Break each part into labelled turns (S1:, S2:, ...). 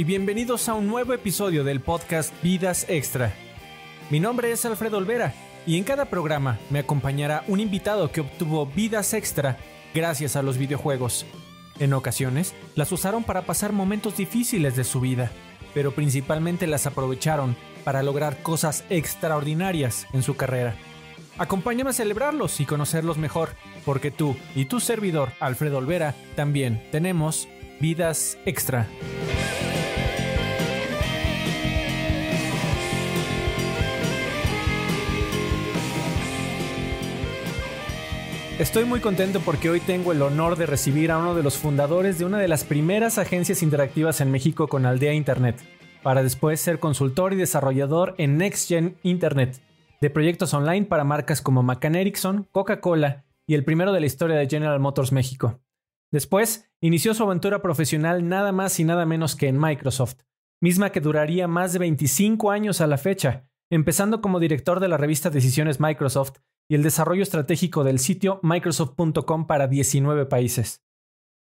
S1: y bienvenidos a un nuevo episodio del podcast Vidas Extra. Mi nombre es Alfredo Olvera y en cada programa me acompañará un invitado que obtuvo vidas extra gracias a los videojuegos. En ocasiones las usaron para pasar momentos difíciles de su vida, pero principalmente las aprovecharon para lograr cosas extraordinarias en su carrera. Acompáñame a celebrarlos y conocerlos mejor, porque tú y tu servidor, Alfredo Olvera, también tenemos vidas extra. Estoy muy contento porque hoy tengo el honor de recibir a uno de los fundadores de una de las primeras agencias interactivas en México con Aldea Internet, para después ser consultor y desarrollador en NextGen Internet, de proyectos online para marcas como McCann Erickson, Coca-Cola y el primero de la historia de General Motors México. Después, inició su aventura profesional nada más y nada menos que en Microsoft, misma que duraría más de 25 años a la fecha, empezando como director de la revista Decisiones Microsoft y el desarrollo estratégico del sitio Microsoft.com para 19 países.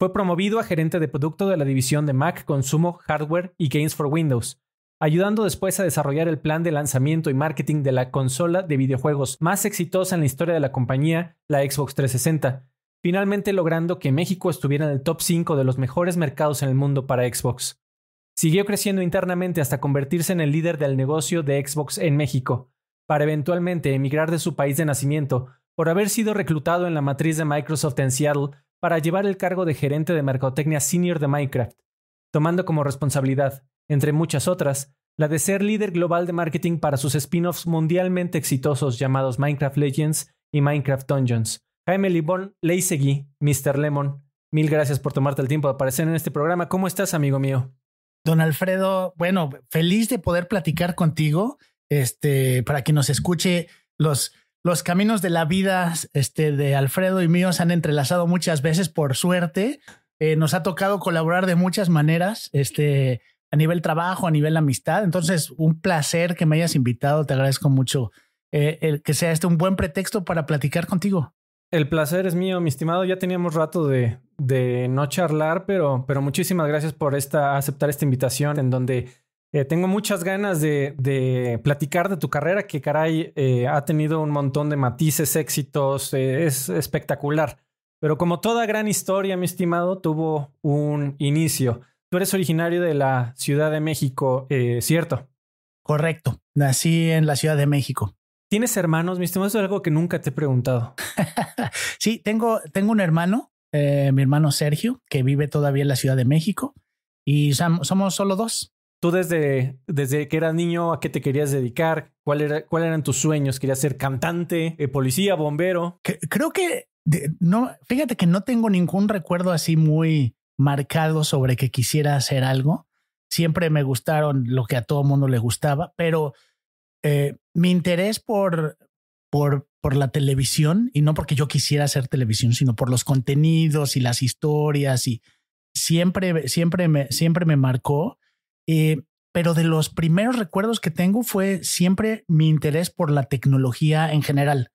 S1: Fue promovido a gerente de producto de la división de Mac, consumo, hardware y games for Windows, ayudando después a desarrollar el plan de lanzamiento y marketing de la consola de videojuegos más exitosa en la historia de la compañía, la Xbox 360, finalmente logrando que México estuviera en el top 5 de los mejores mercados en el mundo para Xbox. Siguió creciendo internamente hasta convertirse en el líder del negocio de Xbox en México, para eventualmente emigrar de su país de nacimiento por haber sido reclutado en la matriz de Microsoft en Seattle para llevar el cargo de gerente de mercadotecnia senior de Minecraft, tomando como responsabilidad, entre muchas otras, la de ser líder global de marketing para sus spin-offs mundialmente exitosos llamados Minecraft Legends y Minecraft Dungeons. Jaime Libón Leisegui, Mr. Lemon, mil gracias por tomarte el tiempo de aparecer en este programa. ¿Cómo estás, amigo mío? Don
S2: Alfredo, bueno, feliz de poder platicar contigo este, para que nos escuche, los, los caminos de la vida este, de Alfredo y mío se han entrelazado muchas veces, por suerte. Eh, nos ha tocado colaborar de muchas maneras, este, a nivel trabajo, a nivel amistad. Entonces, un placer que me hayas invitado. Te agradezco mucho eh, el, que sea este un buen pretexto para platicar contigo.
S1: El placer es mío, mi estimado. Ya teníamos rato de, de no charlar, pero, pero muchísimas gracias por esta, aceptar esta invitación en donde eh, tengo muchas ganas de, de, platicar de tu carrera, que caray, eh, ha tenido un montón de matices, éxitos, eh, es espectacular. Pero como toda gran historia, mi estimado, tuvo un inicio. Tú eres originario de la Ciudad de México, ¿cierto? Correcto, nací en la Ciudad de México. ¿Tienes hermanos, mi estimado? Eso es algo que nunca te he preguntado. sí, tengo, tengo un hermano,
S2: mi hermano Sergio, que vive todavía en la Ciudad de México,
S1: y somos solo dos tú desde, desde que eras niño, ¿a qué te querías dedicar? ¿Cuál era, eran tus sueños? ¿Querías ser cantante, eh, policía, bombero? creo que
S2: no, fíjate que no tengo ningún recuerdo así muy marcado sobre que quisiera hacer algo. Siempre me gustaron lo que a todo mundo le gustaba, pero eh, mi interés por, por, por la televisión, y no porque yo quisiera hacer televisión, sino por los contenidos y las historias, y siempre, siempre, me, siempre me marcó eh, pero de los primeros recuerdos que tengo fue siempre mi interés por la tecnología en general.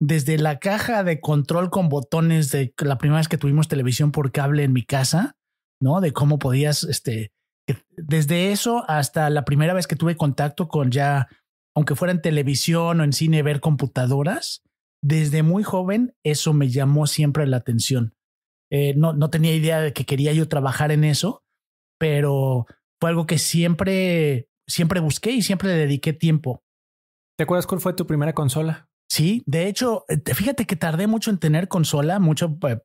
S2: Desde la caja de control con botones de la primera vez que tuvimos televisión por cable en mi casa, ¿no? De cómo podías, este, desde eso hasta la primera vez que tuve contacto con ya, aunque fuera en televisión o en cine, ver computadoras, desde muy joven eso me llamó siempre la atención. Eh, no, no tenía idea de que quería yo trabajar en eso, pero algo que siempre, siempre busqué y siempre le dediqué tiempo. ¿Te acuerdas cuál fue tu primera consola? Sí, de hecho, eh, fíjate que tardé mucho en tener consola, mucho eh,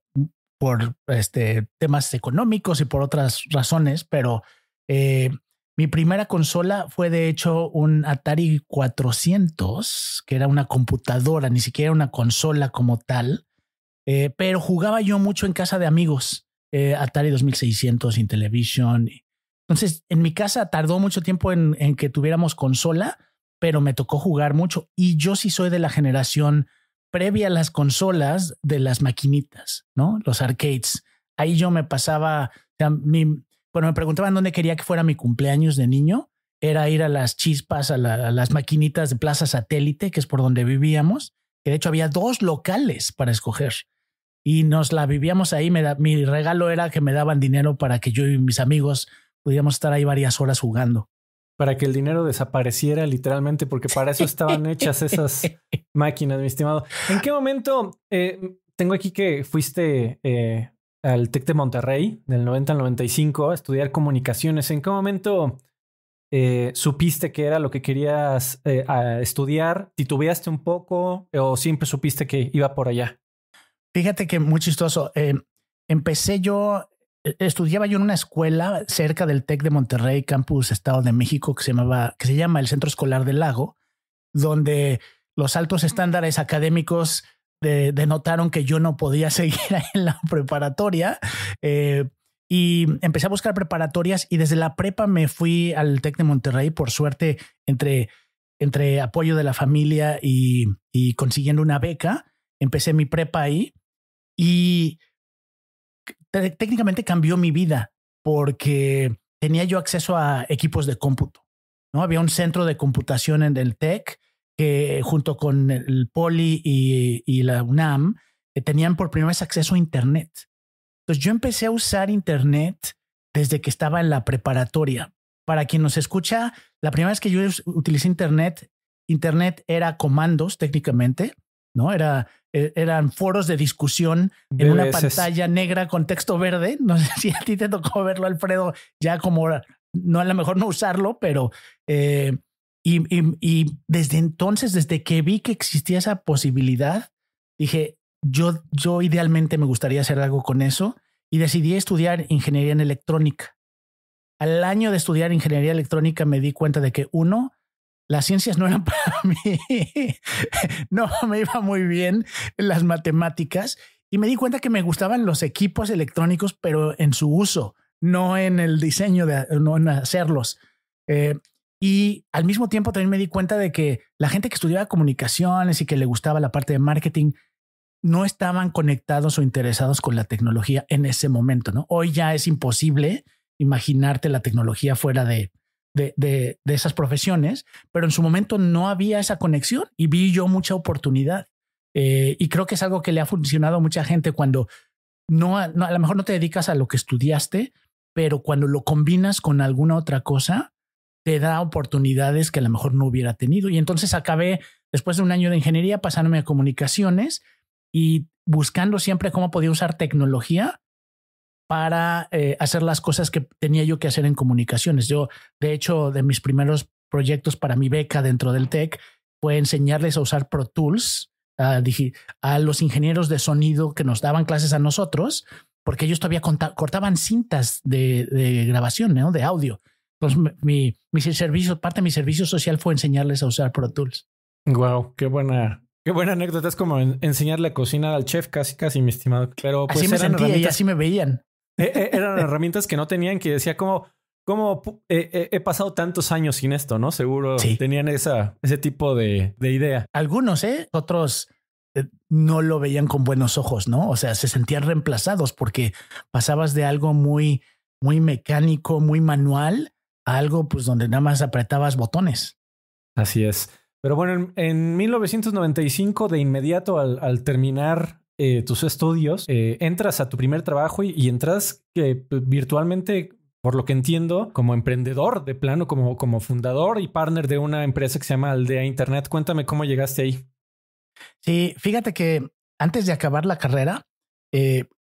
S2: por este, temas económicos y por otras razones, pero eh, mi primera consola fue de hecho un Atari 400, que era una computadora, ni siquiera una consola como tal, pero jugaba yo mucho en casa de amigos, Atari 2600, Intellivision, y, entonces, en mi casa tardó mucho tiempo en, que tuviéramos consola, pero me tocó jugar mucho. Y yo sí soy de la generación previa a las consolas de las maquinitas, ¿no? Los arcades. Ahí yo me pasaba, mi, bueno, me preguntaban dónde quería que fuera mi cumpleaños de niño. Era ir a las chispas, a, las maquinitas de Plaza Satélite, que es por donde vivíamos, que de hecho había dos locales para escoger. Y nos la vivíamos ahí. mi regalo era que me daban dinero para que yo y mis amigos pudiéramos estar ahí varias
S1: horas jugando. Para que el dinero desapareciera literalmente, porque para eso estaban hechas esas máquinas, mi estimado. ¿En qué momento? Eh, tengo aquí que fuiste eh, al TEC de Monterrey del 90 al 95 a estudiar comunicaciones. ¿En qué momento eh, supiste que era lo que querías estudiar? ¿Titubeaste un poco o siempre supiste que iba por allá? Fíjate que muy chistoso.
S2: empecé yo e, estudiaba yo en una escuela cerca del TEC de Monterrey, campus Estado de México, que se llamaba, que se llama el Centro Escolar del Lago, donde los altos estándares académicos de, denotaron que yo no podía seguir en la preparatoria. Eh, y empecé a buscar preparatorias y desde la prepa me fui al TEC de Monterrey, por suerte, entre, entre apoyo de la familia y, y consiguiendo una beca. Empecé mi prepa ahí y técnicamente cambió mi vida porque tenía yo acceso a equipos de cómputo. ¿no? Había un centro de computación en el TEC que junto con el Poli y, la UNAM eh, tenían por primera vez acceso a Internet. Entonces yo empecé a usar Internet desde que estaba en la preparatoria. Para quien nos escucha, la primera vez que yo utilicé Internet, Internet era comandos técnicamente. Era, eh, eran foros de discusión en una pantalla negra con texto verde. No sé si a ti te tocó verlo, Alfredo, ya como no a lo mejor no usarlo, pero eh, y, y, desde entonces, desde que vi que existía esa posibilidad, dije, yo, yo idealmente me gustaría hacer algo con eso y decidí estudiar ingeniería en electrónica. Al año de estudiar ingeniería electrónica me di cuenta de que uno, las ciencias no eran para mí. no me iba muy bien las matemáticas y me di cuenta que me gustaban los equipos electrónicos, pero en su uso, no en el diseño, de, no en hacerlos. Eh, y al mismo tiempo también me di cuenta de que la gente que estudiaba comunicaciones y que le gustaba la parte de marketing no estaban conectados o interesados con la tecnología en ese momento, ¿no? Hoy ya es imposible imaginarte la tecnología fuera de de, esas profesiones, pero en su momento no había esa conexión y vi yo mucha oportunidad. Eh, y creo que es algo que le ha funcionado a mucha gente cuando no, a lo mejor no te dedicas a lo que estudiaste, pero cuando lo combinas con alguna otra cosa, te da oportunidades que a lo mejor no hubiera tenido. Y entonces acabé, después de un año de ingeniería, pasándome a comunicaciones y buscando siempre cómo podía usar tecnología para eh, hacer las cosas que tenía yo que hacer en comunicaciones. Yo, de hecho, de mis primeros proyectos para mi beca dentro del TEC fue enseñarles a usar Pro Tools a, los ingenieros de sonido que nos daban clases a nosotros, porque ellos todavía cortaban cintas de, grabación, ¿no? de audio. Entonces, mi, servicio, parte de mi servicio social fue enseñarles a usar Pro Tools.
S1: Wow, qué buena, Qué buena anécdota. Es como enseñarle a cocinar al chef, casi, casi, mi estimado. Claro, pues así me sentía y así
S2: me veían.
S1: Eh, eh, eran herramientas que no tenían, que decía como, como eh, he pasado tantos años sin esto, ¿no? Seguro tenían esa, ese tipo de, idea.
S2: Algunos, ¿eh? Otros no lo veían con buenos ojos, ¿no? O sea, se sentían reemplazados porque pasabas de algo muy, muy mecánico, muy manual,
S1: a algo pues donde nada más apretabas
S2: botones.
S1: Así es. Pero bueno, en, en 1995, de inmediato al, al terminar eh, tus estudios, eh, entras a tu primer trabajo y, entras eh, virtualmente por lo que entiendo, como emprendedor de plano, como, como fundador y partner de una empresa que se llama Aldea Internet. Cuéntame cómo llegaste ahí. Sí, fíjate que antes de acabar la carrera,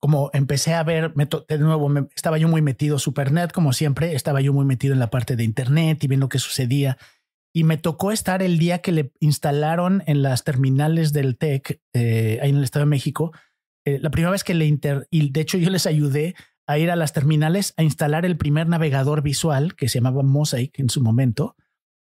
S2: como empecé a ver, de nuevo, estaba yo muy metido, Supernet, como siempre, estaba yo muy metido en la parte de Internet y viendo qué sucedía y me tocó estar el día que le instalaron en las terminales del TEC, eh, ahí en el Estado de México, eh, la primera vez que le inter... Y de hecho yo les ayudé a ir a las terminales a instalar el primer navegador visual que se llamaba Mosaic en su momento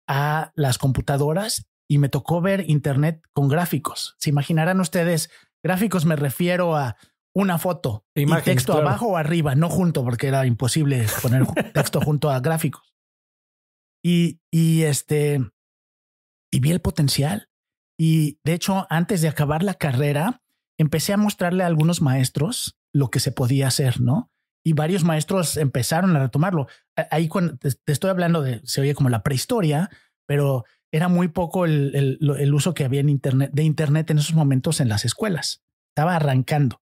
S2: a las computadoras y me tocó ver internet con gráficos. Se imaginarán ustedes, gráficos me refiero a una foto y texto abajo o arriba, no junto porque era imposible poner texto junto a gráficos. Y, este, vi el potencial. Y de hecho, antes de acabar la carrera, empecé a mostrarle a algunos maestros lo que se podía hacer, ¿no? Y varios maestros empezaron a retomarlo. Ahí cuando te, estoy hablando de, se oye como la prehistoria, pero era muy poco el, uso que había internet, de Internet en esos momentos en las escuelas. Estaba arrancando.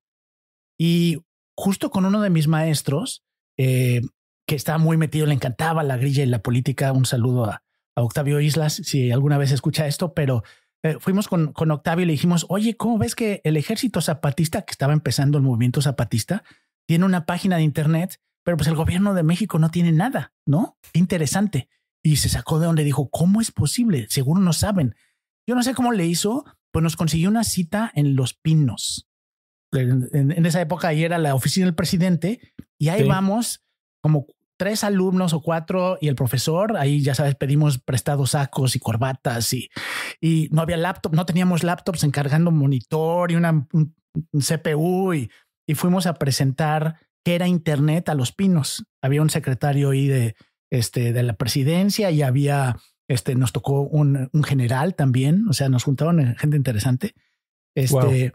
S2: Y justo con uno de mis maestros, eh, que estaba muy metido, le encantaba la grilla y la política. Un saludo a, Octavio Islas, si alguna vez escucha esto, pero eh, fuimos con, con, Octavio y le dijimos, oye, ¿cómo ves que el ejército zapatista, que estaba empezando el movimiento zapatista, tiene una página de internet, pero pues el gobierno de México no tiene nada, ¿no? Interesante. Y se sacó de donde dijo, ¿cómo es posible? Seguro no saben. Yo no sé cómo le hizo, pues nos consiguió una cita en Los Pinos. En, esa época ahí era la oficina del presidente y ahí vamos como tres alumnos o cuatro y el profesor, ahí ya sabes, pedimos prestados sacos y corbatas y, y no había laptop, no teníamos laptops encargando monitor y una un CPU y, y, fuimos a presentar que era Internet a los pinos. Había un secretario ahí de, este, de la presidencia y había, este, nos tocó un, general también, o sea, nos juntaron eh, gente interesante. Este,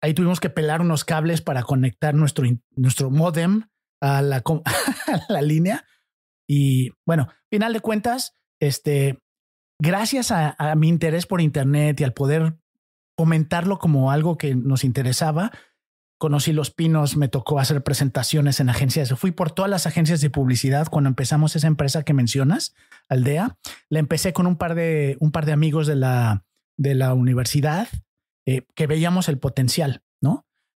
S2: Ahí tuvimos que pelar unos cables para conectar nuestro, nuestro modem a la, la línea. Y bueno, final de cuentas, este, gracias a, mi interés por Internet y al poder comentarlo como algo que nos interesaba, conocí Los Pinos, me tocó hacer presentaciones en agencias, fui por todas las agencias de publicidad cuando empezamos esa empresa que mencionas, Aldea, la empecé con un par de, un par de amigos de la, de la universidad eh, que veíamos el potencial.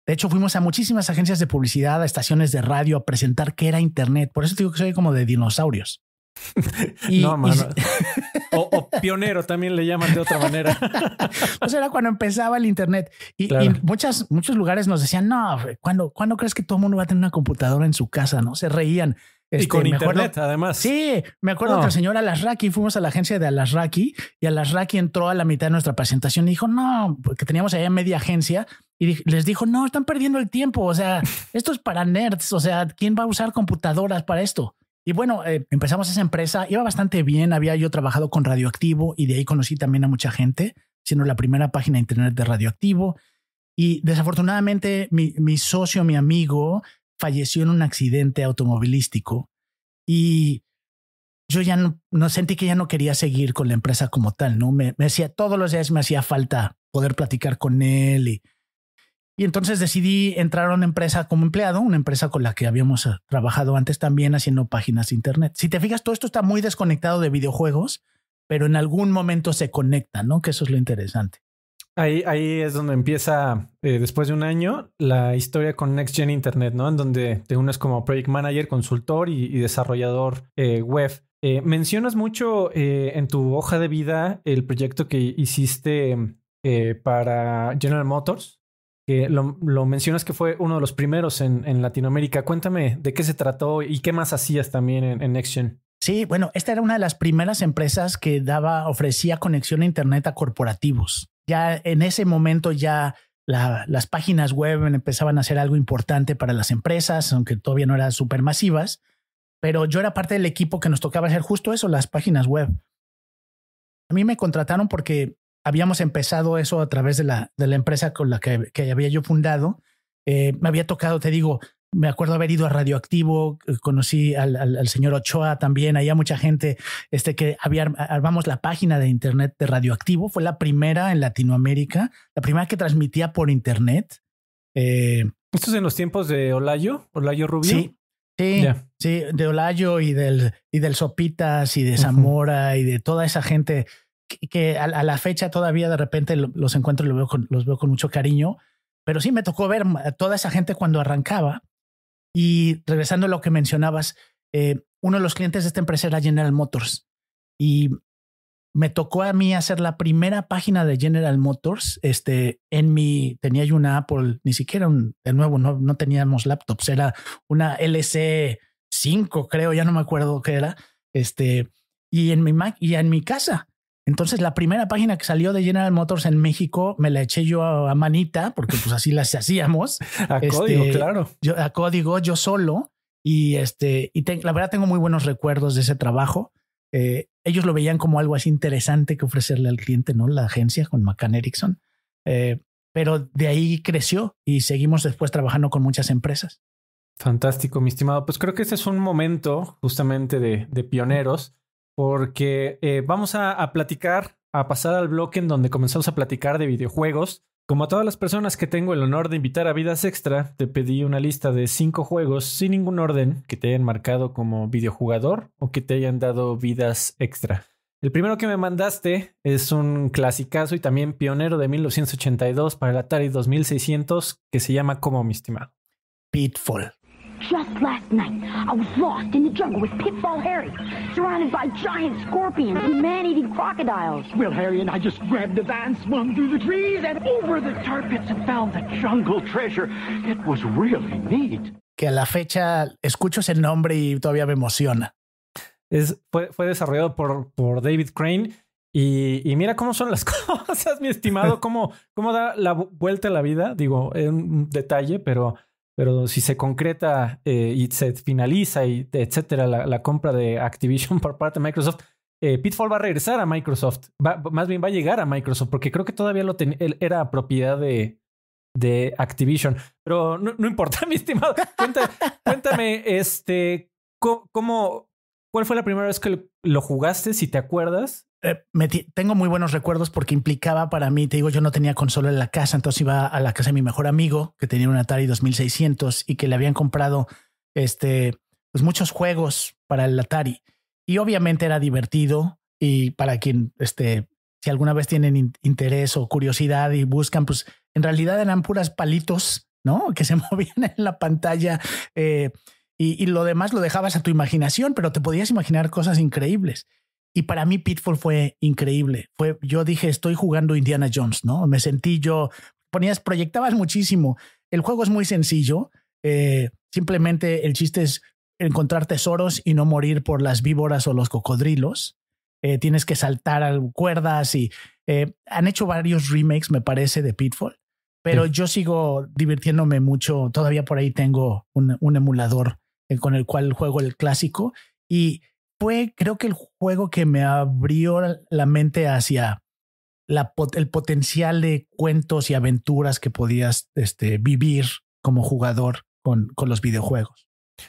S2: De hecho, fuimos a muchísimas agencias de publicidad, a estaciones de radio, a presentar qué era Internet. Por eso digo que soy como de dinosaurios.
S1: no, o, pionero también le llaman de otra manera.
S2: o era cuando empezaba el Internet y, en muchas, muchos lugares nos decían, no, ¿cuándo, ¿cuándo crees que todo el mundo va a tener una computadora en su casa? No se reían y este, con internet,
S1: además. Sí, me
S2: acuerdo que el señor Alasraki, fuimos a la agencia de Alasraki y Alasraki entró a la mitad de nuestra presentación y dijo, no, porque teníamos allá media agencia y les dijo, no, están perdiendo el tiempo, o sea, esto es para nerds, o sea, ¿quién va a usar computadoras para esto? Y bueno, eh, empezamos esa empresa, iba bastante bien, había yo trabajado con Radioactivo y de ahí conocí también a mucha gente, siendo la primera página de internet de Radioactivo. Y desafortunadamente mi socio, mi amigo, falleció en un accidente automovilístico y yo ya no, sentí que ya no quería seguir con la empresa como tal, ¿no? Me, me hacía, todos los días me hacía falta poder platicar con él y, y entonces decidí entrar a una empresa como empleado, una empresa con la que habíamos eh, trabajado antes también haciendo páginas de internet. Si te fijas, todo esto está muy desconectado de videojuegos, pero en algún momento se conecta, ¿no? Que eso es lo interesante.
S1: Ahí, ahí es donde empieza, eh, después de un año, la historia con NextGen Internet, ¿no? En donde te unes como project manager, consultor y, desarrollador eh, web. Eh, mencionas mucho en tu hoja de vida el proyecto que hiciste para General Motors, que lo, mencionas que fue uno de los primeros en, Latinoamérica. Cuéntame de qué se trató y qué más hacías también en, NextGen. Sí, bueno,
S2: esta era una de las primeras empresas que daba,
S1: ofrecía conexión a Internet a corporativos
S2: ya en ese momento ya las páginas web empezaban a ser algo importante para las empresas, aunque todavía no eran súper masivas, pero yo era parte del equipo que nos tocaba hacer justo eso, las páginas web. A mí me contrataron porque habíamos empezado eso a través de la, de la empresa con la que, había yo fundado. Eh, me había tocado, te digo, me acuerdo haber ido a Radioactivo, eh, conocí al, señor Ochoa también, había mucha gente este, que había, armamos la página de internet de Radioactivo, fue la primera en Latinoamérica, la primera que transmitía por internet. Eh,
S1: ¿Esto es en los tiempos de Olayo? ¿Olayo Rubio? Sí,
S2: sí, sí de Olayo y del, y del Sopitas y de Zamora y de toda esa gente que, a, la fecha todavía de repente los encuentro y los veo con, los veo con mucho cariño. Pero sí me tocó ver toda esa gente cuando arrancaba y regresando a lo que mencionabas, eh, uno de los clientes de esta empresa era General Motors y me tocó a mí hacer la primera página de General Motors. Este en mi tenía yo una Apple, ni siquiera un, de nuevo, no, no teníamos laptops, era una LC 5, creo, ya no me acuerdo qué era. Este y en mi Mac y en mi casa entonces, la primera página que salió de General Motors en México me la eché yo a, manita, porque pues así las hacíamos. a código, este, claro. a código, yo solo. Y este, y la verdad tengo muy buenos recuerdos de ese trabajo. Eh, ellos lo veían como algo así interesante que ofrecerle al cliente, ¿no? La agencia con McCann Erickson.
S1: Eh, pero de ahí creció y seguimos después trabajando con muchas empresas. Fantástico, mi estimado. Pues creo que este es un momento justamente de pioneros porque eh, vamos a, platicar, a pasar al bloque en donde comenzamos a platicar de videojuegos. Como a todas las personas que tengo el honor de invitar a Vidas Extra, te pedí una lista de cinco juegos sin ningún orden que te hayan marcado como videojugador o que te hayan dado vidas extra. El primero que me mandaste es un clasicazo y también pionero de 1982 para el Atari 2600 que se llama Como mi estimado. Pitfall.
S3: Just last night, I was lost in the jungle with Pitfall Harry, surrounded by giant scorpions and man-eating crocodiles. Well, Harry and I just grabbed the van, swung through the trees and over the tar and found the jungle treasure. It was really neat.
S2: Que a la fecha escucho ese nombre y todavía me emociona.
S1: Es, fue, desarrollado por, por David Crane y, y, mira cómo son las cosas, mi estimado, cómo, cómo da la vuelta a la vida. Digo, es un detalle, pero pero si se concreta eh, y se finaliza, y etcétera, la, compra de Activision por parte de Microsoft, eh, Pitfall va a regresar a Microsoft. más bien va a llegar a Microsoft, porque creo que todavía lo era propiedad de, de Activision. Pero no, importa, mi estimado. Cuéntame, cuéntame este, cómo, ¿cuál fue la primera vez que lo jugaste, si te acuerdas?
S2: Eh, tengo muy buenos recuerdos porque implicaba para mí, te digo, yo no tenía consola en la casa, entonces iba a la casa de mi mejor amigo que tenía un Atari 2600 y que le habían comprado este, pues muchos juegos para el Atari. Y obviamente era divertido y para quien, este, si alguna vez tienen interés o curiosidad y buscan, pues en realidad eran puras palitos, ¿no? Que se movían en la pantalla. Eh, y, lo demás lo dejabas a tu imaginación, pero te podías imaginar cosas increíbles. Y para mí Pitfall fue increíble. Fue, yo dije, estoy jugando Indiana Jones, ¿no? Me sentí yo, ponías, proyectabas muchísimo. El juego es muy sencillo. Eh, simplemente el chiste es encontrar tesoros y no morir por las víboras o los cocodrilos. Eh, tienes que saltar cuerdas y eh, han hecho varios remakes, me parece, de Pitfall. Pero yo sigo divirtiéndome mucho. Todavía por ahí tengo un, un emulador con el cual juego el clásico. Y fue creo que el juego que me abrió la mente hacia el potencial de cuentos y aventuras que podías este, vivir como jugador con, los videojuegos.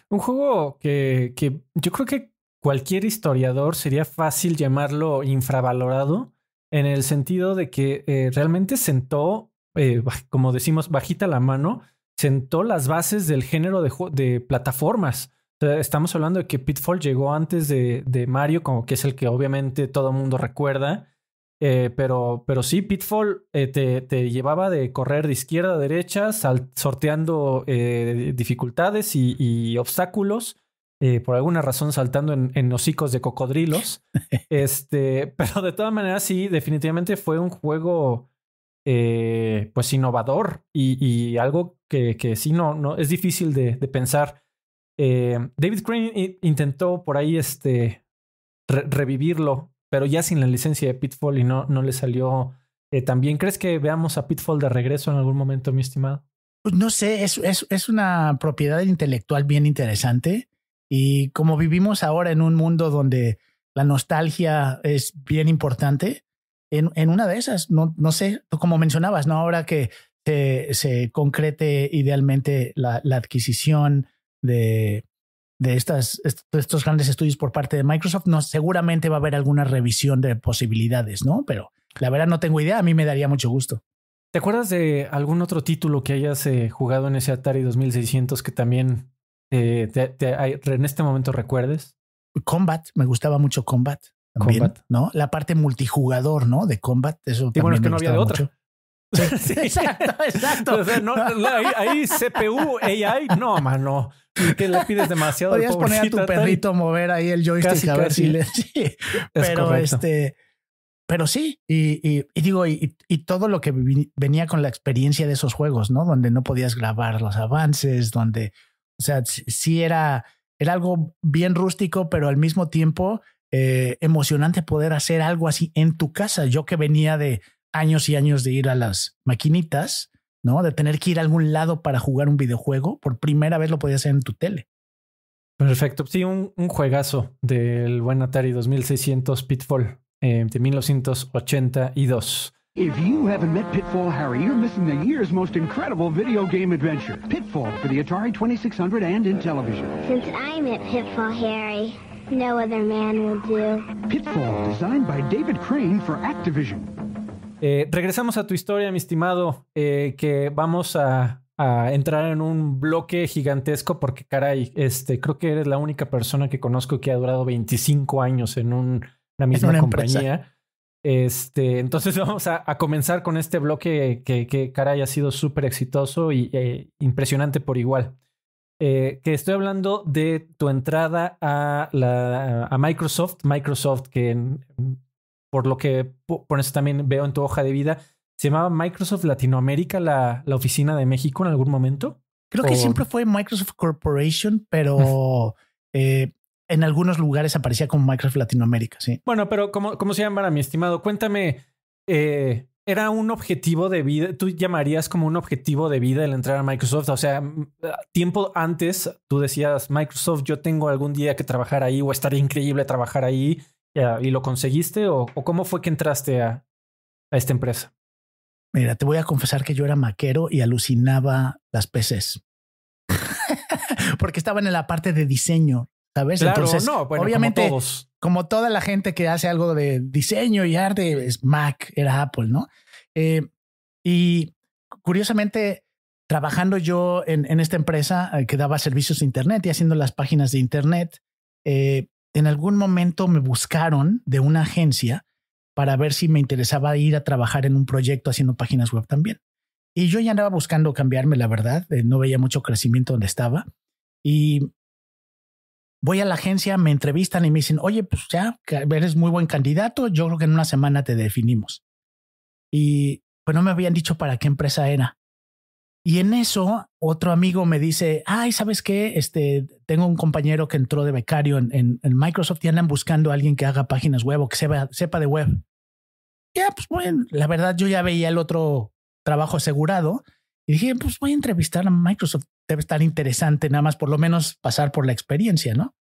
S1: Un juego que, yo creo que cualquier historiador sería fácil llamarlo infravalorado en el sentido de que eh, realmente sentó, eh, como decimos, bajita la mano, sentó las bases del género de plataformas estamos hablando de que Pitfall llegó antes de, Mario, como que es el que obviamente todo el mundo recuerda. Eh, pero, pero sí, Pitfall eh, te, te, llevaba de correr de izquierda a derecha, sorteando eh, dificultades y, obstáculos. por alguna razón saltando en, en hocicos de cocodrilos. este, pero de todas maneras, sí, definitivamente fue un juego pues innovador y, algo que, que, sí no, no es difícil de pensar eh, David Crane intentó por ahí este, revivirlo, pero ya sin la licencia de Pitfall y no, no le salió eh, tan bien. ¿Crees que veamos a Pitfall de regreso en algún momento, mi estimado?
S2: Pues no sé, es, es, es una propiedad intelectual bien interesante y como vivimos ahora en un mundo donde la nostalgia es bien importante, en, en una de esas, no, no sé, como mencionabas, ¿no? Ahora que se, se concrete idealmente la, la adquisición, de, de estas, estos grandes estudios por parte de Microsoft, no, seguramente va a haber alguna revisión de posibilidades, ¿no? Pero la verdad no tengo idea, a mí me daría mucho gusto.
S1: ¿Te acuerdas de algún otro título que hayas eh, jugado en ese Atari 2600 que también eh, en este momento recuerdes? Combat, me gustaba mucho
S2: Combat. Combat. ¿no? La parte multijugador, ¿no? De Combat, eso bueno, es que no había de otra. Exacto, exacto. no, ahí, CPU, AI,
S1: no, mano que le pides demasiado. poner a tu perrito
S2: mover ahí el joystick a ver si le. Pero este. Pero sí, y, y, digo, y, y, todo lo que venía con la experiencia de esos juegos, ¿no? Donde no podías grabar los avances, donde, o sea, sí era, era algo bien rústico, pero al mismo tiempo eh, emocionante poder hacer algo así en tu casa. Yo que venía de años y años de ir a las maquinitas, ¿no? De tener que ir a algún lado para jugar un videojuego, por primera vez lo podías hacer en tu tele.
S1: Perfecto. Sí, un, un juegazo del buen Atari 2600 Pitfall eh, de 1982. If you haven't met
S3: Pitfall Harry, you're
S1: missing the year's most incredible video game adventure. Pitfall for the Atari
S3: 2600 and in television. Since I met Pitfall Harry, no other man will do. Pitfall, designed by David Crane for Activision.
S1: Eh, regresamos a tu historia, mi estimado, eh, que vamos a, entrar en un bloque gigantesco porque, caray, este, creo que eres la única persona que conozco que ha durado 25 años en una misma compañía. Este, entonces vamos a, comenzar con este bloque que, caray, ha sido súper exitoso y eh, impresionante por igual. que estoy hablando de tu entrada a, la, Microsoft, Microsoft que por lo que por eso también veo en tu hoja de vida. ¿Se llamaba Microsoft Latinoamérica la, la oficina de México en algún momento? Creo que siempre
S2: fue Microsoft Corporation, pero
S1: eh, en algunos lugares aparecía como Microsoft
S2: Latinoamérica,
S1: sí. Bueno, pero ¿cómo, cómo se llama, mi estimado? Cuéntame, eh, ¿era un objetivo de vida? ¿Tú llamarías como un objetivo de vida el entrar a Microsoft? O sea, mm, tiempo antes tú decías, Microsoft, yo tengo algún día que trabajar ahí o estaría increíble trabajar ahí ¿y lo conseguiste o, cómo fue que entraste a, a, esta empresa?
S2: Mira, te voy a confesar que yo era maquero y alucinaba las PCs. Porque estaba en la parte de diseño, ¿sabes? Claro, no, obviamente, como, como, toda la gente que hace algo de diseño y arte, es Mac, era Apple, ¿no? Eh, y curiosamente, trabajando yo en, esta empresa eh, que daba servicios de Internet y haciendo las páginas de Internet, eh, en algún momento me buscaron de una agencia para ver si me interesaba ir a trabajar en un proyecto haciendo páginas web también. Y yo ya andaba buscando cambiarme, la verdad, eh, no veía mucho crecimiento donde estaba. Y voy a la agencia, me entrevistan y me dicen, oye, pues ya eres muy buen candidato, yo creo que en una semana te definimos. Y pues no me habían dicho para qué empresa era. Y en eso, otro amigo me dice, ay, ¿sabes qué? Este, tengo un compañero que entró de becario en, Microsoft y andan buscando a alguien que haga páginas web o que sepa, de web. Ya, pues bueno, la verdad yo ya veía el otro trabajo asegurado y dije, pues voy a entrevistar a Microsoft, debe estar interesante, nada más por lo menos pasar por la experiencia, ¿no?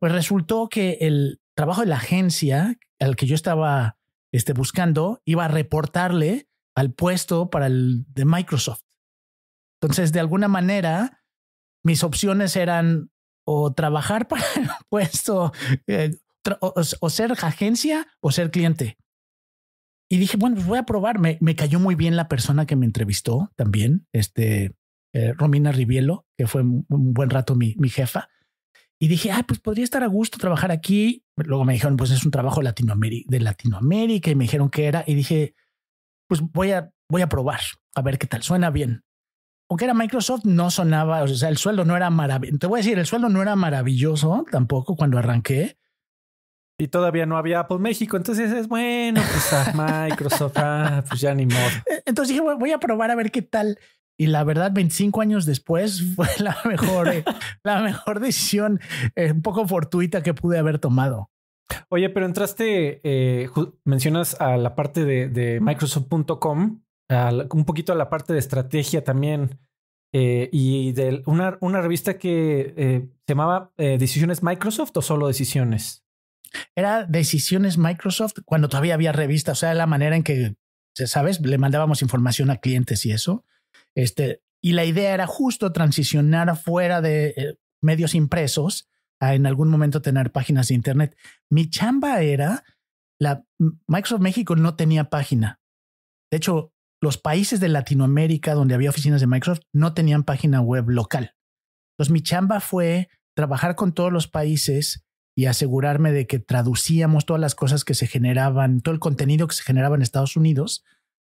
S2: Pues resultó que el trabajo de la agencia al que yo estaba este, buscando iba a reportarle al puesto para el de Microsoft. Entonces, de alguna manera, mis opciones eran o trabajar para el puesto, eh, o, ser agencia o ser cliente. Y dije, bueno, pues voy a probar. Me, cayó muy bien la persona que me entrevistó también, este, eh, Romina Rivielo, que fue un, buen rato mi, mi jefa. Y dije, ah, pues podría estar a gusto trabajar aquí. Luego me dijeron, pues es un trabajo de Latinoamérica y me dijeron que era. Y dije, pues voy a, voy a probar a ver qué tal. Suena bien aunque era Microsoft, no sonaba, o sea, el sueldo no era maravilloso. Te voy a decir, el sueldo no era maravilloso tampoco cuando arranqué.
S1: Y todavía no había Apple México, entonces es bueno, pues ah, Microsoft, ah, pues ya ni modo.
S2: E-, entonces dije, voy a probar a ver qué tal. Y la verdad, 25 años después fue la mejor, eh, la mejor decisión eh, un poco fortuita que pude haber tomado.
S1: Oye, pero entraste, eh, mencionas a la parte de, de Microsoft.com un poquito a la parte de estrategia también. Eh, y de una, una revista que eh, se llamaba eh, Decisiones Microsoft o solo Decisiones.
S2: Era Decisiones Microsoft cuando todavía había revistas, o sea, la manera en que, ¿sabes? Le mandábamos información a clientes y eso. Este, y la idea era justo transicionar fuera de medios impresos a en algún momento tener páginas de Internet. Mi chamba era, la Microsoft México no tenía página. De hecho, los países de Latinoamérica donde había oficinas de Microsoft no tenían página web local. Entonces mi chamba fue trabajar con todos los países y asegurarme de que traducíamos todas las cosas que se generaban, todo el contenido que se generaba en Estados Unidos.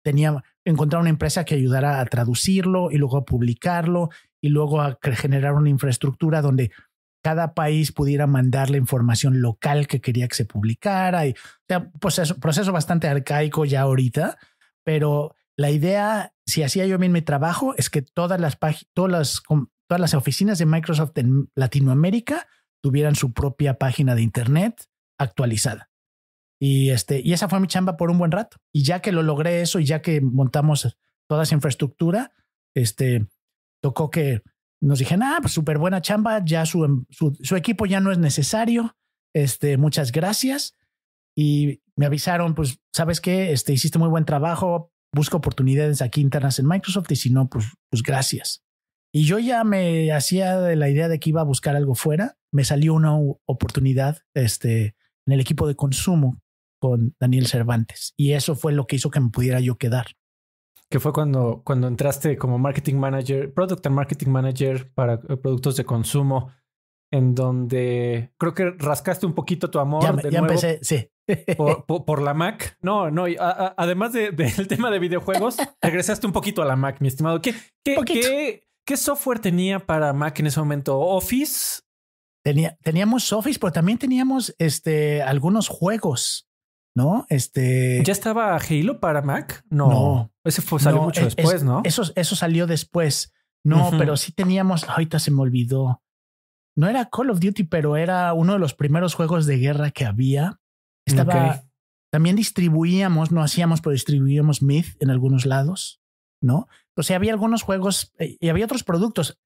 S2: Tenía encontrar una empresa que ayudara a traducirlo y luego a publicarlo y luego a generar una infraestructura donde cada país pudiera mandar la información local que quería que se publicara. Y, o sea, un proceso bastante arcaico ya ahorita, pero la idea, si hacía yo bien mi trabajo, es que todas las, todas todas las oficinas de Microsoft en Latinoamérica tuvieran su propia página de Internet actualizada. Y, este, y esa fue mi chamba por un buen rato. Y ya que lo logré eso y ya que montamos toda esa infraestructura, este, tocó que nos dijeron, ah, pues súper buena chamba, ya em, su, equipo ya no es necesario, este, muchas gracias. Y me avisaron, pues, ¿sabes qué? Este, hiciste muy buen trabajo, Busco oportunidades aquí internas en Microsoft y si no, pues, pues gracias. Y yo ya me hacía la idea de que iba a buscar algo fuera. Me salió una oportunidad este, en el equipo de consumo con Daniel Cervantes y eso fue lo que hizo que me pudiera yo quedar.
S1: Que fue cuando, cuando entraste como marketing manager, product and marketing manager para eh, productos de consumo, en donde creo que rascaste un poquito tu amor. Ya, de nuevo. empecé, sí, por, la Mac. No, no, además del tema de videojuegos, regresaste un poquito a la Mac, mi estimado. ¿Qué, qué, qué, software tenía para Mac en ese momento? ¿Office?
S2: Tenía, teníamos Office, pero también teníamos este, algunos juegos, ¿no? Este. ¿Ya estaba Halo para Mac? No. ese fue, salió mucho después, ¿no? Eso, eso salió después. No, pero sí teníamos. Ahorita se me olvidó. No era Call of Duty, pero era uno de los primeros juegos de guerra que había también distribuíamos, no hacíamos, pero distribuíamos Myth en algunos lados, ¿no? O sea, había algunos juegos eh, y había otros productos.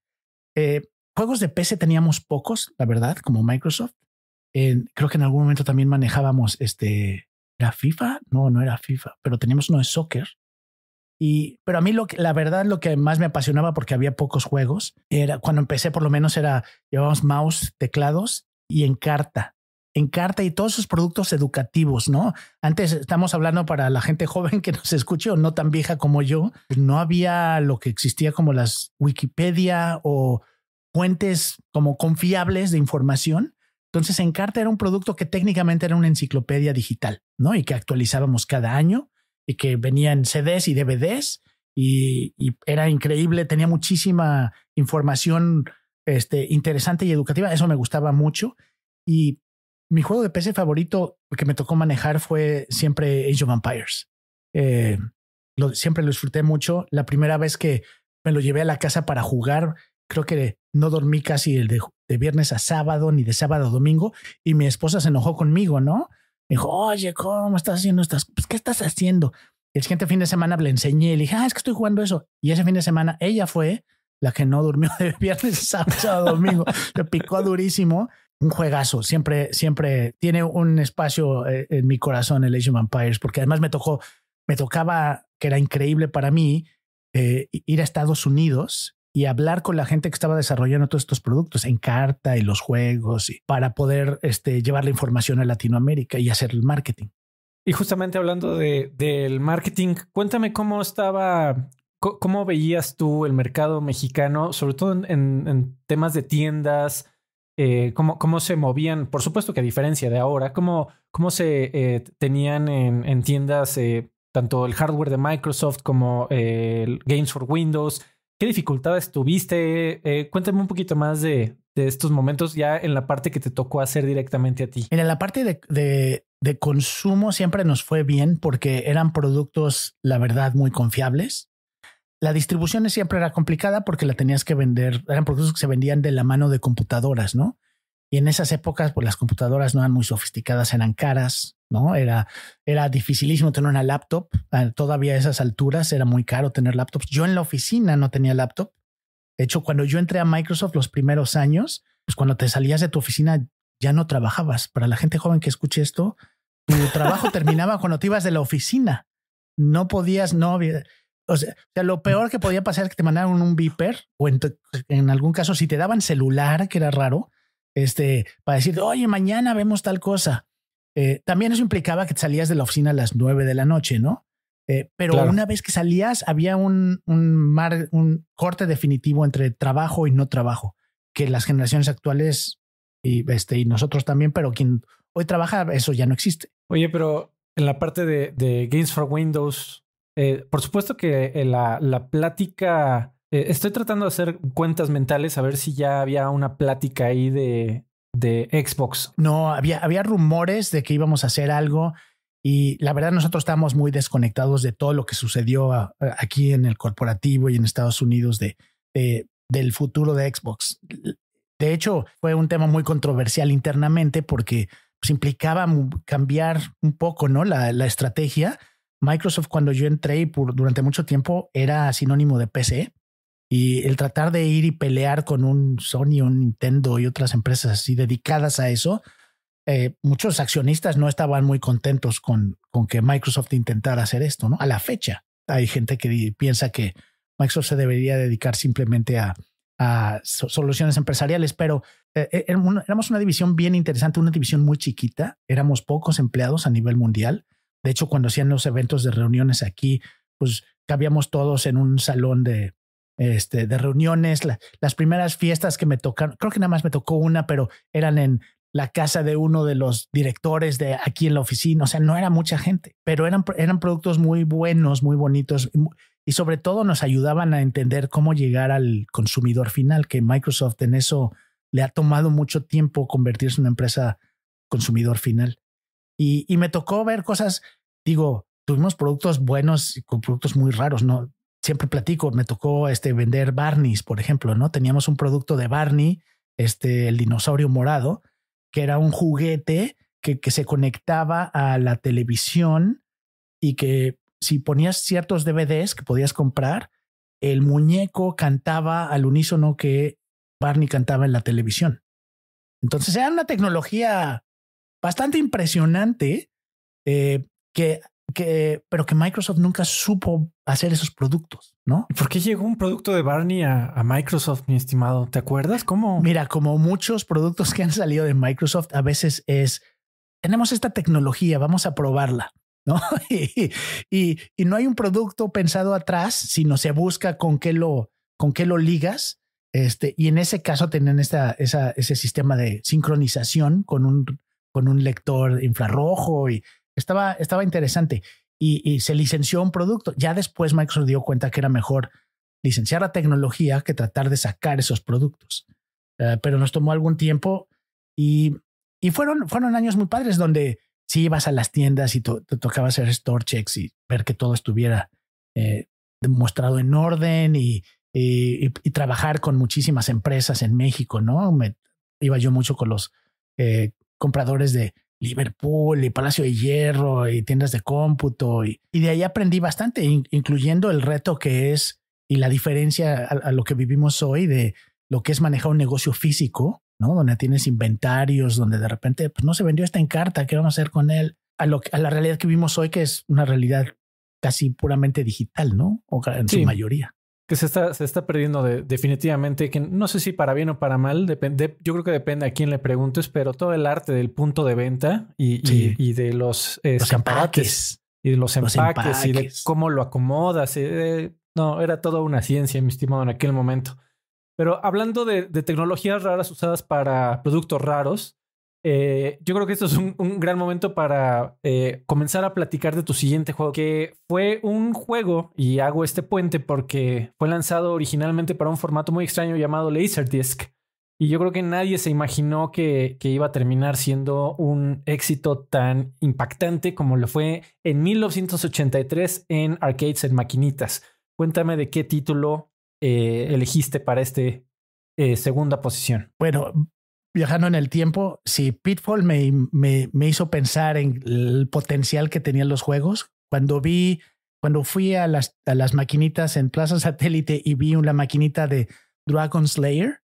S2: Eh, juegos de PC teníamos pocos, la verdad, como Microsoft. creo que en algún momento también manejábamos este. la FIFA? No, no era FIFA, pero teníamos uno de soccer. Y, pero a mí lo la verdad lo que más me apasionaba porque había pocos juegos era cuando empecé por lo menos era llevábamos mouse, teclados y en carta. Encarta y todos sus productos educativos, ¿no? Antes estamos hablando para la gente joven que nos escucha o no tan vieja como yo, pues no había lo que existía como las Wikipedia o fuentes como confiables de información. Entonces, Encarta era un producto que técnicamente era una enciclopedia digital, ¿no? Y que actualizábamos cada año y que venía en CDs y DVDs y, era increíble, tenía muchísima información este, interesante y educativa. Eso me gustaba mucho. Y mi juego de PC favorito que me tocó manejar fue siempre Age of Empires. Eh, lo, siempre lo disfruté mucho. La primera vez que me lo llevé a la casa para jugar, creo que no dormí casi el de, viernes a sábado, ni de sábado a domingo, y mi esposa se enojó conmigo, ¿no? Me dijo, oye, ¿cómo estás haciendo estas? Pues, ¿qué estás haciendo? el siguiente fin de semana le enseñé y le dije, ah, es que estoy jugando eso. Y ese fin de semana ella fue la que no durmió de viernes a sábado, a domingo. Le picó durísimo un juegazo. Siempre, siempre tiene un espacio eh, en mi corazón el Asian Vampires, Empires, porque además me tocó, me tocaba, que era increíble para mí, eh, ir a Estados Unidos y hablar con la gente que estaba desarrollando todos estos productos en carta y los juegos y para poder este, llevar la información a Latinoamérica y hacer el marketing.
S1: Y justamente hablando de, del marketing, cuéntame cómo estaba, cómo veías tú el mercado mexicano, sobre todo en temas de tiendas, eh, cómo, cómo, se movían, por supuesto que a diferencia de ahora, cómo, cómo se eh, tenían en, tiendas eh, tanto el hardware de Microsoft como el Games for Windows. ¿Qué dificultades tuviste? Eh, cuéntame un poquito más de, de, estos momentos ya en la parte que te tocó hacer directamente a ti. En la parte de,
S2: de consumo siempre nos fue bien porque eran productos, la verdad, muy confiables la distribución siempre era complicada porque la tenías que vender, eran productos que se vendían de la mano de computadoras, ¿no? Y en esas épocas, pues las computadoras no eran muy sofisticadas, eran caras, ¿no? Era, era dificilísimo tener una laptop. Ah, todavía a esas alturas era muy caro tener laptops. Yo en la oficina no tenía laptop. De hecho, cuando yo entré a Microsoft los primeros años, pues cuando te salías de tu oficina ya no trabajabas. Para la gente joven que escuche esto, tu trabajo terminaba cuando te ibas de la oficina. No podías, no había o sea, lo peor que podía pasar es que te mandaron un viper o en, algún caso si te daban celular, que era raro, este, para decir, oye, mañana vemos tal cosa. Eh, también eso implicaba que salías de la oficina a las nueve de la noche, ¿no? Eh, pero una vez que salías había un, mar, un corte definitivo entre trabajo y no trabajo, que las generaciones actuales y, este, y nosotros también, pero quien hoy trabaja, eso ya
S1: no existe. Oye, pero en la parte de, de Games for Windows, eh, por supuesto que eh, la, la, plática, eh, estoy tratando de hacer cuentas mentales a ver si ya había una plática ahí de, de Xbox. No, había, había rumores de que
S2: íbamos a hacer algo y la verdad nosotros estábamos muy desconectados de todo lo que sucedió aquí en el corporativo y en Estados Unidos de, de, del futuro de Xbox. De hecho, fue un tema muy controversial internamente porque pues, implicaba cambiar un poco ¿no? la, la estrategia Microsoft cuando yo entré durante mucho tiempo era sinónimo de PC y el tratar de ir y pelear con un Sony, un Nintendo y otras empresas así dedicadas a eso, eh, muchos accionistas no estaban muy contentos con, con que Microsoft intentara hacer esto, ¿no? A la fecha hay gente que piensa que Microsoft se debería dedicar simplemente a, a soluciones empresariales, pero eh, eh, éramos una división bien interesante, una división muy chiquita, éramos pocos empleados a nivel mundial de hecho, cuando hacían los eventos de reuniones aquí, pues cabíamos todos en un salón de, este, de reuniones. las primeras fiestas que me tocaron, creo que nada más me tocó una, pero eran en la casa de uno de los directores de aquí en la oficina. O sea, no era mucha gente, pero eran, eran productos muy buenos, muy bonitos y sobre todo nos ayudaban a entender cómo llegar al consumidor final, que Microsoft en eso le ha tomado mucho tiempo convertirse en una empresa consumidor final. Y, me tocó ver cosas, digo, tuvimos productos buenos con productos muy raros, ¿no? Siempre platico, me tocó este, vender Barney's, por ejemplo, ¿no? Teníamos un producto de Barney, este, el dinosaurio morado, que era un juguete que, que se conectaba a la televisión y que si ponías ciertos DVDs que podías comprar, el muñeco cantaba al unísono que Barney cantaba en la televisión. Entonces era una tecnología bastante impresionante, eh, que, que, pero que Microsoft nunca supo hacer esos productos, ¿no? ¿Por qué llegó un producto de Barney a, Microsoft, mi estimado? ¿Te acuerdas? ¿Cómo? Mira, como muchos productos que han salido de Microsoft, a veces es, tenemos esta tecnología, vamos a probarla. ¿No? y, no hay un producto pensado atrás, sino se busca con qué lo, con qué lo ligas. Este, y en ese caso tienen esta, esa, ese sistema de sincronización con un con un lector infrarrojo y estaba, estaba interesante. Y, se licenció un producto. Ya después Microsoft dio cuenta que era mejor licenciar la tecnología que tratar de sacar esos productos. Eh, pero nos tomó algún tiempo y, y fueron, fueron años muy padres donde si ibas a las tiendas y te tocaba hacer store checks y ver que todo estuviera eh, mostrado en orden y, y, trabajar con muchísimas empresas en México, ¿no? Me, iba yo mucho con los eh, compradores de Liverpool y Palacio de Hierro y tiendas de cómputo. Y, de ahí aprendí bastante, incluyendo el reto que es y la diferencia a, lo que vivimos hoy de lo que es manejar un negocio físico, ¿no? Donde tienes inventarios, donde de repente pues, no se vendió esta encarta, ¿qué vamos a hacer con él? A, lo, a la realidad que vivimos hoy, que es una realidad casi puramente digital, ¿no?
S1: O en su mayoría que se está, se está perdiendo definitivamente, que no sé si para bien o para mal, depende, yo creo que depende a quién le preguntes, pero todo el arte del punto de venta y, de este, los, empaques y de los, empaques, y de cómo lo acomodas. Eh, eh, no, era toda una ciencia, mi estimado, en aquel momento. Pero hablando de tecnologías raras usadas para productos raros, eh, yo creo que esto es un, gran momento para eh, comenzar a platicar de tu siguiente juego, que fue un juego, y hago este puente porque fue lanzado originalmente para un formato muy extraño llamado Laserdisc. Y yo creo que nadie se imaginó que, iba a terminar siendo un éxito tan impactante como lo fue en 1983 en arcades en maquinitas. Cuéntame de qué título eh, elegiste para este segunda posición.
S2: Bueno, viajando en el tiempo, si Pitfall me, me, me, hizo pensar en el potencial que tenían los juegos, cuando vi, cuando fui a las, a las maquinitas en Plaza Satélite y vi una maquinita de Dragon Slayer.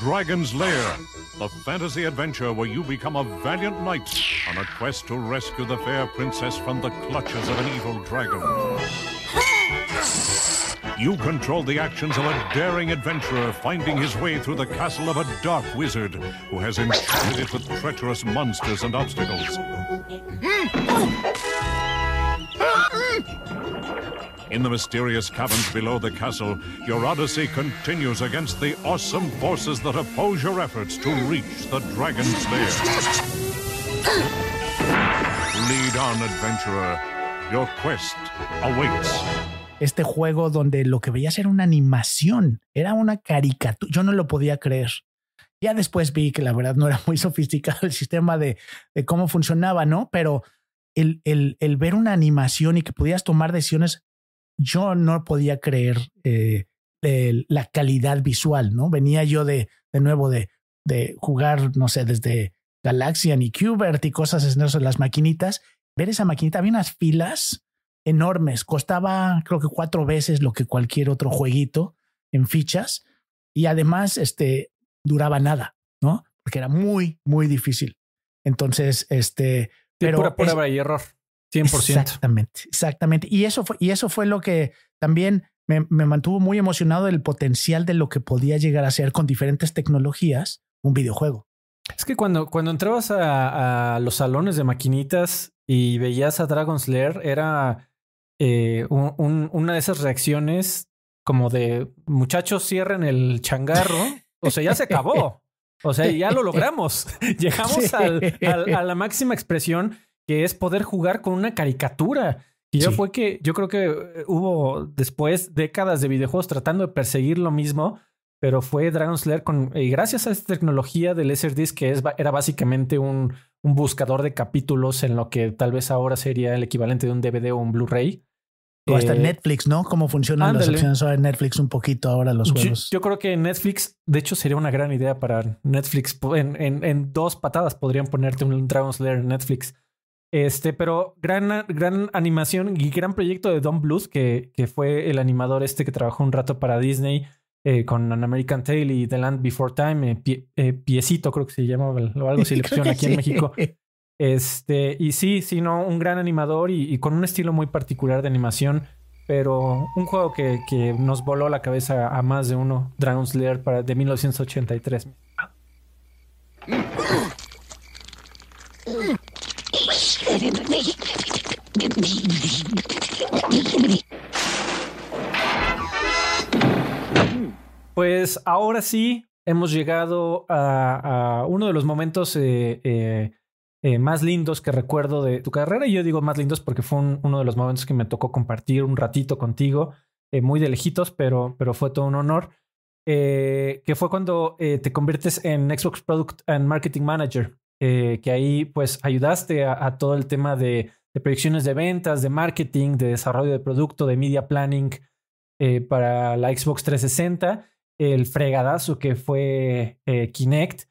S2: Dragon's Lair, the fantasy adventure where you become a valiant knight on a quest to rescue the fair princess from the clutches of an evil dragon. You control the actions of a daring adventurer finding his way through the castle of a dark wizard who has infested it with treacherous monsters and obstacles. In the mysterious caverns below the castle, your odyssey continues against the awesome forces that oppose your efforts to reach the Dragon's Lair. Lead on, adventurer. Your quest awaits. este juego donde lo que veías era una animación, era una caricatura. Yo no lo podía creer. Ya después vi que la verdad no era muy sofisticado el sistema de, cómo funcionaba, ¿no? Pero el, el, ver una animación y que podías tomar decisiones, yo no podía creer eh, la calidad visual, ¿no? Venía yo de, de nuevo de, de jugar, no sé, desde Galaxian y Qbert y cosas en las maquinitas. Ver esa maquinita, había unas filas enormes. Costaba creo que cuatro veces lo que cualquier otro jueguito en fichas y además este, duraba nada, ¿no? Porque era muy, muy difícil. Entonces, este...
S1: pero pura prueba y error. 100%.
S2: Exactamente, exactamente. Y eso fue, y eso fue lo que también me, mantuvo muy emocionado del potencial de lo que podía llegar a ser con diferentes tecnologías un videojuego.
S1: Es que cuando, cuando entrabas a, a los salones de maquinitas y veías a Dragon Slayer, era eh, un, una de esas reacciones como de muchachos cierren el changarro, o sea, ya se acabó. O sea, ya lo logramos. Llegamos al, a la máxima expresión que es poder jugar con una caricatura. Y fue que yo creo que eh, hubo después décadas de videojuegos tratando de perseguir lo mismo, pero fue Dragon Slayer con, y gracias a esta tecnología del LaserDisc que es, era básicamente un, un, buscador de capítulos en lo que tal vez ahora sería el equivalente de un DVD o un Blu-ray. O hasta eh, Netflix,
S2: ¿no? Cómo funcionan las opciones ahora Netflix un poquito ahora los juegos.
S1: Yo, creo que Netflix, de hecho, sería una gran idea para Netflix. En, en, en dos patadas podrían ponerte un Dragon Slayer en Netflix. Este, pero gran, gran animación y gran proyecto de Don Bluth, que, que fue el animador este que trabajó un rato para Disney con An American Tale y The Land Before Time, Piecito creo que se llamaba o algo si le aquí en México. Este, y sí, sí, no, un gran animador y, con un estilo muy particular de animación, pero un juego que, que nos voló la cabeza a más de uno, Dragon's Slayer para, de 1983. Pues ahora sí hemos llegado a, uno de los momentos eh, eh, eh, más lindos que recuerdo de tu carrera. Y yo digo más lindos porque fue uno de los momentos que me tocó compartir un ratito contigo, muy de lejitos, pero, pero fue todo un honor. que fue cuando te conviertes en Xbox Product and Marketing Manager, que ahí pues ayudaste a, todo el tema de, de, proyecciones de ventas, de marketing, de desarrollo de producto, de media planning para la Xbox 360 el fregadazo que fue eh, Kinect.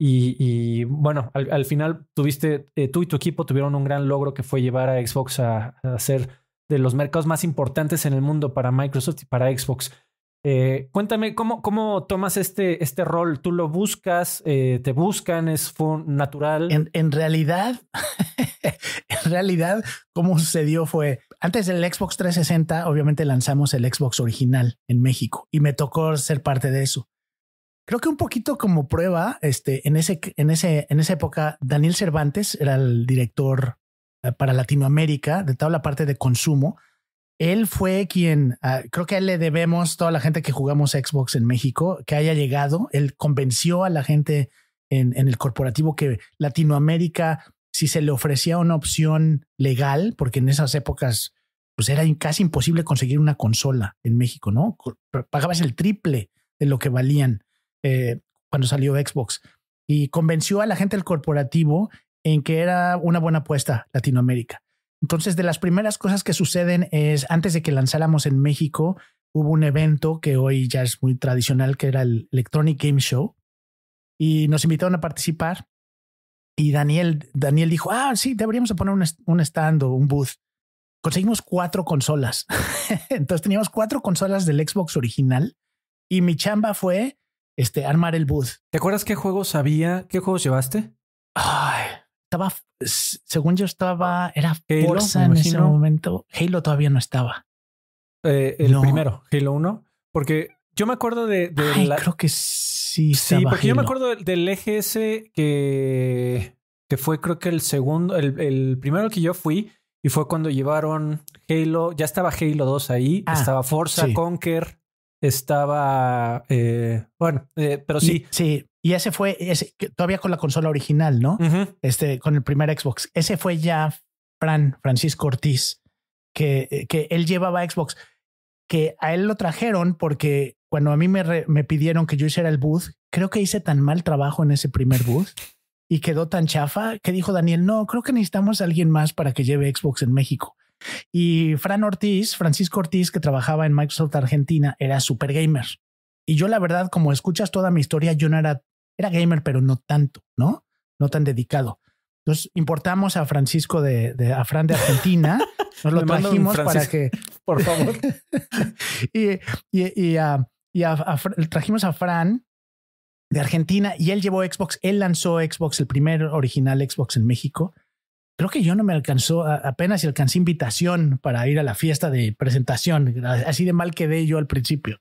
S1: Y, bueno, al, final tuviste, eh, tú y tu equipo tuvieron un gran logro que fue llevar a Xbox a, a ser de los mercados más importantes en el mundo para Microsoft y para Xbox. Eh, cuéntame, ¿cómo, tomas este, este, rol? ¿Tú lo buscas? Eh, ¿Te buscan? ¿Es natural? En, realidad, en realidad, cómo sucedió fue,
S2: antes del Xbox 360, obviamente lanzamos el Xbox original en México y me tocó ser parte de eso. Creo que un poquito como prueba, este, en, ese, en, ese, en esa época, Daniel Cervantes era el director eh, para Latinoamérica de toda la parte de consumo él fue quien, ah, creo que a él le debemos, toda la gente que jugamos Xbox en México, que haya llegado, él convenció a la gente en, el corporativo que Latinoamérica, si se le ofrecía una opción legal, porque en esas épocas pues era casi imposible conseguir una consola en México, ¿no? Pagabas el triple de lo que valían eh, cuando salió Xbox. Y convenció a la gente del corporativo en que era una buena apuesta Latinoamérica. Entonces, de las primeras cosas que suceden es, antes de que lanzáramos en México, hubo un evento que hoy ya es muy tradicional, que era el Electronic Game Show, y nos invitaron a participar. Y Daniel, Daniel dijo, ah, sí, deberíamos poner un, un stand o un booth. Conseguimos cuatro consolas. Entonces teníamos cuatro consolas del Xbox original y mi chamba fue este, armar el booth. ¿Te acuerdas qué juegos había? ¿Qué juegos llevaste? Ay, estaba, según yo estaba, era Forza en ese momento. Halo todavía no estaba.
S1: Eh, el primero, Halo 1, porque yo me acuerdo de,
S2: la... creo que sí. Sí, porque yo me
S1: acuerdo del, eje EGS que, que fue creo que el segundo, el, primero que yo fui y fue cuando llevaron Halo, ya estaba Halo 2 ahí, ah, estaba Forza, Conquer, estaba, eh, bueno, eh, pero sí. Sí, y ese fue, ese, todavía con la consola original, ¿no?
S2: Este, con el primer Xbox. Ese fue ya Fran, Francisco Ortiz, que, eh, que él llevaba Xbox, que a él lo trajeron porque cuando a mí me, me pidieron que yo hiciera el booth, creo que hice tan mal trabajo en ese primer booth y quedó tan chafa que dijo Daniel, no, creo que necesitamos a alguien más para que lleve Xbox en México. Y Fran Ortiz, Francisco Ortiz, que trabajaba en Microsoft Argentina, era super gamer. Y yo la verdad, como escuchas toda mi historia, yo no era era gamer, pero no tanto, ¿no? No tan dedicado. Entonces importamos a Francisco de, a Fran de Argentina, nos lo trajimos para que, por favor, ah, y, a, y trajimos a Fran de Argentina y él llevó Xbox, él lanzó Xbox, el primer original Xbox en México. Creo que yo no me alcanzó, apenas alcancé invitación para ir a la fiesta de presentación, así de mal quedé yo al principio.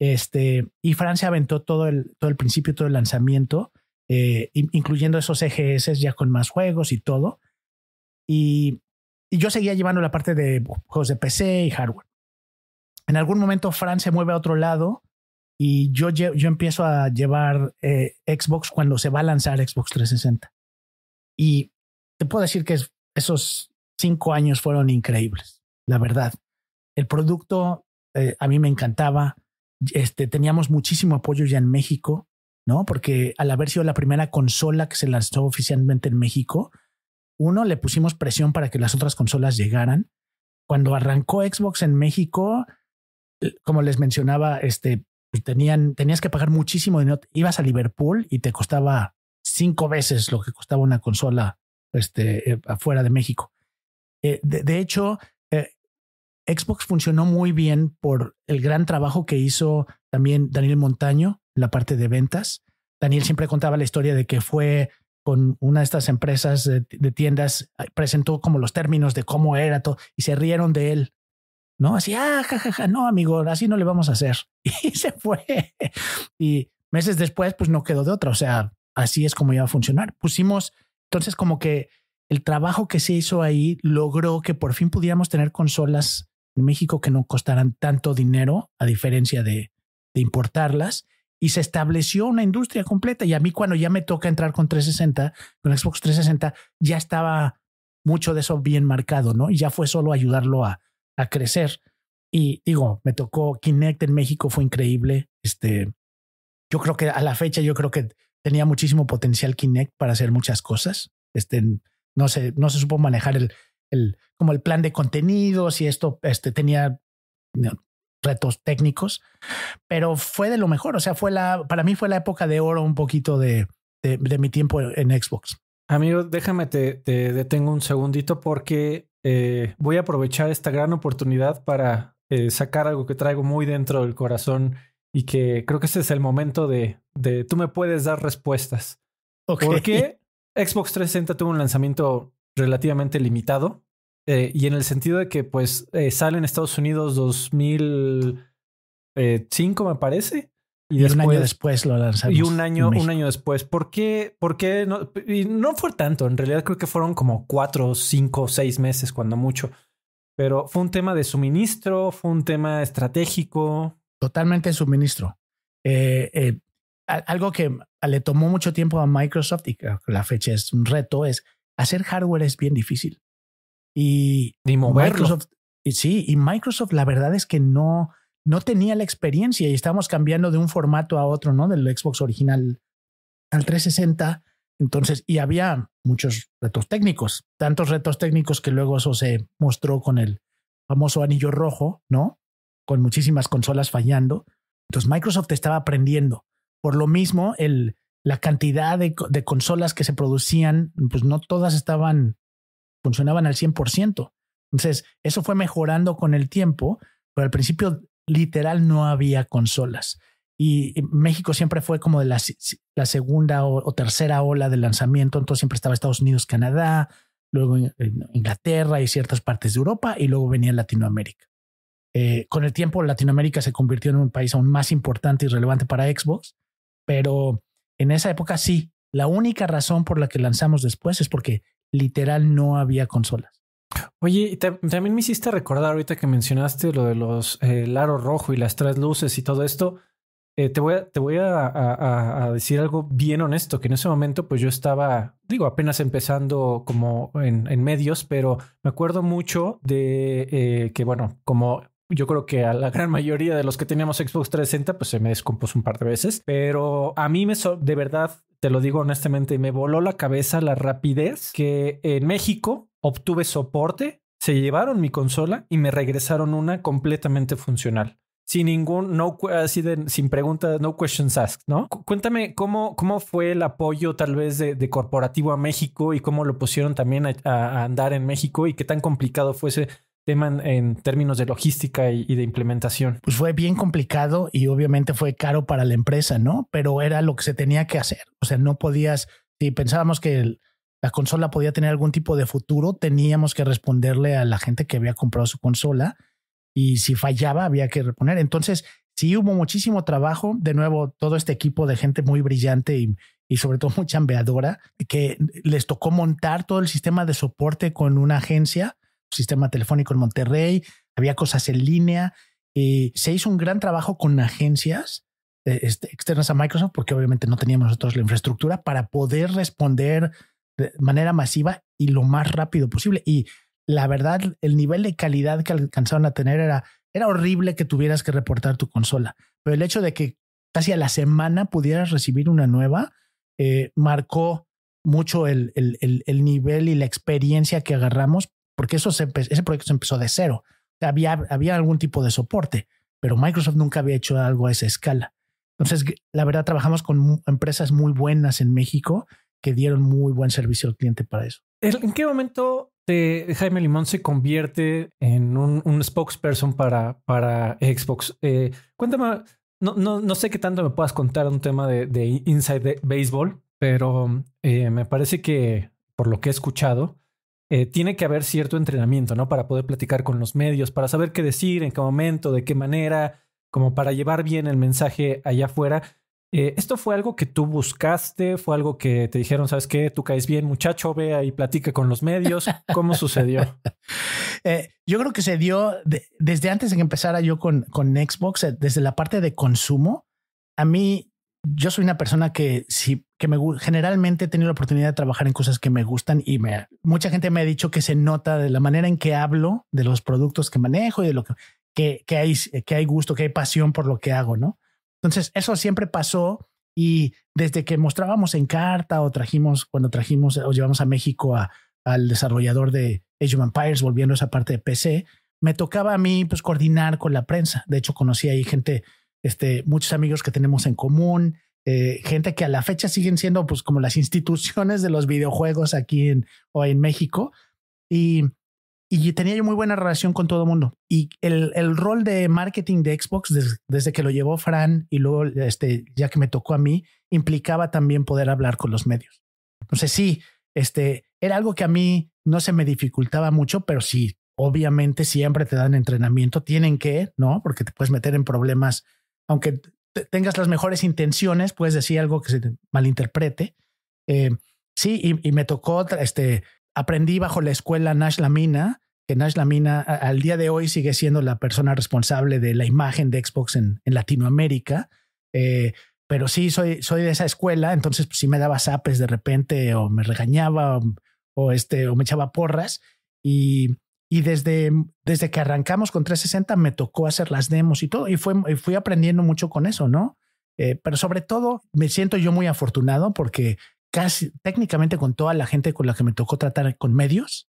S2: Este, y Francia aventó todo el, todo el principio, todo el lanzamiento, eh, incluyendo esos EGS ya con más juegos y todo. Y, y, yo seguía llevando la parte de juegos de PC y hardware. En algún momento se mueve a otro lado y yo, yo empiezo a llevar eh, Xbox cuando se va a lanzar Xbox 360. Y te puedo decir que esos cinco años fueron increíbles, la verdad. El producto eh, a mí me encantaba este, teníamos muchísimo apoyo ya en México, ¿no? Porque al haber sido la primera consola que se lanzó oficialmente en México, uno, le pusimos presión para que las otras consolas llegaran. Cuando arrancó Xbox en México, eh, como les mencionaba, este, pues, tenían, tenías que pagar muchísimo dinero. Ibas a Liverpool y te costaba cinco veces lo que costaba una consola este, eh, afuera de México. Eh, de, hecho, Xbox funcionó muy bien por el gran trabajo que hizo también Daniel Montaño la parte de ventas. Daniel siempre contaba la historia de que fue con una de estas empresas de, tiendas, eh, presentó como los términos de cómo era todo y se rieron de él. No, así, ah, jajaja, ja, ja, no, amigo, así no le vamos a hacer. Y se fue. Y meses después, pues no quedó de otra. O sea, así es como iba a funcionar. Pusimos, entonces, como que el trabajo que se hizo ahí logró que por fin pudiéramos tener consolas en México que no costaran tanto dinero, a diferencia de, importarlas y se estableció una industria completa. Y a mí cuando ya me toca entrar con 360, con Xbox 360, ya estaba mucho de eso bien marcado, ¿no? Y ya fue solo ayudarlo a, a crecer. Y digo, me tocó Kinect en México, fue increíble. Este, yo creo que a la fecha, yo creo que tenía muchísimo potencial Kinect para hacer muchas cosas. Este, no se, no se supo manejar el, el, como el plan de contenidos y esto este, tenía retos técnicos, pero fue de lo mejor. O sea, fue la, para mí fue la época de oro un poquito de, de, mi tiempo en Xbox.
S1: Amigo, déjame te, detengo un segundito porque eh, voy a aprovechar esta gran oportunidad para eh, sacar algo que traigo muy dentro del corazón y que creo que este es el momento de, de tú me puedes dar respuestas. Porque Xbox 360 tuvo un lanzamiento relativamente limitado. Eh, y en el sentido de que, pues, eh, sale en Estados Unidos 2005, eh, me parece.
S2: Y, un año después lo lanzaron. Y un año, un
S1: año después. ¿Por qué? ¿Por qué no? Y no fue tanto. En realidad creo que fueron como cuatro, cinco, seis meses, cuando mucho. Pero fue un tema de suministro, fue un tema estratégico. Totalmente suministro.
S2: algo que le tomó mucho tiempo a Microsoft y que la fecha es un reto es hacer hardware es bien difícil. Y, de moverlo. y sí, y Microsoft la verdad es que no, no tenía la experiencia y estábamos cambiando de un formato a otro, ¿no? Del Xbox original al 360. Entonces, y había muchos retos técnicos, tantos retos técnicos que luego eso se mostró con el famoso anillo rojo, ¿no? Con muchísimas consolas fallando. Entonces, Microsoft estaba aprendiendo. Por lo mismo, el, la cantidad de, consolas que se producían, pues no todas estaban, funcionaban al 100%. Entonces, eso fue mejorando con el tiempo, pero al principio literal no había consolas. Y México siempre fue como de la, segunda o, tercera ola de lanzamiento, entonces siempre estaba Estados Unidos, Canadá, luego Inglaterra y ciertas partes de Europa, y luego venía Latinoamérica. Eh, con el tiempo, Latinoamérica se convirtió en un país aún más importante y relevante para Xbox, pero en esa época sí. La única razón por la que lanzamos después es porque literal no había consolas.
S1: Oye, también me hiciste recordar ahorita que mencionaste lo de los eh, aro rojo y las tres luces y todo esto. Eh, te voy, a, decir algo bien honesto, que en ese momento pues yo estaba, digo, apenas empezando como en, medios, pero me acuerdo mucho de eh, que, bueno, como yo creo que a la gran mayoría de los que teníamos Xbox 360, pues se me descompuso un par de veces. Pero a mí me, de verdad, te lo digo honestamente, me voló la cabeza la rapidez que en México obtuve soporte, se llevaron mi consola y me regresaron una completamente funcional sin ningún, no, así de, sin preguntas, no questions asked, ¿no? Cuéntame cómo, cómo fue el apoyo tal vez de, corporativo a México y cómo lo pusieron también a, a, andar en México y qué tan complicado fuese tema en, términos de logística y, de implementación?
S2: Pues fue bien complicado y obviamente fue caro para la empresa, ¿no? Pero era lo que se tenía que hacer. O sea, no podías, si pensábamos que la consola podía tener algún tipo de futuro, teníamos que responderle a la gente que había comprado su consola y si fallaba había que reponer. Entonces, sí hubo muchísimo trabajo, de nuevo, todo este equipo de gente muy brillante y, y sobre todo muy chambeadora, que les tocó montar todo el sistema de soporte con una agencia sistema telefónico en Monterrey, había cosas en línea. Y eh, se hizo un gran trabajo con agencias eh, este, externas a Microsoft, porque obviamente no teníamos nosotros la infraestructura para poder responder de manera masiva y lo más rápido posible. Y la verdad, el nivel de calidad que alcanzaron a tener era, era horrible que tuvieras que reportar tu consola. Pero el hecho de que casi a la semana pudieras recibir una nueva, eh, marcó mucho el, el, el, nivel y la experiencia que agarramos porque eso ese proyecto se empezó de cero. Había, había algún tipo de soporte, pero Microsoft nunca había hecho algo a esa escala. Entonces, la verdad, trabajamos con empresas muy buenas en México que dieron muy buen servicio
S1: al cliente para eso. ¿En qué momento Jaime Limón se convierte en un, spokesperson para, para Xbox? Eh, cuéntame, no, no, sé qué tanto me puedas contar un tema de, Inside Baseball, pero eh, me parece que, por lo que he escuchado, eh, tiene que haber cierto entrenamiento, ¿no? Para poder platicar con los medios, para saber qué decir, en qué momento, de qué manera, como para llevar bien el mensaje allá afuera. Eh, ¿Esto fue algo que tú buscaste? ¿Fue algo que te dijeron, sabes qué, tú caes bien, muchacho, vea y platique con los medios? ¿Cómo sucedió? Eh, yo creo que se dio
S2: desde antes de que empezara yo con, con Xbox, desde la parte de consumo. A mí, yo soy una persona que sí que me generalmente he tenido la oportunidad de trabajar en cosas que me gustan y me, mucha gente me ha dicho que se nota de la manera en que hablo de los productos que manejo y de lo que, hay, que hay gusto, que hay pasión por lo que hago, ¿no? Entonces, eso siempre pasó y desde que mostrábamos en carta o trajimos, cuando trajimos o llevamos a México a, al desarrollador de Age of Empires, volviendo a esa parte de PC, me tocaba a mí pues coordinar con la prensa. De hecho, conocí ahí gente, este, muchos amigos que tenemos en común, eh, gente que a la fecha siguen siendo pues como las instituciones de los videojuegos aquí en, o en México. Y, y tenía yo muy buena relación con todo el mundo. Y el, rol de marketing de Xbox, desde que lo llevó Fran y luego este, ya que me tocó a mí, implicaba también poder hablar con los medios. Entonces sí, este, era algo que a mí no se me dificultaba mucho, pero sí, obviamente siempre te dan entrenamiento, tienen que, ¿no? Porque te puedes meter en problemas, aunque tengas las mejores intenciones, puedes decir algo que se malinterprete. Eh, sí, y, me tocó, este, aprendí bajo la escuela Nash Lamina, que Nash Lamina al día de hoy sigue siendo la persona responsable de la imagen de Xbox en, Latinoamérica. Eh, pero sí, soy, soy de esa escuela, entonces si pues, me daba zapes de repente o me regañaba o, este, o me echaba porras. Y, y desde, desde que arrancamos con 360 me tocó hacer las demos y todo, y, fue, fui aprendiendo mucho con eso, ¿no? Eh, pero sobre todo me siento yo muy afortunado porque casi técnicamente con toda la gente con la que me tocó tratar con medios,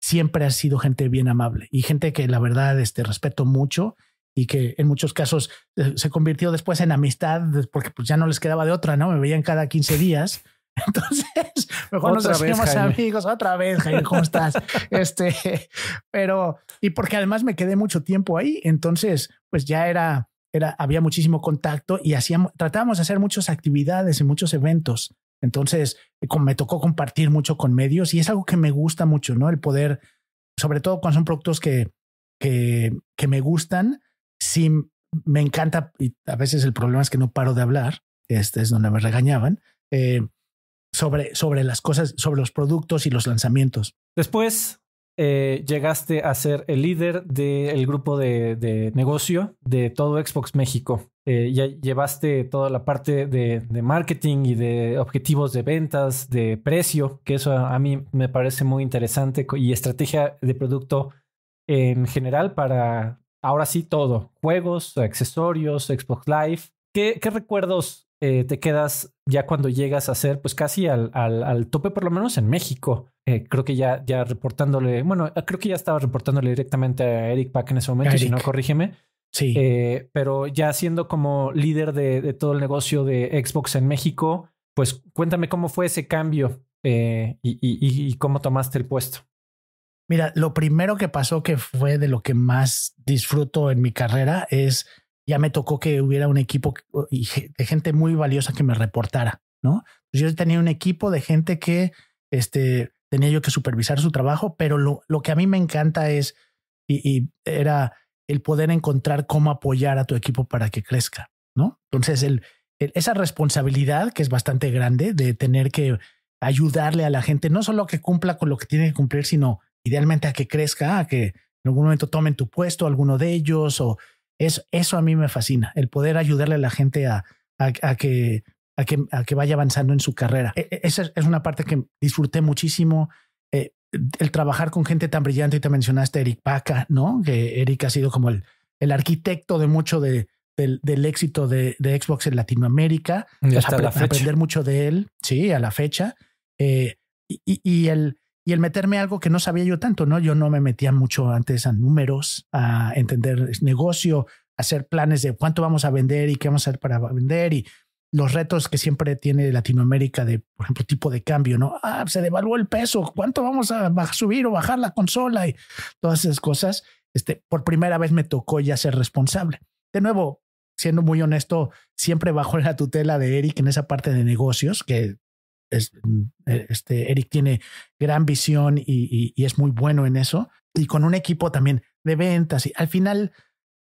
S2: siempre ha sido gente bien amable y gente que la verdad este, respeto mucho y que en muchos casos eh, se convirtió después en amistad porque pues, ya no les quedaba de otra, ¿no? Me veían cada 15 días. Entonces, mejor nos hacemos amigos otra vez, Jaime, ¿cómo estás? este, pero, y porque además me quedé mucho tiempo ahí, entonces, pues ya era, era, había muchísimo contacto y hacíamos, tratábamos de hacer muchas actividades y muchos eventos. Entonces, me tocó compartir mucho con medios y es algo que me gusta mucho, ¿no? El poder, sobre todo cuando son productos que, que, me gustan, sí me encanta y a veces el problema es que no paro de hablar, este es donde me regañaban, eh, sobre, las cosas, sobre los productos y los lanzamientos.
S1: Después eh, llegaste a ser el líder del grupo de, negocio de todo Xbox México. Eh, ya llevaste toda la parte de, marketing y de objetivos de ventas, de precio, que eso a, mí me parece muy interesante y estrategia de producto en general para ahora sí todo, juegos, accesorios, Xbox Live. qué recuerdos eh, te quedas ya cuando llegas a ser pues casi al, al, al tope, por lo menos en México. Eh, creo que ya, ya reportándole, bueno, ah, creo que ya estaba reportándole directamente a Eric Pack en ese momento, si no, corrígeme. Sí. Eh, pero ya siendo como líder de, de, todo el negocio de Xbox en México, pues cuéntame cómo fue ese cambio y, y, y cómo tomaste el puesto.
S2: Mira, lo primero que pasó que fue de lo que más disfruto en mi carrera es ya me tocó que hubiera un equipo de gente muy valiosa que me reportara, ¿no? Pues yo tenía un equipo de gente que este, tenía yo que supervisar su trabajo, pero lo, que a mí me encanta es, y, era el poder encontrar cómo apoyar a tu equipo para que crezca, ¿no? Entonces, esa responsabilidad que es bastante grande de tener que ayudarle a la gente, no solo a que cumpla con lo que tiene que cumplir, sino idealmente a que crezca, a que en algún momento tomen tu puesto, alguno de ellos, o eso a mí me fascina, el poder ayudarle a la gente a, que, que, vaya avanzando en su carrera. E, e, esa es una parte que disfruté muchísimo. Eh, el trabajar con gente tan brillante, y te mencionaste Eric Paca, ¿no? Que Eric ha sido como el, el arquitecto de mucho de, del, éxito de, Xbox en Latinoamérica. Aprender mucho de él, sí, a la fecha. Eh, y, el, y el meterme algo que no sabía yo tanto, ¿no? Yo no me metía mucho antes a números, a entender negocio, hacer planes de cuánto vamos a vender y qué vamos a hacer para vender y los retos que siempre tiene Latinoamérica de, por ejemplo, tipo de cambio, ¿no? Ah, se devaluó el peso, ¿cuánto vamos a subir o bajar la consola? Y todas esas cosas, este, por primera vez me tocó ya ser responsable. De nuevo, siendo muy honesto, siempre bajo la tutela de Eric en esa parte de negocios, que Mm, eh, este, Eric tiene gran visión y, es muy bueno en eso. Y con un equipo también de ventas. Y al final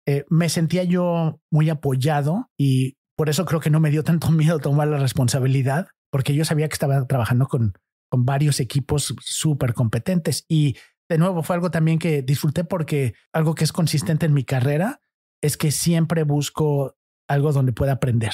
S2: eh, me sentía yo muy apoyado y por eso creo que no me dio tanto miedo tomar la responsabilidad, porque yo sabía que estaba trabajando con, con varios equipos súper competentes. Y de nuevo fue algo también que disfruté porque algo que es consistente en mi carrera es que siempre busco algo donde pueda aprender.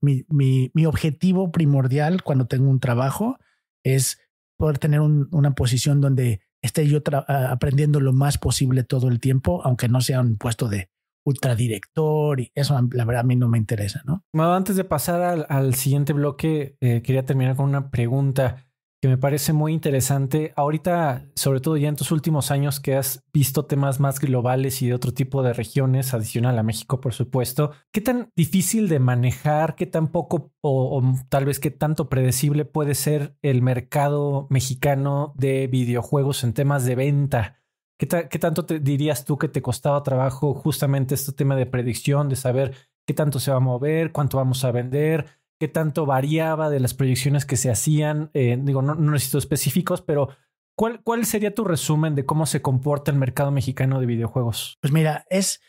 S2: Mi, mi, objetivo primordial cuando tengo un trabajo es poder tener una posición donde esté yo aprendiendo lo más posible todo el tiempo, aunque no sea un puesto de ultradirector y eso la verdad a mí no me interesa, ¿no?
S1: antes de pasar al, siguiente bloque, eh, quería terminar con una pregunta que me parece muy interesante. Ahorita, sobre todo ya en tus últimos años que has visto temas más globales y de otro tipo de regiones, adicional a México, por supuesto, ¿qué tan difícil de manejar, qué tan poco o, tal vez qué tanto predecible puede ser el mercado mexicano de videojuegos en temas de venta? ¿Qué, qué tanto te dirías tú que te costaba trabajo justamente este tema de predicción, de saber qué tanto se va a mover, cuánto vamos a vender? qué tanto variaba de las proyecciones que se hacían. Eh, digo, no, necesito específicos, pero ¿cuál, sería tu resumen de cómo se comporta el mercado mexicano de videojuegos?
S2: Pues mira, es,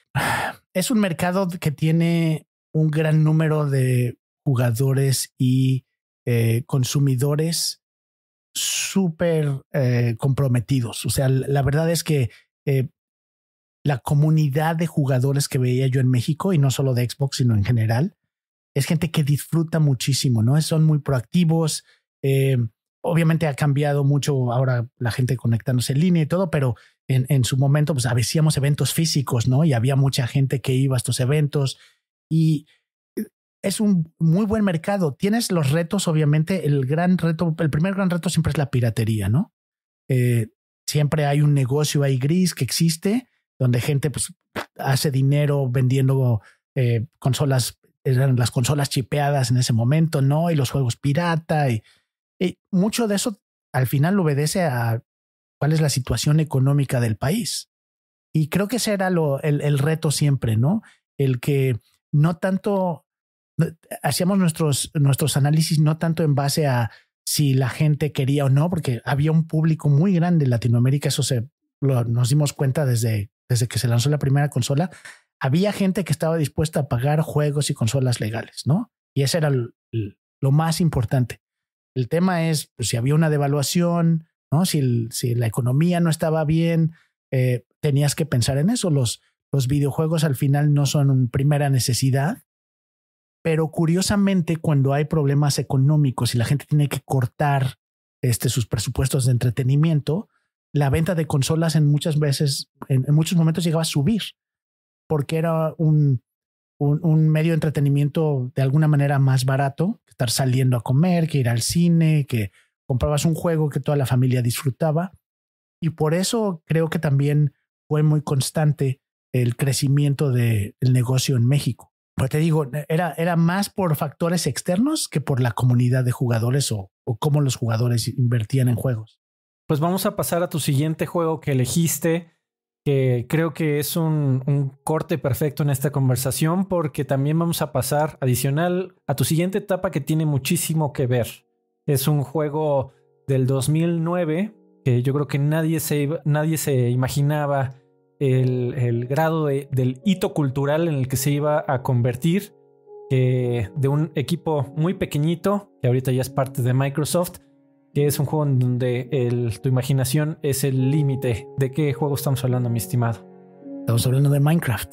S2: es un mercado que tiene un gran número de jugadores y eh, consumidores súper eh, comprometidos. O sea, la verdad es que la comunidad de jugadores que veía yo en México, y no solo de Xbox, sino en general, es gente que disfruta muchísimo, ¿no? Son muy proactivos. Eh, obviamente ha cambiado mucho ahora la gente conectándose en línea y todo, pero en, su momento, pues hacíamos eventos físicos, ¿no? Y había mucha gente que iba a estos eventos y eh, es un muy buen mercado. Tienes los retos, obviamente, el gran reto, el primer gran reto siempre es la piratería, ¿no? Eh, siempre hay un negocio ahí gris que existe, donde gente pues hace dinero vendiendo consolas eran las consolas chipeadas en ese momento, ¿no? Y los juegos pirata y, mucho de eso al final obedece a cuál es la situación económica del país. Y creo que ese era lo, el, el, reto siempre, ¿no? El que no tanto hacíamos nuestros, nuestros análisis no tanto en base a si la gente quería o no, porque había un público muy grande en Latinoamérica, eso se lo, nos dimos cuenta desde, desde que se lanzó la primera consola, había gente que estaba dispuesta a pagar juegos y consolas legales, ¿no? Y ese era lo más importante. El tema es pues, si había una devaluación, ¿no? Si, la economía no estaba bien, eh, tenías que pensar en eso. Los, videojuegos al final no son primera necesidad, pero curiosamente cuando hay problemas económicos y la gente tiene que cortar este, sus presupuestos de entretenimiento, la venta de consolas en muchas veces, en muchos momentos llegaba a subir porque era un, un, medio de entretenimiento de alguna manera más barato, que estar saliendo a comer, que ir al cine, que comprabas un juego que toda la familia disfrutaba. Y por eso creo que también fue muy constante el crecimiento del negocio en México. Pues te digo, era, era más por factores externos que por la comunidad de jugadores o, o cómo los jugadores invertían en juegos.
S1: Pues vamos a pasar a tu siguiente juego que elegiste que creo que es un, corte perfecto en esta conversación porque también vamos a pasar adicional a tu siguiente etapa que tiene muchísimo que ver. Es un juego del 2009 que yo creo que nadie se, nadie se imaginaba el, grado del hito cultural en el que se iba a convertir, de un equipo muy pequeñito, que ahorita ya es parte de Microsoft, que es un juego en donde tu imaginación es el límite. ¿De qué juego estamos hablando, mi estimado? Estamos hablando de Minecraft.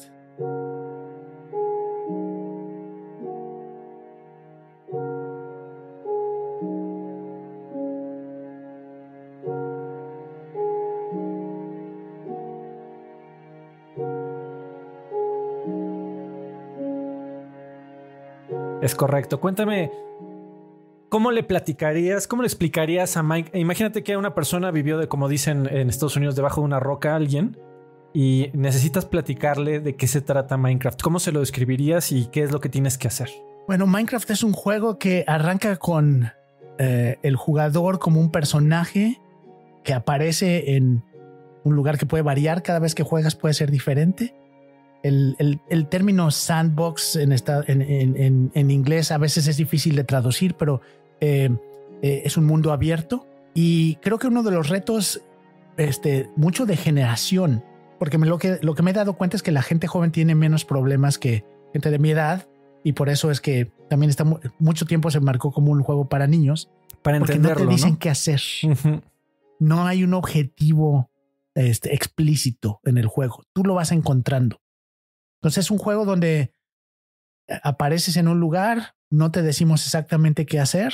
S1: Es correcto. Cuéntame, ¿Cómo le platicarías, cómo le explicarías a Mike? Imagínate que una persona vivió de, como dicen en Estados Unidos, debajo de una roca alguien y necesitas platicarle de qué se trata Minecraft. ¿Cómo se lo describirías y qué es lo que tienes que hacer?
S2: Bueno, Minecraft es un juego que arranca con eh, el jugador como un personaje que aparece en un lugar que puede variar. Cada vez que juegas puede ser diferente. El, término sandbox en, en, en, inglés a veces es difícil de traducir, pero Em, eh, es un mundo abierto y creo que uno de los retos, este, mucho de generación, porque lo que, lo que me he dado cuenta es que la gente joven tiene menos problemas que gente de mi edad y por eso es que también está mucho tiempo se marcó como un juego para niños. Para entenderlo, porque no te dicen qué hacer. No hay un objetivo este, explícito en el juego. Tú lo vas encontrando. Entonces es un juego donde eh, apareces en un lugar, no te decimos exactamente qué hacer,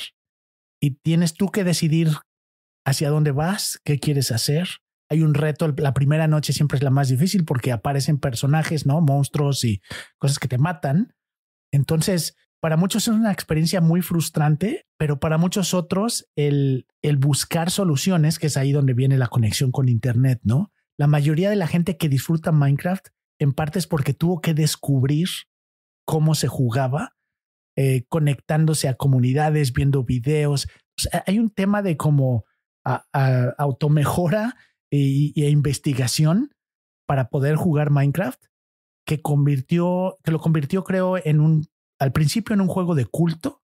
S2: y tienes tú que decidir hacia dónde vas, qué quieres hacer. Hay un reto, la primera noche siempre es la más difícil porque aparecen personajes, ¿no? Monstruos y cosas que te matan. Entonces, para muchos es una experiencia muy frustrante, pero para muchos otros el, el buscar soluciones, que es ahí donde viene la conexión con Internet, ¿no? La mayoría de la gente que disfruta Minecraft en parte es porque tuvo que descubrir cómo se jugaba eh, conectándose a comunidades, viendo videos. hay un tema de como auto a automejora e, investigación para poder jugar Minecraft que convirtió, que lo convirtió, creo, en un, al principio en un juego de culto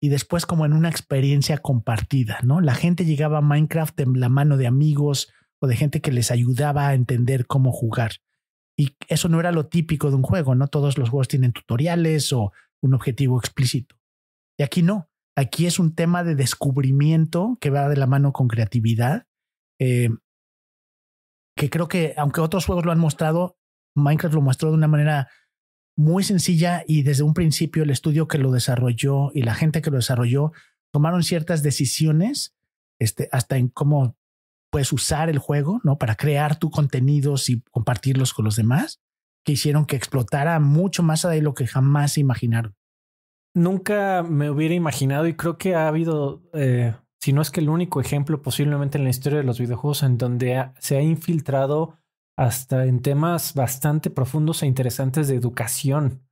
S2: y después como en una experiencia compartida, ¿no? La gente llegaba a Minecraft en la mano de amigos o de gente que les ayudaba a entender cómo jugar. Y eso no era lo típico de un juego, ¿no? Todos los juegos tienen tutoriales o un objetivo explícito. Y aquí no, aquí es un tema de descubrimiento que va de la mano con creatividad, eh, que creo que aunque otros juegos lo han mostrado, Minecraft lo mostró de una manera muy sencilla y desde un principio el estudio que lo desarrolló y la gente que lo desarrolló tomaron ciertas decisiones, este, hasta en cómo puedes usar el juego, ¿no? Para crear tu contenido y compartirlos con los demás que hicieron que explotara mucho más allá de lo que jamás imaginaron.
S1: Nunca me hubiera imaginado y creo que ha habido, eh, si no es que el único ejemplo posiblemente en la historia de los videojuegos en donde se ha infiltrado hasta en temas bastante profundos e interesantes de educación.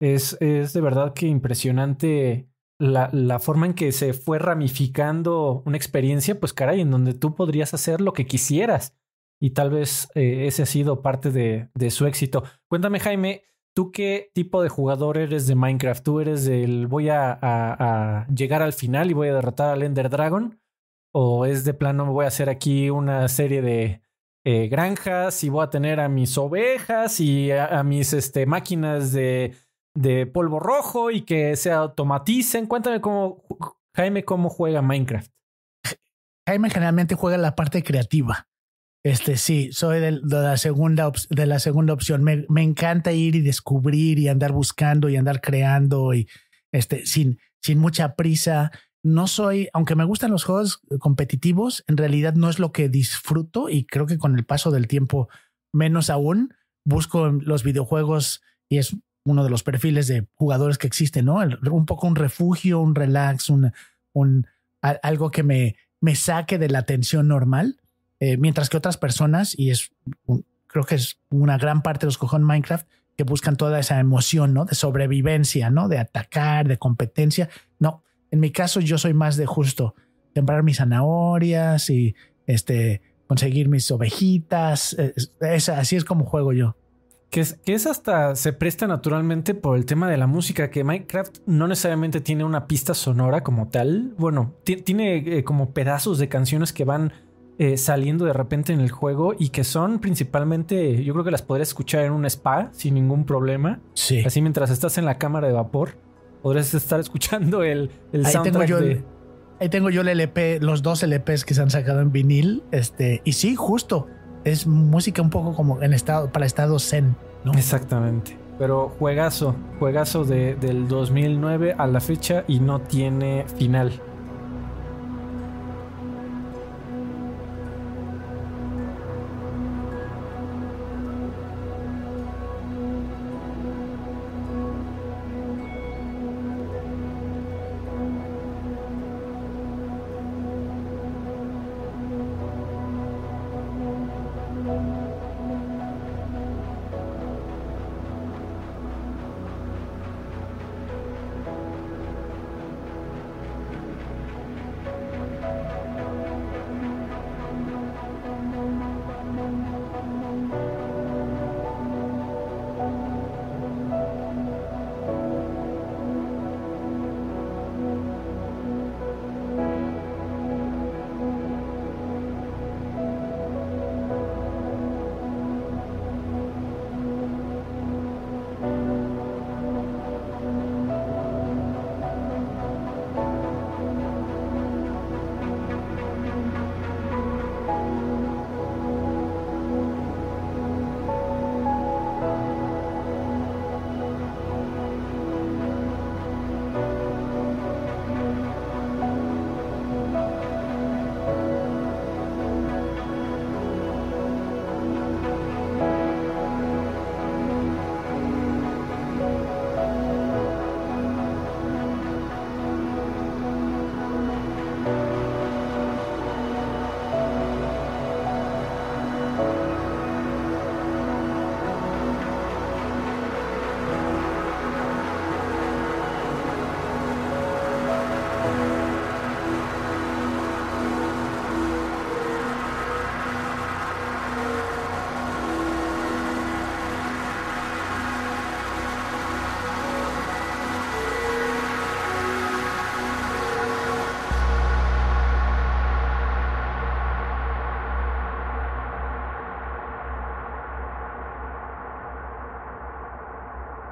S1: Es, es de verdad que impresionante la, la, forma en que se fue ramificando una experiencia, pues caray, en donde tú podrías hacer lo que quisieras y tal vez eh, ese ha sido parte de, su éxito. Cuéntame, Jaime, ¿tú qué tipo de jugador eres de Minecraft? ¿Tú eres del voy a, llegar al final y voy a derrotar al Ender Dragon? ¿O es de plano voy a hacer aquí una serie de, eh, granjas y voy a tener a mis ovejas y a, mis este, máquinas de, de, polvo rojo y que se automaticen. Cuéntame cómo, Jaime, cómo juega Minecraft.
S2: Jaime generalmente juega la parte creativa. Este sí, soy de, la segunda de la segunda opción. Me, me, encanta ir y descubrir y andar buscando y andar creando y este sin sin mucha prisa. No soy, aunque me gustan los juegos competitivos, en realidad no es lo que disfruto y creo que con el paso del tiempo menos aún busco los videojuegos y es uno de los perfiles de jugadores que existen, ¿no? un poco un refugio, un relax, un, un algo que me, me saque de la tensión normal eh, mientras que otras personas, y es creo que es una gran parte de los cojones Minecraft, que buscan toda esa emoción, ¿no? De sobrevivencia, ¿no? De atacar, de competencia. No, en mi caso yo soy más de justo sembrar mis zanahorias y este, conseguir mis ovejitas. así es como juego yo.
S1: Que es, que es hasta se presta naturalmente por el tema de la música, que Minecraft no necesariamente tiene una pista sonora como tal. Bueno, tiene eh, como pedazos de canciones que van eh, saliendo de repente en el juego y que son principalmente, yo creo que las podrías escuchar en un spa sin ningún problema. Sí. Así mientras estás en la cámara de vapor, podrías estar escuchando el, el ahí soundtrack tengo yo de... el, ahí tengo yo el LP, los dos LPs que se han sacado en
S2: vinil. Este, y sí, justo. Es música un poco como en estado, para estado zen,
S1: ¿no? Exactamente. Pero juegazo, juegazo de, del 2009 a la fecha y no tiene final.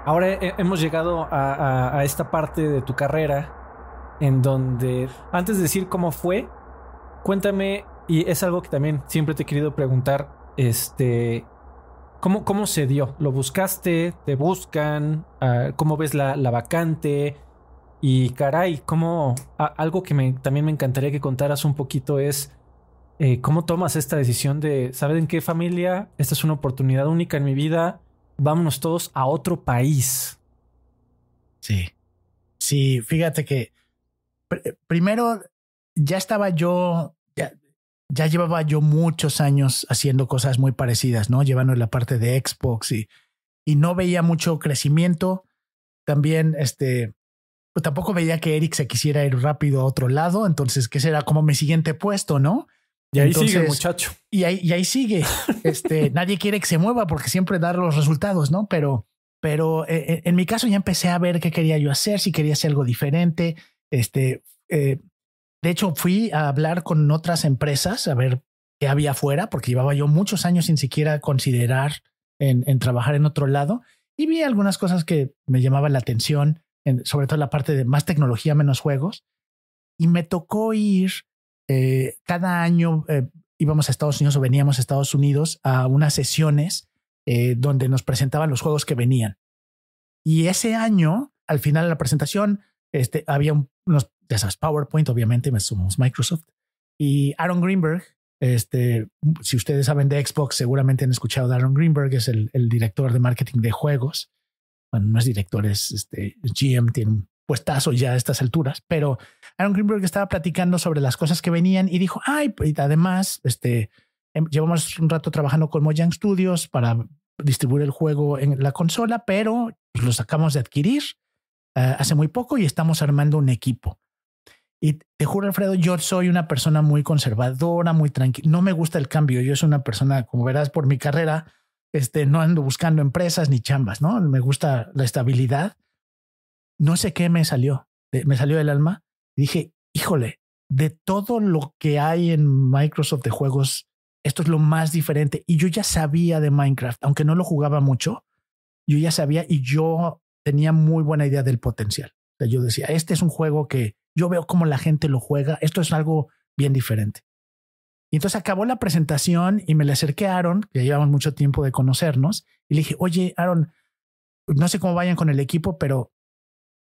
S1: Ahora eh, hemos llegado a, esta parte de tu carrera en donde, antes de decir cómo fue, cuéntame, y es algo que también siempre te he querido preguntar, este, ¿cómo, cómo se dio? ¿Lo buscaste? ¿Te buscan? Ah, ¿Cómo ves la, vacante? Y caray, como algo que también me encantaría que contaras un poquito es eh, cómo tomas esta decisión de, en qué familia? Esta es una oportunidad única en mi vida vámonos todos a otro país. Sí. Sí,
S2: fíjate que eh, primero ya estaba yo, ya, llevaba yo muchos años haciendo cosas muy parecidas, ¿no? Llevando la parte de Xbox y, y no veía mucho crecimiento. También, este, pues tampoco veía que Eric se quisiera ir rápido a otro lado, entonces, ¿qué será como mi siguiente puesto, no? Y ahí sigue, muchacho. Y ahí, sigue. Este, nadie quiere que se mueva porque siempre dar los resultados, ¿no? Pero, pero eh, eh, en mi caso ya empecé a ver qué quería yo hacer, si quería hacer algo diferente. Este, eh, de hecho, fui a hablar con otras empresas a ver qué había afuera, porque llevaba yo muchos años sin siquiera considerar en, trabajar en otro lado. Y vi algunas cosas que me llamaban la atención, sobre todo la parte de más tecnología, menos juegos. Y me tocó ir eh, cada año eh, íbamos a Estados Unidos o veníamos a Estados Unidos a unas sesiones eh, donde nos presentaban los juegos que venían. Y ese año, al final de la presentación, este, había unos, de esas PowerPoint, obviamente, me somos Microsoft. Y Aaron Greenberg, este, si ustedes saben de Xbox, seguramente han escuchado de Aaron Greenberg, es el, director de marketing de juegos. Bueno, no es director, es este, GM, tiene puestazo ya a estas alturas, pero Aaron Greenberg estaba platicando sobre las cosas que venían y dijo, ay, además, este, em, llevamos un rato trabajando con Mojang Studios para distribuir el juego en la consola, pero lo sacamos de adquirir eh, hace muy poco y estamos armando un equipo. Y te juro, Alfredo, yo soy una persona muy conservadora, muy tranquila. No me gusta el cambio. Yo soy una persona, como verás por mi carrera, este, no ando buscando empresas ni chambas, ¿no? Me gusta la estabilidad no sé qué me salió, me salió del alma y dije, híjole, de todo lo que hay en Microsoft de juegos, esto es lo más diferente. Y yo ya sabía de Minecraft, aunque no lo jugaba mucho, yo ya sabía y yo tenía muy buena idea del potencial. yo decía, este es un juego que yo veo cómo la gente lo juega, esto es algo bien diferente. Y entonces acabó la presentación y me le acerqué a Aaron, que llevamos mucho tiempo de conocernos, y le dije, oye, Aaron, no sé cómo vayan con el equipo, pero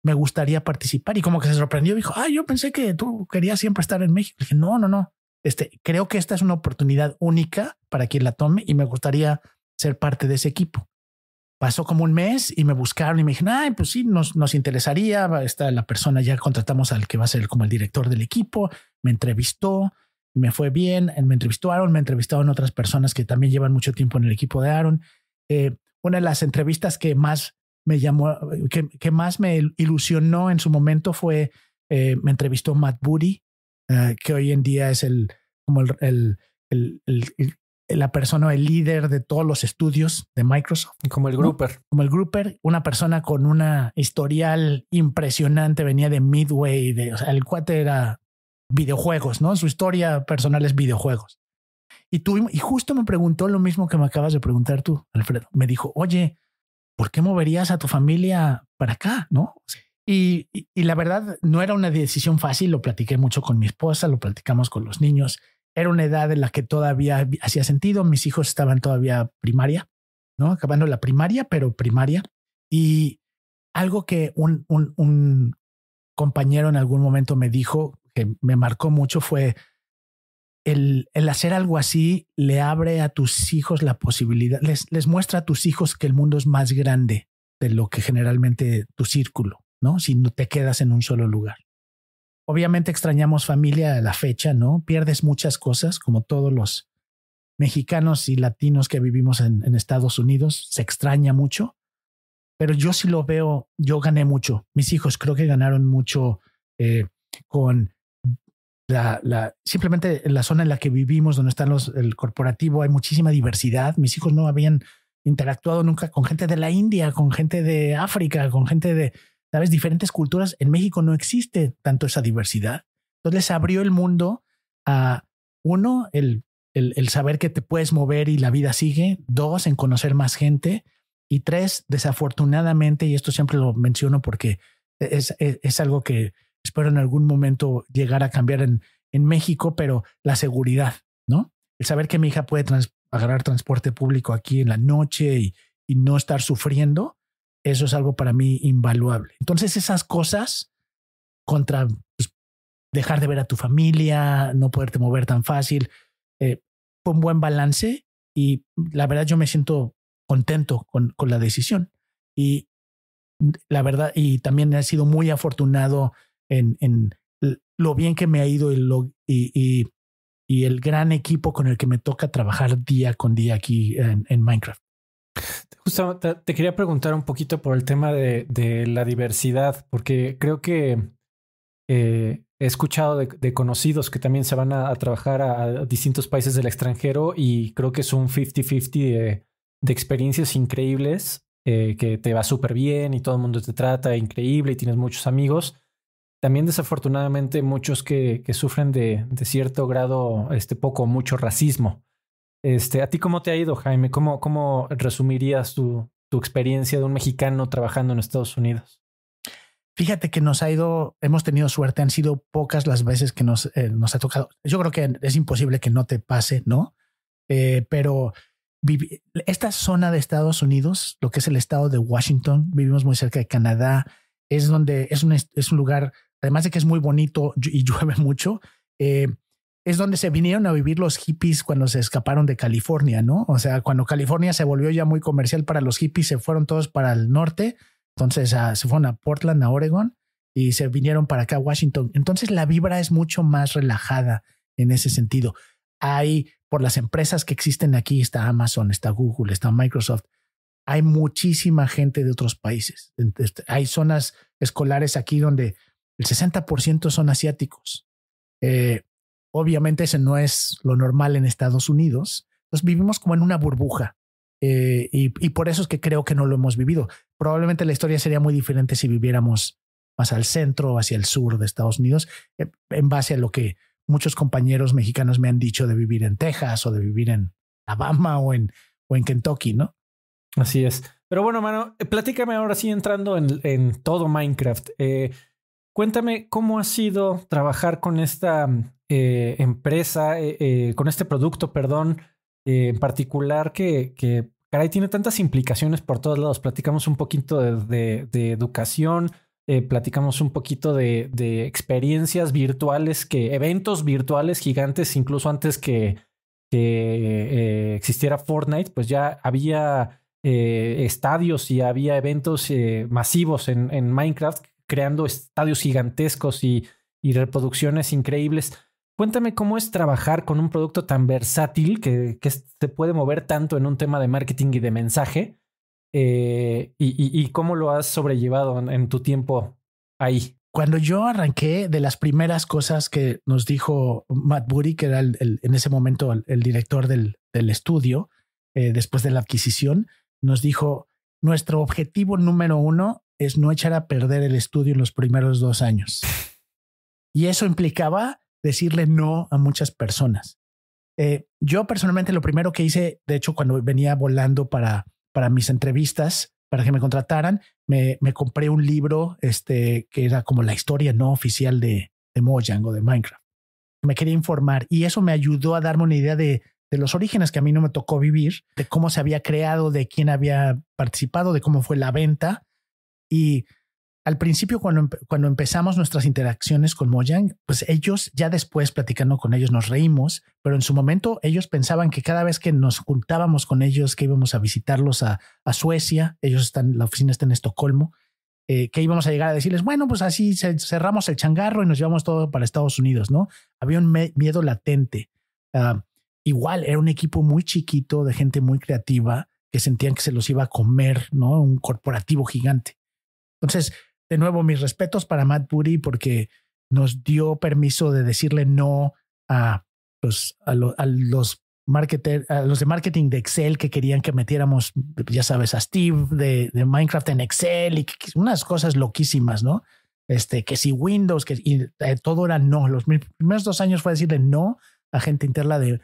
S2: me gustaría participar. Y como que se sorprendió, dijo, ah, yo pensé que tú querías siempre estar en México. dije, no, no, no. Este, creo que esta es una oportunidad única para quien la tome y me gustaría ser parte de ese equipo. Pasó como un mes y me buscaron y me dijeron, ay, pues sí, nos, nos interesaría. Está la persona, ya contratamos al que va a ser como el director del equipo. Me entrevistó, me fue bien. Eh, me entrevistó Aaron, me entrevistaron otras personas que también llevan mucho tiempo en el equipo de Aaron. Eh, una de las entrevistas que más me llamó, que, más me ilusionó en su momento fue, eh, me entrevistó Matt Booty, eh, que hoy en día es el, como el, el, la persona, el líder de todos los estudios de Microsoft. Como el Grouper. Como el Grouper, una persona con una historial impresionante, venía de Midway, de, sea, el cuate era videojuegos, ¿no? Su historia personal es videojuegos. Y, tuvimos, y justo me preguntó lo mismo que me acabas de preguntar tú, Alfredo. Me dijo, oye, ¿por qué moverías a tu familia para acá? ¿No? Y, la verdad, no era una decisión fácil, lo platiqué mucho con mi esposa, lo platicamos con los niños, era una edad en la que todavía hacía sentido, mis hijos estaban todavía primaria, ¿no? Acabando la primaria, pero primaria. Y algo que un compañero en algún momento me dijo, que me marcó mucho, fue, el, hacer algo así le abre a tus hijos la posibilidad, les, les muestra a tus hijos que el mundo es más grande de lo que generalmente tu círculo, ¿no? Si no te quedas en un solo lugar. Obviamente extrañamos familia a la fecha, ¿no? Pierdes muchas cosas, como todos los mexicanos y latinos que vivimos en, Estados Unidos, se extraña mucho, pero yo sí lo veo, yo gané mucho, mis hijos creo que ganaron mucho eh, con la, simplemente en la zona en la que vivimos, donde está los, el corporativo, hay muchísima diversidad. Mis hijos no habían interactuado nunca con gente de la India, con gente de África, con gente de, sabes, diferentes culturas. En México no existe tanto esa diversidad. Entonces se abrió el mundo a, uno, el, saber que te puedes mover y la vida sigue. Dos, en conocer más gente. Y tres, desafortunadamente, y esto siempre lo menciono porque es, es algo que espero en algún momento llegar a cambiar en, en México, pero la seguridad, ¿no? El saber que mi hija puede agarrar transporte público aquí en la noche y, y, no estar sufriendo, eso es algo para mí invaluable. Entonces esas cosas contra pues, dejar de ver a tu familia, no poderte mover tan fácil, eh, fue un buen balance y la verdad yo me siento contento con, con la decisión. Y la verdad, y también he sido muy afortunado en, lo bien que me ha ido y, y, y, el gran equipo con el que me toca trabajar día con día aquí en, Minecraft.
S1: Justo te, quería preguntar un poquito por el tema de, la diversidad, porque creo que eh, he escuchado de, conocidos que también se van a, trabajar a, distintos países del extranjero y creo que es un 50-50 de, de, experiencias increíbles, eh, que te va súper bien y todo el mundo te trata increíble y tienes muchos amigos también desafortunadamente muchos que, sufren de, cierto grado, este poco, mucho racismo. Este, ¿A ti cómo te ha ido, Jaime? ¿Cómo, cómo resumirías tu, experiencia de un mexicano trabajando en Estados Unidos? Fíjate que nos ha ido, hemos
S2: tenido suerte, han sido pocas las veces que nos, eh, nos ha tocado. Yo creo que es imposible que no te pase, ¿no? Eh, pero esta zona de Estados Unidos, lo que es el estado de Washington, vivimos muy cerca de Canadá, es donde es es un lugar además de que es muy bonito y llueve mucho, eh, es donde se vinieron a vivir los hippies cuando se escaparon de California, ¿no? O sea, cuando California se volvió ya muy comercial para los hippies, se fueron todos para el norte, entonces ah, se fueron a Portland, a Oregon, y se vinieron para acá a Washington. Entonces la vibra es mucho más relajada en ese sentido. Hay, por las empresas que existen aquí, está Amazon, está Google, está Microsoft, hay muchísima gente de otros países. Hay zonas escolares aquí donde el 60% son asiáticos. Eh, obviamente eso no es lo normal en Estados Unidos. Entonces vivimos como en una burbuja eh, y, por eso es que creo que no lo hemos vivido. Probablemente la historia sería muy diferente si viviéramos más al centro o hacia el sur de Estados Unidos, eh, en base a lo que muchos compañeros mexicanos me han dicho de vivir en Texas o de vivir en Alabama o en, o Kentucky, ¿no? Así es.
S1: Pero bueno, mano, platícame ahora sí entrando en, en todo Minecraft. Eh, Cuéntame cómo ha sido trabajar con esta mm, eh, empresa, eh, eh, con este producto, perdón, en particular que, tiene tantas implicaciones por todos lados. Platicamos un poquito de, educación, platicamos un poquito de, experiencias virtuales, que eventos virtuales gigantes, incluso antes que, existiera Fortnite, pues ya había... estadios y había eventos masivos en Minecraft creando estadios gigantescos y, reproducciones increíbles. Cuéntame cómo es trabajar con un producto tan versátil que, que, se puede mover tanto en un tema de marketing y de mensaje eh, y, cómo lo has sobrellevado en, tu tiempo ahí. Cuando yo
S2: arranqué, de las primeras cosas que nos dijo Matt Bury, que era el, en ese momento el, director del, estudio, eh, después de la adquisición, nos dijo, nuestro objetivo número uno es no echar a perder el estudio en los primeros dos años. Y eso implicaba decirle no a muchas personas. Eh, yo personalmente lo primero que hice, de hecho, cuando venía volando para, mis entrevistas, para que me contrataran, me, compré un libro este, que era como la historia no oficial de, Mojang o de Minecraft. Me quería informar y eso me ayudó a darme una idea de, de los orígenes que a mí no me tocó vivir, de cómo se había creado, de quién había participado, de cómo fue la venta y al principio, cuando, cuando empezamos nuestras interacciones con Mojang, pues ellos ya después platicando con ellos nos reímos, pero en su momento ellos pensaban que cada vez que nos juntábamos con ellos, que íbamos a visitarlos a, Suecia, ellos están, la oficina está en Estocolmo, eh, que íbamos a llegar a decirles, bueno, pues así cerramos el changarro y nos llevamos todo para Estados Unidos, ¿no? Había un miedo latente. Ah, igual era un equipo muy chiquito de gente muy creativa que sentían que se los iba a comer, ¿no? Un corporativo gigante. Entonces, de nuevo, mis respetos para Matt Booty porque nos dio permiso de decirle no a, pues, los, los marketer, a los de marketing de Excel que querían que metiéramos, ya sabes, a Steve de, Minecraft en Excel y unas cosas loquísimas, ¿no? Este, que si Windows, que y, eh, todo era no. Los primeros dos años fue decirle no a gente interna de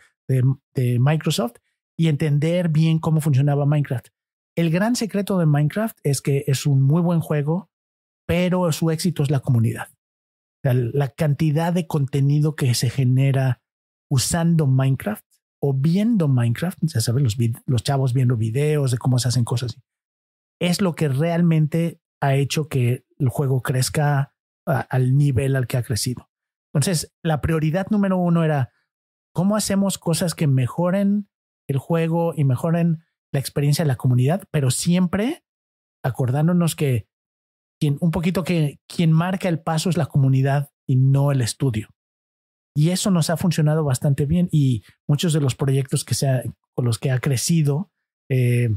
S2: Microsoft y entender bien cómo funcionaba Minecraft. El gran secreto de Minecraft es que es un muy buen juego, pero su éxito es la comunidad. la cantidad de contenido que se genera usando Minecraft o viendo Minecraft, ya sabes, los, chavos viendo videos de cómo se hacen cosas es lo que realmente ha hecho que el juego crezca al nivel al que ha crecido. Entonces, la prioridad número uno era cómo hacemos cosas que mejoren el juego y mejoren la experiencia de la comunidad, pero siempre acordándonos que quien, un poquito que quien marca el paso es la comunidad y no el estudio. Y eso nos ha funcionado bastante bien y muchos de los proyectos que se con los que ha crecido eh,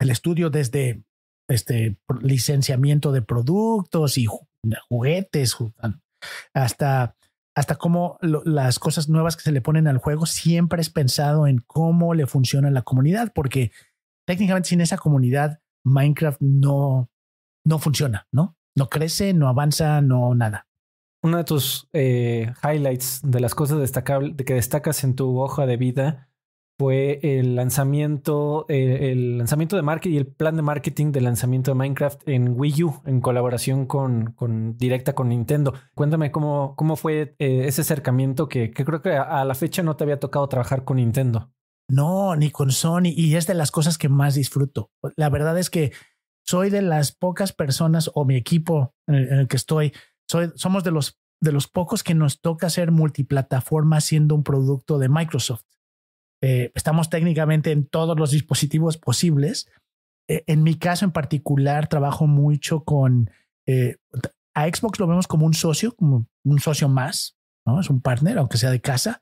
S2: el estudio desde este licenciamiento de productos y juguetes hasta hasta cómo las cosas nuevas que se le ponen al juego siempre es pensado en cómo le funciona la comunidad, porque técnicamente sin esa comunidad Minecraft no, no funciona, ¿no? No crece, no avanza, no nada.
S1: Uno de tus eh, highlights de las cosas destacables de que destacas en tu hoja de vida fue el lanzamiento, eh, el lanzamiento de marketing y el plan de marketing del lanzamiento de Minecraft en Wii U, en colaboración con, directa con Nintendo. Cuéntame cómo, cómo fue eh, ese acercamiento que, creo que a, la fecha no te había tocado trabajar con Nintendo. No, ni con Sony, y es de las cosas que más disfruto. La verdad
S2: es que soy de las pocas personas, o mi equipo en el, que estoy, soy, somos de los, de los pocos que nos toca hacer multiplataforma siendo un producto de Microsoft eh, estamos técnicamente en todos los dispositivos posibles. Eh, en mi caso en particular, trabajo mucho con... Eh, a Xbox lo vemos como un socio, como un socio más, ¿no? Es un partner, aunque sea de casa,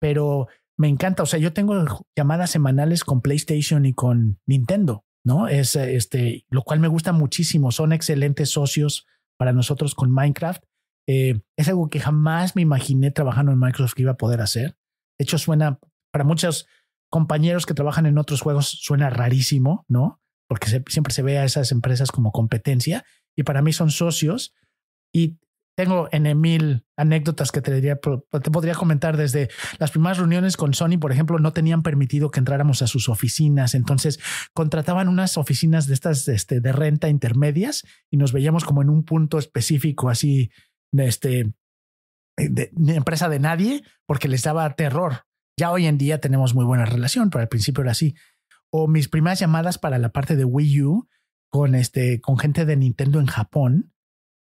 S2: pero me encanta. O sea, yo tengo llamadas semanales con PlayStation y con Nintendo, ¿no? Es este, lo cual me gusta muchísimo. Son excelentes socios para nosotros con Minecraft. es algo que jamás me imaginé trabajando en Microsoft que iba a poder hacer. De hecho, suena para muchos compañeros que trabajan en otros juegos suena rarísimo, ¿no? Porque siempre se ve a esas empresas como competencia y para mí son socios y tengo en Emil anécdotas que te, diría, te podría comentar desde las primeras reuniones con Sony, por ejemplo, no tenían permitido que entráramos a sus oficinas, entonces contrataban unas oficinas de estas este, de renta intermedias y nos veíamos como en un punto específico así, de, este, de, empresa de nadie, porque les daba terror ya hoy en día tenemos muy buena relación, pero al principio era así. O mis primeras llamadas para la parte de Wii U con, este, con gente de Nintendo en Japón.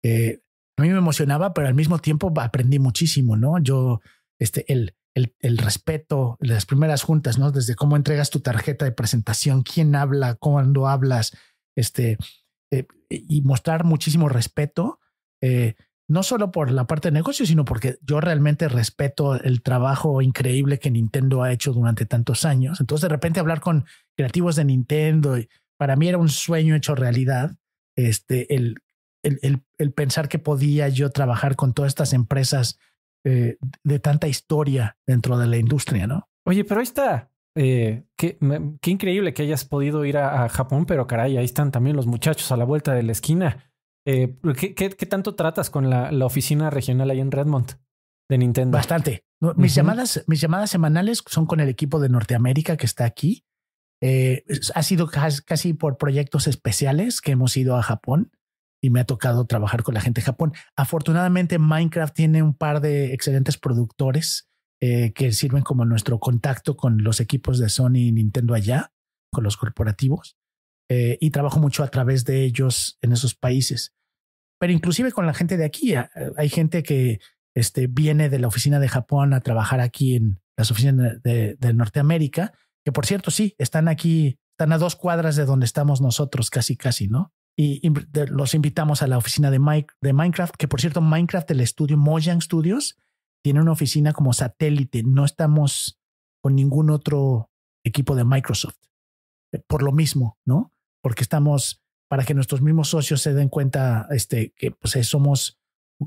S2: Eh, a mí me emocionaba, pero al mismo tiempo aprendí muchísimo, ¿no? Yo, este, el, el, el, respeto, las primeras juntas, ¿no? Desde cómo entregas tu tarjeta de presentación, quién habla, cuándo hablas, este, eh, y mostrar muchísimo respeto. Eh, no solo por la parte de negocio, sino porque yo realmente respeto el trabajo increíble que Nintendo ha hecho durante tantos años. Entonces, de repente hablar con creativos de Nintendo, para mí era un sueño hecho realidad. Este, el, el, el, pensar que podía yo trabajar con todas estas empresas eh, de tanta historia dentro de la industria, ¿no?
S1: Oye, pero ahí está. Eh, qué, increíble que hayas podido ir a Japón, pero caray, ahí están también los muchachos a la vuelta de la esquina. Eh, ¿qué, tanto tratas con la, oficina regional ahí en Redmond de Nintendo? Bastante. mis, llamadas,
S2: mis llamadas semanales son con el equipo de Norteamérica que está aquí. Eh, ha sido casi por proyectos especiales que hemos ido a Japón y me ha tocado trabajar con la gente de Japón. Afortunadamente, Minecraft tiene un par de excelentes productores eh, que sirven como nuestro contacto con los equipos de Sony y Nintendo allá, con los corporativos. Eh, y trabajo mucho a través de ellos en esos países. Pero inclusive con la gente de aquí, hay gente que este, viene de la oficina de Japón a trabajar aquí en las oficinas de, Norteamérica, que por cierto, sí, están aquí, están a dos cuadras de donde estamos nosotros, casi, casi, ¿no? Y, los invitamos a la oficina de, Mike, de Minecraft, que por cierto, Minecraft, el estudio Mojang Studios, tiene una oficina como satélite, no estamos con ningún otro equipo de Microsoft, eh, por lo mismo, ¿no? porque estamos para que nuestros mismos socios se den cuenta este, que pues, eh, somos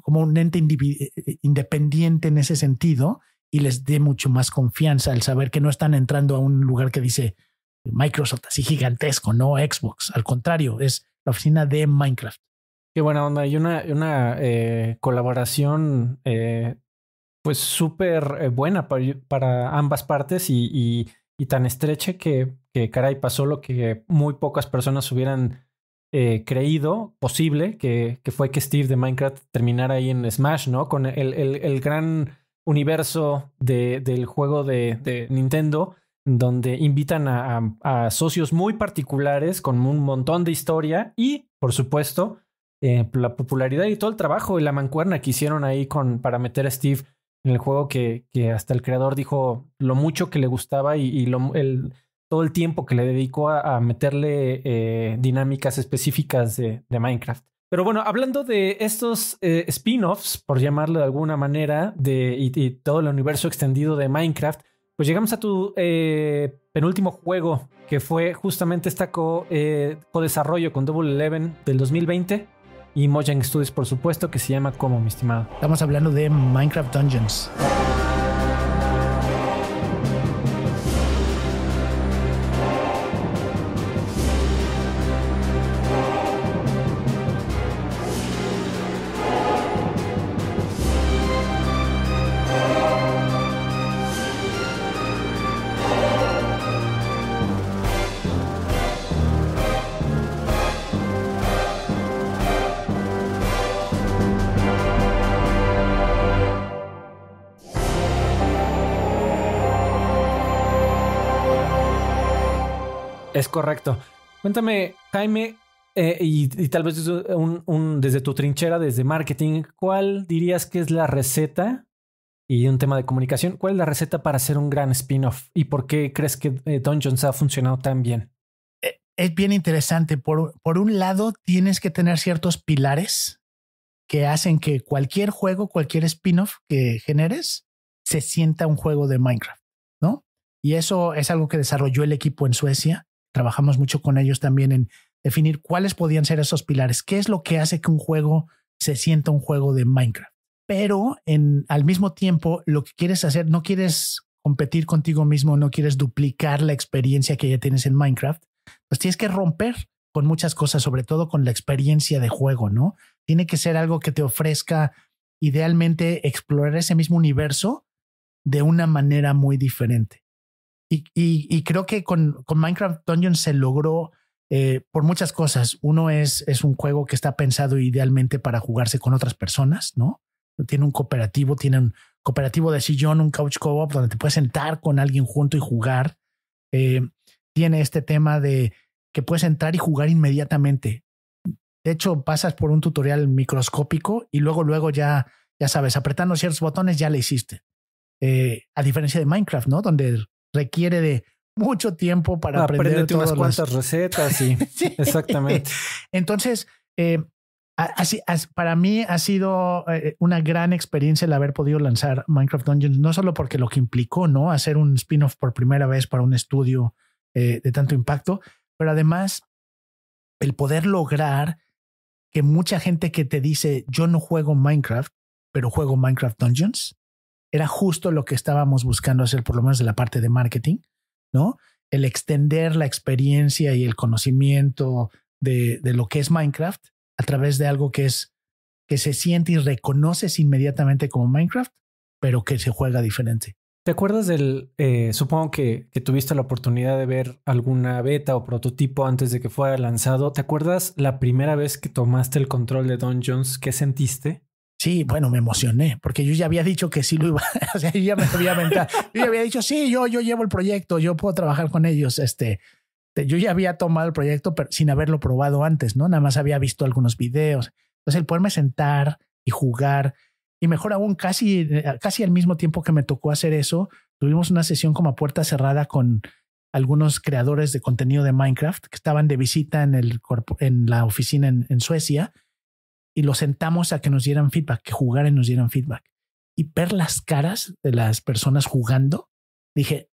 S2: como un ente eh, eh, independiente en ese sentido y les dé mucho más confianza el saber que no están entrando a un lugar que dice Microsoft así gigantesco, no Xbox. Al contrario, es la oficina de Minecraft.
S1: Qué buena onda. Hay una, colaboración pues súper buena para, ambas partes y tan estrecha que que caray, pasó lo que muy pocas personas hubieran eh, creído posible, que, que, fue que Steve de Minecraft terminara ahí en Smash, ¿no? Con el, el, el gran universo de, del juego de, de, Nintendo, donde invitan a, socios muy particulares con un montón de historia y, por supuesto, eh, la popularidad y todo el trabajo y la mancuerna que hicieron ahí con, para meter a Steve en el juego que, que hasta el creador dijo lo mucho que le gustaba y, y lo, el, todo el tiempo que le dedico a, meterle eh, dinámicas específicas de, Minecraft. Pero bueno, hablando de estos eh, spin-offs, por llamarlo de alguna manera, de, y, todo el universo extendido de Minecraft, pues llegamos a tu eh, penúltimo juego, que fue justamente esta co-desarrollo con Double Eleven del 2020 y Mojang Studios, por supuesto, que se llama como, mi estimado. Estamos hablando de Minecraft Dungeons. Cuéntame, Jaime, eh, y, tal vez un, desde tu trinchera, desde marketing, ¿cuál dirías que es la receta? Y un tema de comunicación, ¿cuál es la receta para hacer un gran spin-off? ¿Y por qué crees que eh, Dungeons ha funcionado tan bien? E, es bien interesante.
S2: Por, por un lado, tienes que tener ciertos pilares que hacen que cualquier juego, cualquier spin-off que generes, se sienta un juego de Minecraft, ¿no? Y eso es algo que desarrolló el equipo en Suecia trabajamos mucho con ellos también en definir cuáles podían ser esos pilares, qué es lo que hace que un juego se sienta un juego de Minecraft. Pero en, al mismo tiempo, lo que quieres hacer, no quieres competir contigo mismo, no quieres duplicar la experiencia que ya tienes en Minecraft, pues tienes que romper con muchas cosas, sobre todo con la experiencia de juego, ¿no? Tiene que ser algo que te ofrezca idealmente explorar ese mismo universo de una manera muy diferente. Y, y, y creo que con, con, Minecraft Dungeon se logró eh, por muchas cosas. Uno es, es un juego que está pensado idealmente para jugarse con otras personas, ¿no? Tiene un cooperativo, tiene un cooperativo de sillón, un couch co-op donde te puedes sentar con alguien junto y jugar. Eh, tiene este tema de que puedes entrar y jugar inmediatamente. De hecho, pasas por un tutorial microscópico y luego, luego ya, ya sabes, apretando ciertos botones ya le hiciste. Eh, a diferencia de Minecraft, ¿no? Donde requiere de mucho tiempo para ah, aprender todas cuantas
S1: recetas exactamente.
S2: Entonces, eh, así, para mí ha sido eh, una gran experiencia el haber podido lanzar Minecraft Dungeons, no solo porque lo que implicó, ¿no? Hacer un spin-off por primera vez para un estudio eh, de tanto impacto, pero además el poder lograr que mucha gente que te dice, yo no juego Minecraft, pero juego Minecraft Dungeons, era justo lo que estábamos buscando hacer, por lo menos de la parte de marketing, ¿no? El extender la experiencia y el conocimiento de, lo que es Minecraft a través de algo que es que se siente y reconoces inmediatamente como Minecraft, pero que se juega diferente.
S1: ¿Te acuerdas del, eh, supongo que, que, tuviste la oportunidad de ver alguna beta o prototipo antes de que fuera lanzado? ¿Te acuerdas la primera vez que tomaste el control de Dungeons? ¿Qué sentiste? Sí, bueno, me emocioné, porque yo ya había dicho que sí lo iba, o sea, yo ya me había yo ya había dicho, sí, yo,
S2: yo llevo el proyecto, yo puedo trabajar con ellos, este, yo ya había tomado el proyecto sin haberlo probado antes, ¿no? Nada más había visto algunos videos. Entonces, el poderme sentar y jugar, y mejor aún, casi, casi al mismo tiempo que me tocó hacer eso, tuvimos una sesión como a puerta cerrada con algunos creadores de contenido de Minecraft que estaban de visita en, el, en la oficina en Suecia y lo sentamos a que nos dieran feedback, que jugaran y nos dieran feedback. Y ver las caras de las personas jugando, dije,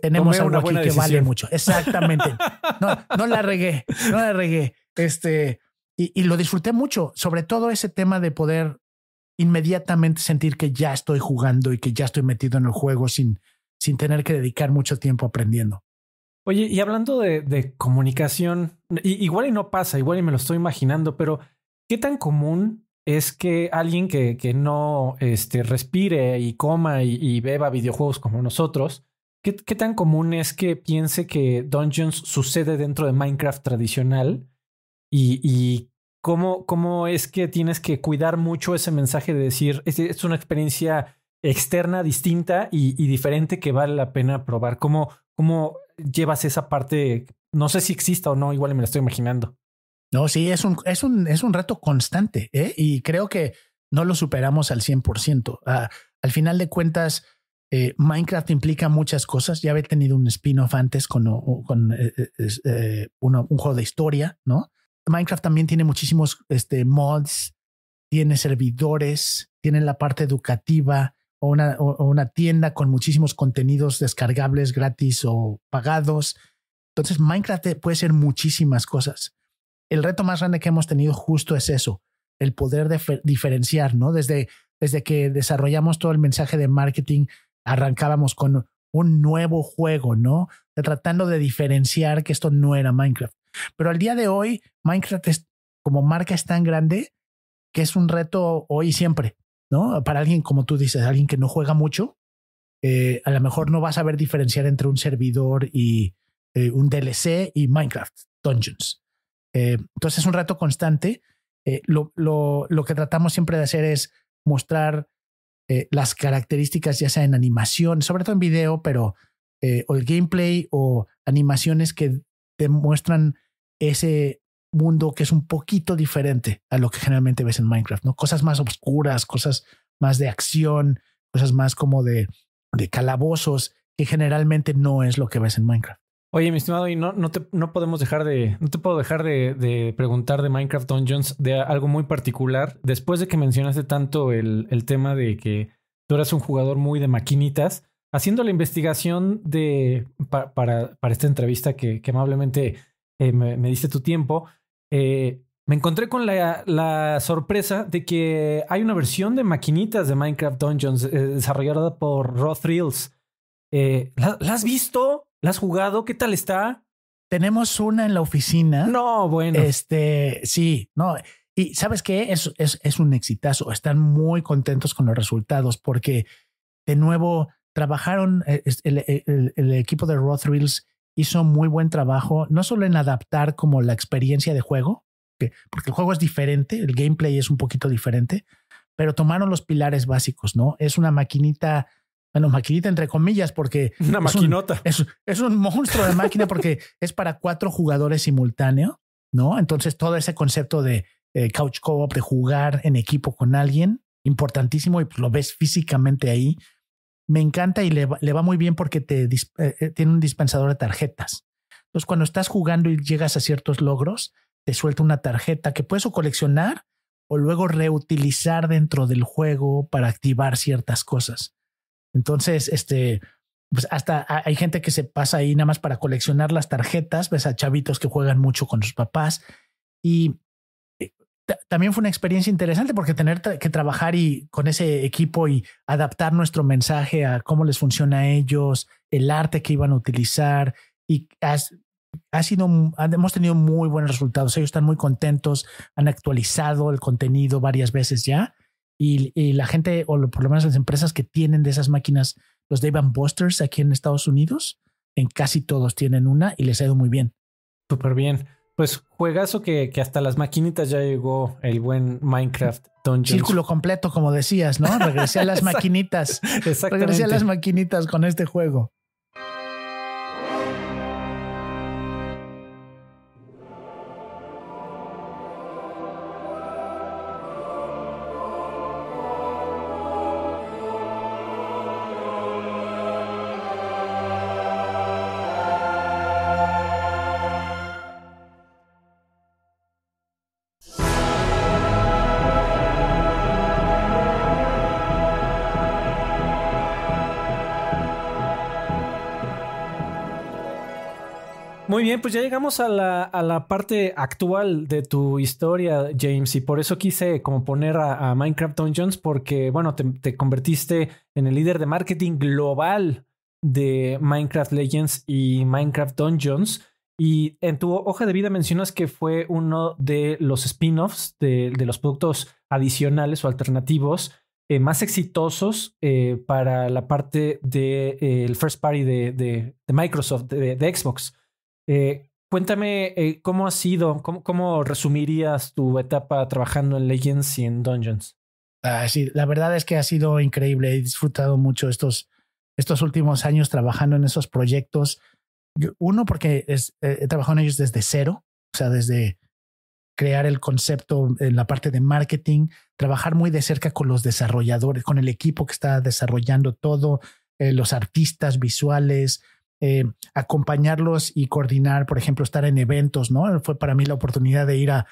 S2: tenemos algo aquí que vale mucho. Exactamente. No, no la regué, no la regué. Este, y, y lo disfruté mucho, sobre todo ese tema de poder inmediatamente sentir que ya estoy jugando y que ya estoy metido en el juego sin, sin tener que
S1: dedicar mucho tiempo aprendiendo. Oye, y hablando de, comunicación, igual y no pasa, igual y me lo estoy imaginando, pero ¿qué tan común es que alguien que, no este, respire y coma y, beba videojuegos como nosotros, ¿qué, tan común es que piense que Dungeons sucede dentro de Minecraft tradicional? Y, cómo, cómo, es que tienes que cuidar mucho ese mensaje de decir, es, una experiencia externa, distinta y, diferente que vale la pena probar. ¿Cómo, ¿Cómo llevas esa parte? No sé si exista o no, igual me la estoy imaginando. No, sí, es un, es un, es un reto constante ¿eh? y creo que no lo
S2: superamos al 100%. ciento. Ah, al final de cuentas, eh, Minecraft implica muchas cosas. Ya había tenido un spin-off antes con, con eh, eh, un juego de historia, ¿no? Minecraft también tiene muchísimos este, mods, tiene servidores, tiene la parte educativa o una, o una tienda con muchísimos contenidos descargables gratis o pagados. Entonces, Minecraft puede ser muchísimas cosas el reto más grande que hemos tenido justo es eso, el poder de diferenciar, ¿no? Desde, desde que desarrollamos todo el mensaje de marketing, arrancábamos con un nuevo juego, ¿no? Tratando de diferenciar que esto no era Minecraft. Pero al día de hoy, Minecraft es, como marca es tan grande que es un reto hoy y siempre, ¿no? Para alguien, como tú dices, alguien que no juega mucho, eh, a lo mejor no vas a saber diferenciar entre un servidor y eh, un DLC y Minecraft Dungeons. Eh, entonces es un reto constante. Eh, lo, que tratamos siempre de hacer es mostrar eh, las características, ya sea en animación, sobre todo en video, pero o el gameplay o animaciones que demuestran ese mundo que es un poquito diferente a lo que generalmente ves en Minecraft, ¿no? Cosas más oscuras, cosas más de acción, cosas más como de, de calabozos, que generalmente no es lo que ves en Minecraft.
S1: Oye, mi estimado, y no, no, te, podemos dejar de, no te puedo dejar de, preguntar de Minecraft Dungeons de algo muy particular. Después de que mencionaste tanto el, tema de que tú eras un jugador muy de maquinitas, haciendo la investigación de, para, para, esta entrevista que, amablemente eh, me, diste tu tiempo, eh, me encontré con la, sorpresa de que hay una versión de maquinitas de Minecraft Dungeons eh, desarrollada por Raw Thrills. ¿la, ¿la, has visto? ¿La has jugado? ¿Qué tal está? Tenemos una en la oficina. No,
S2: bueno. Este, sí, no. Y sabes qué? Es, es, un exitazo. Están muy contentos con los resultados porque, de nuevo, trabajaron, eh, el, equipo de Roth hizo muy buen trabajo, no solo en adaptar como la experiencia de juego, porque el juego es diferente, el gameplay es un poquito diferente, pero tomaron los pilares básicos, ¿no? Es una maquinita bueno, maquinita entre comillas, porque una es maquinota. Un, es, un monstruo de máquina porque es para cuatro jugadores simultáneo, ¿no? Entonces todo ese concepto de eh, couch co-op, de jugar en equipo con alguien, importantísimo y pues, lo ves físicamente ahí. Me encanta y le, va muy bien porque te eh, eh, tiene un dispensador de tarjetas. Entonces, cuando estás jugando y llegas a ciertos logros, te suelta una tarjeta que puedes o coleccionar o luego reutilizar dentro del juego para activar ciertas cosas. Entonces, este, pues hasta hay gente que se pasa ahí nada más para coleccionar las tarjetas, ves a chavitos que juegan mucho con sus papás y eh, también fue una experiencia interesante porque tener que trabajar y con ese equipo y adaptar nuestro mensaje a cómo les funciona a ellos, el arte que iban a utilizar y ha sido, hemos tenido muy buenos resultados. Ellos están muy contentos, han actualizado el contenido varias veces ya y, la gente, o por lo menos las empresas que tienen de esas máquinas, los Dave Busters aquí en Estados Unidos, en casi todos tienen una y les ha ido muy bien.
S1: Súper bien. Pues juegazo que, que hasta las maquinitas ya llegó el buen Minecraft Dungeons. Círculo completo, como
S2: decías, ¿no? Regresé a las maquinitas. Regresé a las maquinitas con este juego.
S1: Muy bien, pues ya llegamos a la, a la, parte actual de tu historia, James, y por eso quise como poner a, Minecraft Dungeons, porque, bueno, te, convertiste en el líder de marketing global de Minecraft Legends y Minecraft Dungeons. Y en tu hoja de vida mencionas que fue uno de los spin-offs de, los productos adicionales o alternativos eh, más exitosos eh, para la parte del de, eh, first party de, de Microsoft, de Xbox. Eh, cuéntame eh, cómo ha sido, cómo, resumirías tu etapa trabajando en Legends y en Dungeons. Ah,
S2: la verdad es que ha sido increíble.
S1: He disfrutado mucho estos, estos últimos años trabajando en
S2: esos proyectos. Uno, porque eh, he trabajado en ellos desde cero, o sea, desde crear el concepto en la parte de marketing, trabajar muy de cerca con los desarrolladores, con el equipo que está desarrollando todo, los artistas visuales, eh, acompañarlos y coordinar, por ejemplo, estar en eventos, ¿no? Fue para mí la oportunidad de ir a,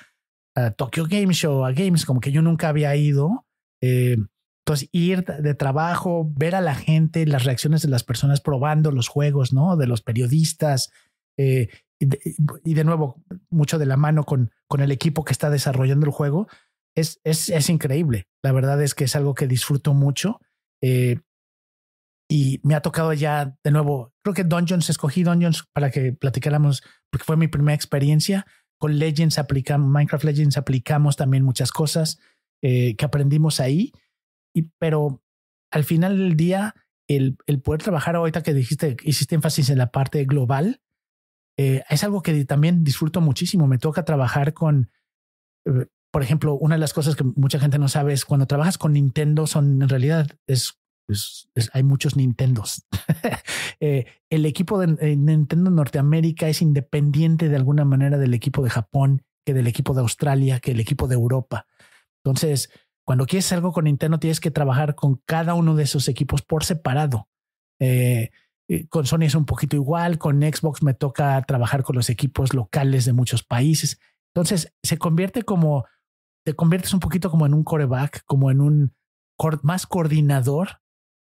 S2: Tokyo Game Show, a Games, como que yo nunca había ido. Eh, entonces, ir de trabajo, ver a la gente, las reacciones de las personas probando los juegos, ¿no? De los periodistas. Eh, y, de, nuevo, mucho de la mano con, con el equipo que está desarrollando el juego. Es, es, es increíble. La verdad es que es algo que disfruto mucho. Eh, y me ha tocado ya de nuevo, creo que Dungeons, escogí Dungeons para que platicáramos, porque fue mi primera experiencia. Con Legends aplicamos, Minecraft Legends aplicamos también muchas cosas eh, que aprendimos ahí, y, pero al final del día, el, poder trabajar ahorita que dijiste, hiciste énfasis en la parte global, eh, es algo que también disfruto muchísimo. Me toca trabajar con, eh, por ejemplo, una de las cosas que mucha gente no sabe es cuando trabajas con Nintendo son en realidad es pues, es, hay muchos Nintendos. Eh, el equipo de, eh, Nintendo Norteamérica es independiente de alguna manera del equipo de Japón, que del equipo de Australia, que el equipo de Europa. Entonces, cuando quieres algo con Nintendo, tienes que trabajar con cada uno de esos equipos por separado. Eh, con Sony es un poquito igual, con Xbox me toca trabajar con los equipos locales de muchos países. Entonces, se convierte como, te conviertes un poquito como en un coreback, como en un más coordinador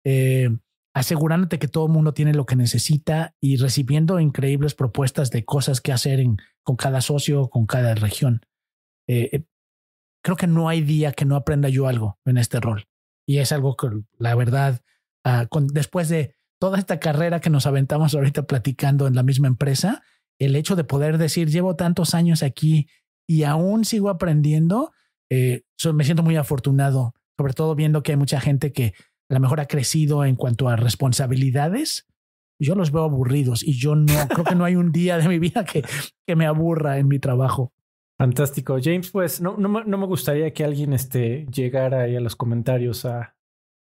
S2: eh, asegurándote que todo el mundo tiene lo que necesita y recibiendo increíbles propuestas de cosas que hacer en, con cada socio, con cada región. Eh, eh, creo que no hay día que no aprenda yo algo en este rol. Y es algo que, la verdad, ah, después de toda esta carrera que nos aventamos ahorita platicando en la misma empresa, el hecho de poder decir, llevo tantos años aquí y aún sigo aprendiendo, me siento muy afortunado, sobre todo viendo que hay mucha gente que a lo mejor ha crecido en cuanto a responsabilidades, yo los
S1: veo aburridos y yo no creo que no hay un día de mi vida que, que me aburra en mi trabajo. Fantástico. James, pues no, no, me gustaría que alguien este, llegara ahí a los comentarios a,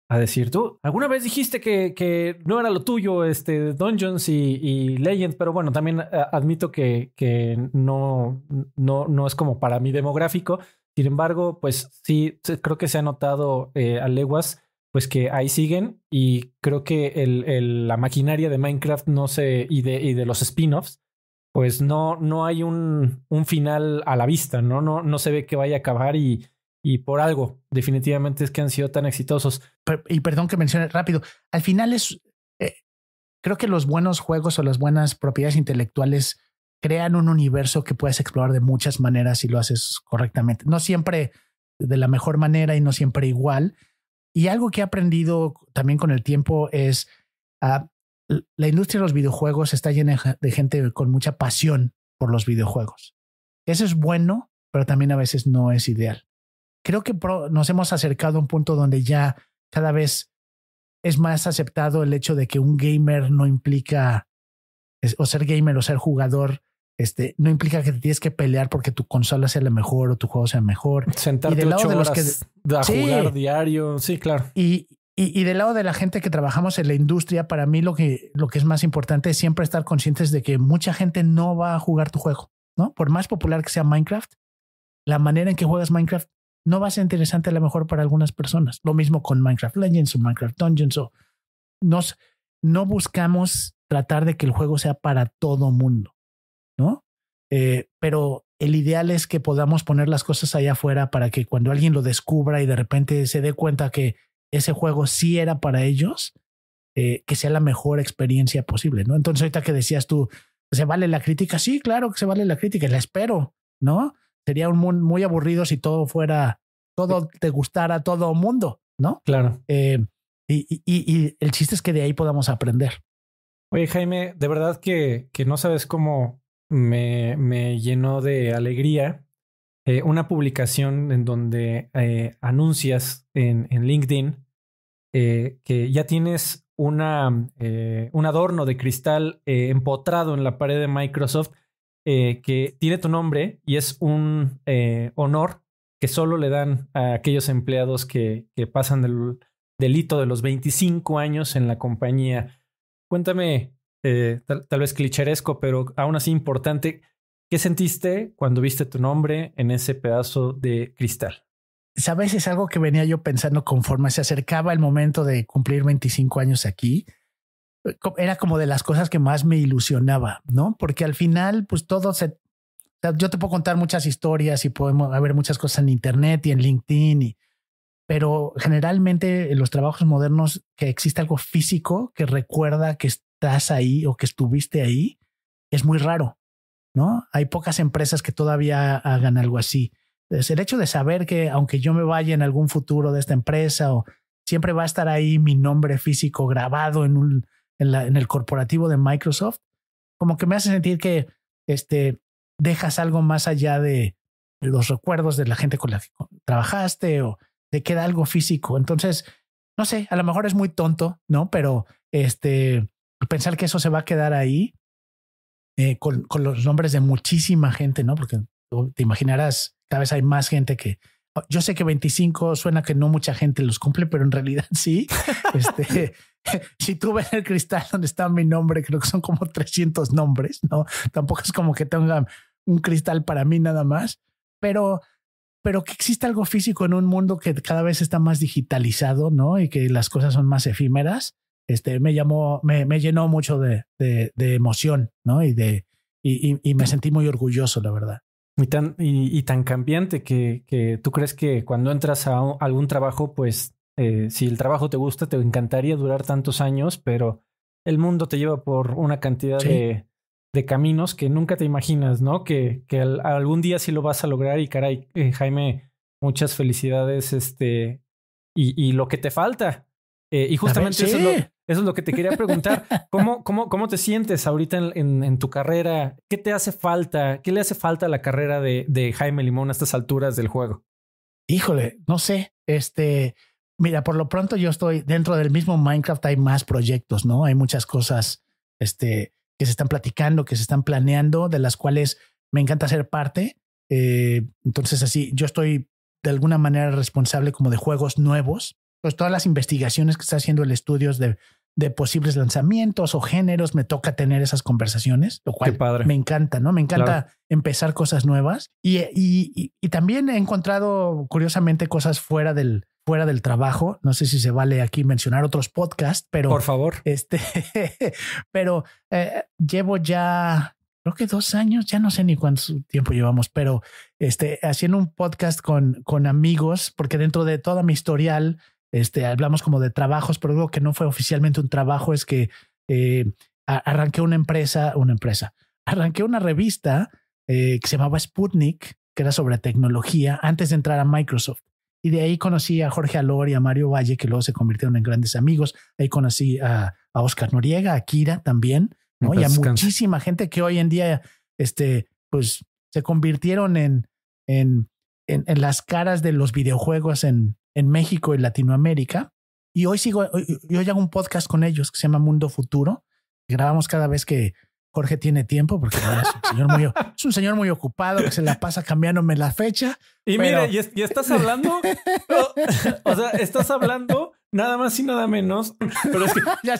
S1: decir, tú, alguna vez dijiste que, no era lo tuyo, este, Dungeons y, y Legends, pero bueno, también eh, admito que, que no, no, no es como para mi demográfico. Sin embargo, pues sí, creo que se ha notado eh, a leguas pues que ahí siguen y creo que la maquinaria de Minecraft no y de, y de los spin-offs, pues no, no hay un, un, final a la vista, ¿no? No, no se ve que vaya a acabar y, y por algo definitivamente es que han sido tan exitosos. y perdón que mencione rápido, al final es, eh, creo que los
S2: buenos juegos o las buenas propiedades intelectuales crean un universo que puedes explorar de muchas maneras si lo haces correctamente. No siempre de la mejor manera y no siempre igual, y algo que he aprendido también con el tiempo es ah, la industria de los videojuegos está llena de gente con mucha pasión por los videojuegos. Eso es bueno, pero también a veces no es ideal. Creo que nos hemos acercado a un punto donde ya cada vez es más aceptado el hecho de que un gamer no implica o ser gamer o ser jugador este, no implica que te tienes que pelear porque tu consola sea la mejor o tu juego sea mejor. Sentarte y lado de a sí.
S1: diario,
S2: sí, claro. Y, del lado de la gente que trabajamos en la industria, para mí lo que, lo que es más importante es siempre estar conscientes de que mucha gente no va a jugar tu juego, ¿no? Por más popular que sea Minecraft, la manera en que juegas Minecraft no va a ser interesante a lo mejor para algunas personas. Lo mismo con Minecraft Legends o Minecraft Dungeons o no buscamos tratar de que el juego sea para todo mundo. Eh, pero el ideal es que podamos poner las cosas allá afuera para que cuando alguien lo descubra y de repente se dé cuenta que ese juego sí era para ellos, eh, que sea la mejor experiencia posible, ¿no? Entonces ahorita que decías tú, ¿se vale la crítica? Sí, claro que se vale la crítica, la espero, ¿no? Sería un mundo muy aburrido si todo fuera, todo te gustara a todo mundo, ¿no? Claro. Eh, y, y, y, el chiste es que de ahí podamos aprender.
S1: Oye, Jaime, de verdad que, que no sabes cómo, me, llenó de alegría eh, una publicación en donde eh, anuncias en, LinkedIn eh, que ya tienes una, un adorno de cristal empotrado en la pared de Microsoft que tiene tu nombre y es un honor que solo le dan a aquellos empleados que, que pasan del, delito de los 25 años en la compañía. Cuéntame eh, tal, vez clicheresco, pero aún así importante. ¿Qué sentiste cuando viste tu nombre en ese pedazo de cristal?
S2: Sabes, es algo que venía yo pensando conforme se acercaba el momento de cumplir 25 años aquí. Eh, era como de las cosas que más me ilusionaba, ¿no? Porque al final, pues todo se... Yo te puedo contar muchas historias y podemos haber muchas cosas en Internet y en LinkedIn pero generalmente en los trabajos modernos que existe algo físico que recuerda que, estás ahí o que estuviste ahí, es muy raro, ¿no? Hay pocas empresas que todavía hagan algo así. Entonces, el hecho de saber que aunque yo me vaya en algún futuro de esta empresa o siempre va a estar ahí mi nombre físico grabado en, un, en, en el corporativo de Microsoft, como que me hace sentir que este, dejas algo más allá de los recuerdos de la gente con la que trabajaste o te queda algo físico. Entonces, no sé, a lo mejor es muy tonto, ¿no? Pero este, pensar que eso se va a quedar ahí eh, con, los nombres de muchísima gente, ¿no? Porque te imaginarás, cada vez hay más gente que... Oh, yo sé que 25 suena que no mucha gente los cumple, pero en realidad sí. Este, si tú ves el cristal donde está mi nombre, creo que son como 300 nombres, ¿no? Tampoco es como que tenga un cristal para mí nada más, pero pero que existe algo físico en un mundo que cada vez está más digitalizado, ¿no? Y que las cosas son más efímeras este, me llamó, me, me llenó mucho de, de, emoción, ¿no? Y de, y, y, me sentí muy orgulloso, la verdad.
S1: Y tan, y, y tan cambiante que, que, tú crees que cuando entras a, algún trabajo, pues eh, si el trabajo te gusta, te encantaría durar tantos años, pero el mundo te lleva por una cantidad de, de, caminos que nunca te imaginas, ¿no? Que, que algún día sí lo vas a lograr y caray, eh, Jaime, muchas felicidades, este, y, y lo que te falta, eh, y justamente eso, es lo, que te quería preguntar. ¿Cómo, cómo, te sientes ahorita en, tu carrera? ¿Qué te hace falta? ¿Qué le hace falta a la carrera de, Jaime Limón a estas alturas del juego?
S2: Híjole, no sé. Este, mira, por lo pronto yo estoy dentro del mismo Minecraft. Hay más proyectos, ¿no? Hay muchas cosas este, que se están platicando, que se están planeando, de las cuales me encanta ser parte. Eh, entonces, así, yo estoy de alguna manera responsable como de juegos nuevos pues todas las investigaciones que está haciendo el estudio de, de posibles lanzamientos o géneros, me toca tener esas conversaciones, lo cual padre. me encanta, ¿no? Me encanta empezar cosas nuevas y, y, y, también he encontrado curiosamente cosas fuera del, fuera del trabajo. No sé si se vale aquí mencionar otros podcasts, pero... Por favor. Este, pero eh, llevo ya, creo que dos años, ya no sé ni cuánto tiempo llevamos, pero este, haciendo un podcast con, con amigos, porque dentro de toda mi historial este, hablamos como de trabajos, pero algo que no fue oficialmente un trabajo es que eh, arranqué una empresa, una empresa, arranqué una revista eh, que se llamaba Sputnik, que era sobre tecnología, antes de entrar a Microsoft. Y de ahí conocí a Jorge Alor y a Mario Valle, que luego se convirtieron en grandes amigos. Ahí conocí a, Oscar Noriega, a Kira también, ¿no? Y a muchísima gente que hoy en día, este, pues, se convirtieron en, en, en, en las caras de los videojuegos en, en México y Latinoamérica. Y hoy sigo, yo hago un podcast con ellos que se llama Mundo Futuro. grabamos cada vez que Jorge tiene tiempo porque es, un señor muy, es, un señor muy, ocupado que se la pasa cambiándome la fecha. Y mire, mira, y,
S1: estás hablando, o sea, estás hablando nada más y nada menos. Pero ya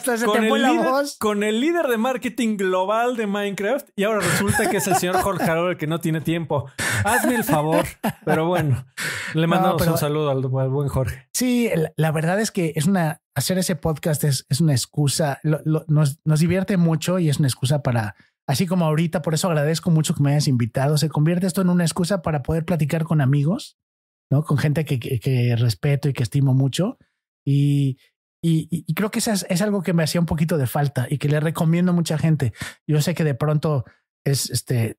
S1: con, el líder, de marketing global de Minecraft y ahora resulta que es el señor Jorge Harold el que no tiene tiempo. Hazme el favor. Pero bueno, le mando un saludo al, buen Jorge. Sí, la,
S2: verdad es que es una hacer ese podcast es, es una excusa. nos, divierte mucho y es una excusa para así como ahorita, por eso agradezco mucho que me hayas invitado. Se convierte esto en una excusa para poder platicar con amigos, ¿no? Con gente que, que respeto y que estimo mucho y, y, creo que es, algo que me hacía un poquito de falta y que le recomiendo a mucha gente. Yo sé que de pronto es este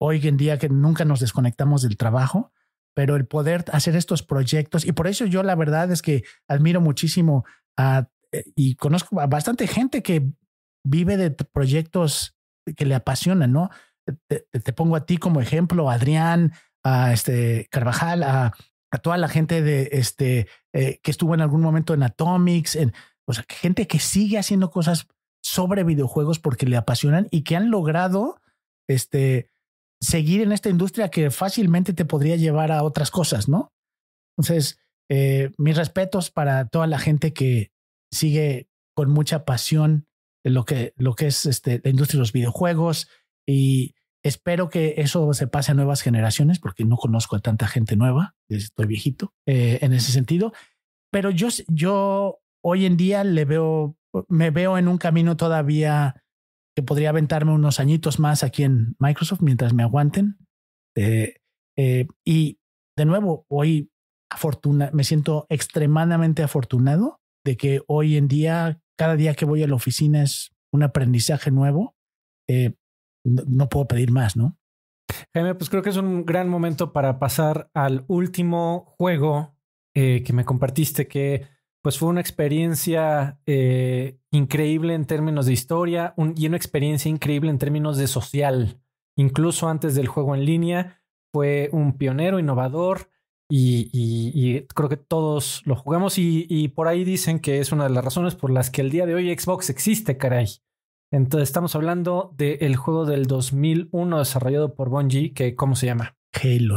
S2: hoy en día que nunca nos desconectamos del trabajo, pero el poder hacer estos proyectos y por eso yo la verdad es que admiro muchísimo a, eh, y conozco a bastante gente que vive de proyectos que le apasionan, ¿no? Te, pongo a ti como ejemplo, Adrián, a este Carvajal, a, a toda la gente de este eh, que estuvo en algún momento en Atomics, en, o sea, gente que sigue haciendo cosas sobre videojuegos porque le apasionan y que han logrado este, seguir en esta industria que fácilmente te podría llevar a otras cosas, ¿no? Entonces, eh, mis respetos para toda la gente que sigue con mucha pasión lo que, lo que es este, la industria de los videojuegos y Espero que eso se pase a nuevas generaciones porque no conozco a tanta gente nueva, estoy viejito eh, en ese sentido, pero yo, yo hoy en día le veo, me veo en un camino todavía que podría aventarme unos añitos más aquí en Microsoft mientras me aguanten. Eh, eh, y de nuevo, hoy afortuna, me siento extremadamente afortunado de que hoy en día, cada día que voy a la oficina es un aprendizaje nuevo no puedo pedir más, ¿no?
S1: Jaime, pues creo que es un gran momento para pasar al último juego eh, que me compartiste, que pues fue una experiencia eh, increíble en términos de historia un, y una experiencia increíble en términos de social. Incluso antes del juego en línea, fue un pionero, innovador y, creo que todos lo jugamos y, por ahí dicen que es una de las razones por las que el día de hoy Xbox existe, caray. Entonces estamos hablando del juego del 2001 desarrollado por Bungie, que ¿cómo se llama? Halo.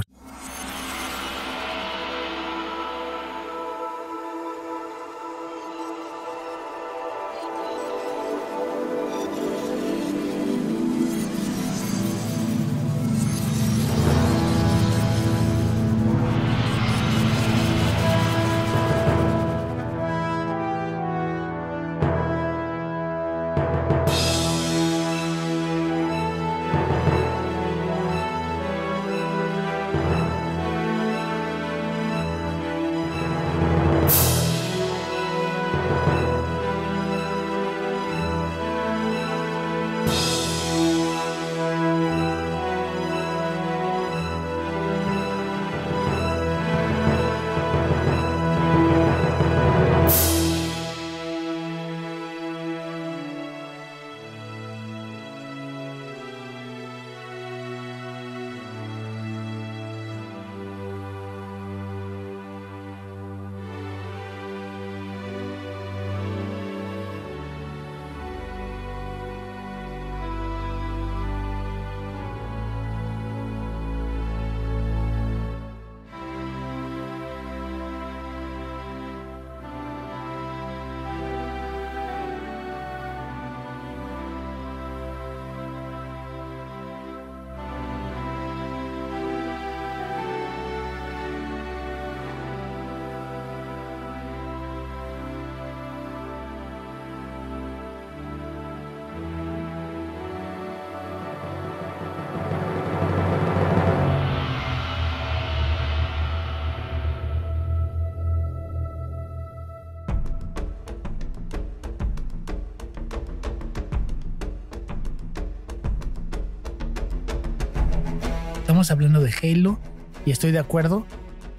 S2: hablando de Halo y estoy de acuerdo,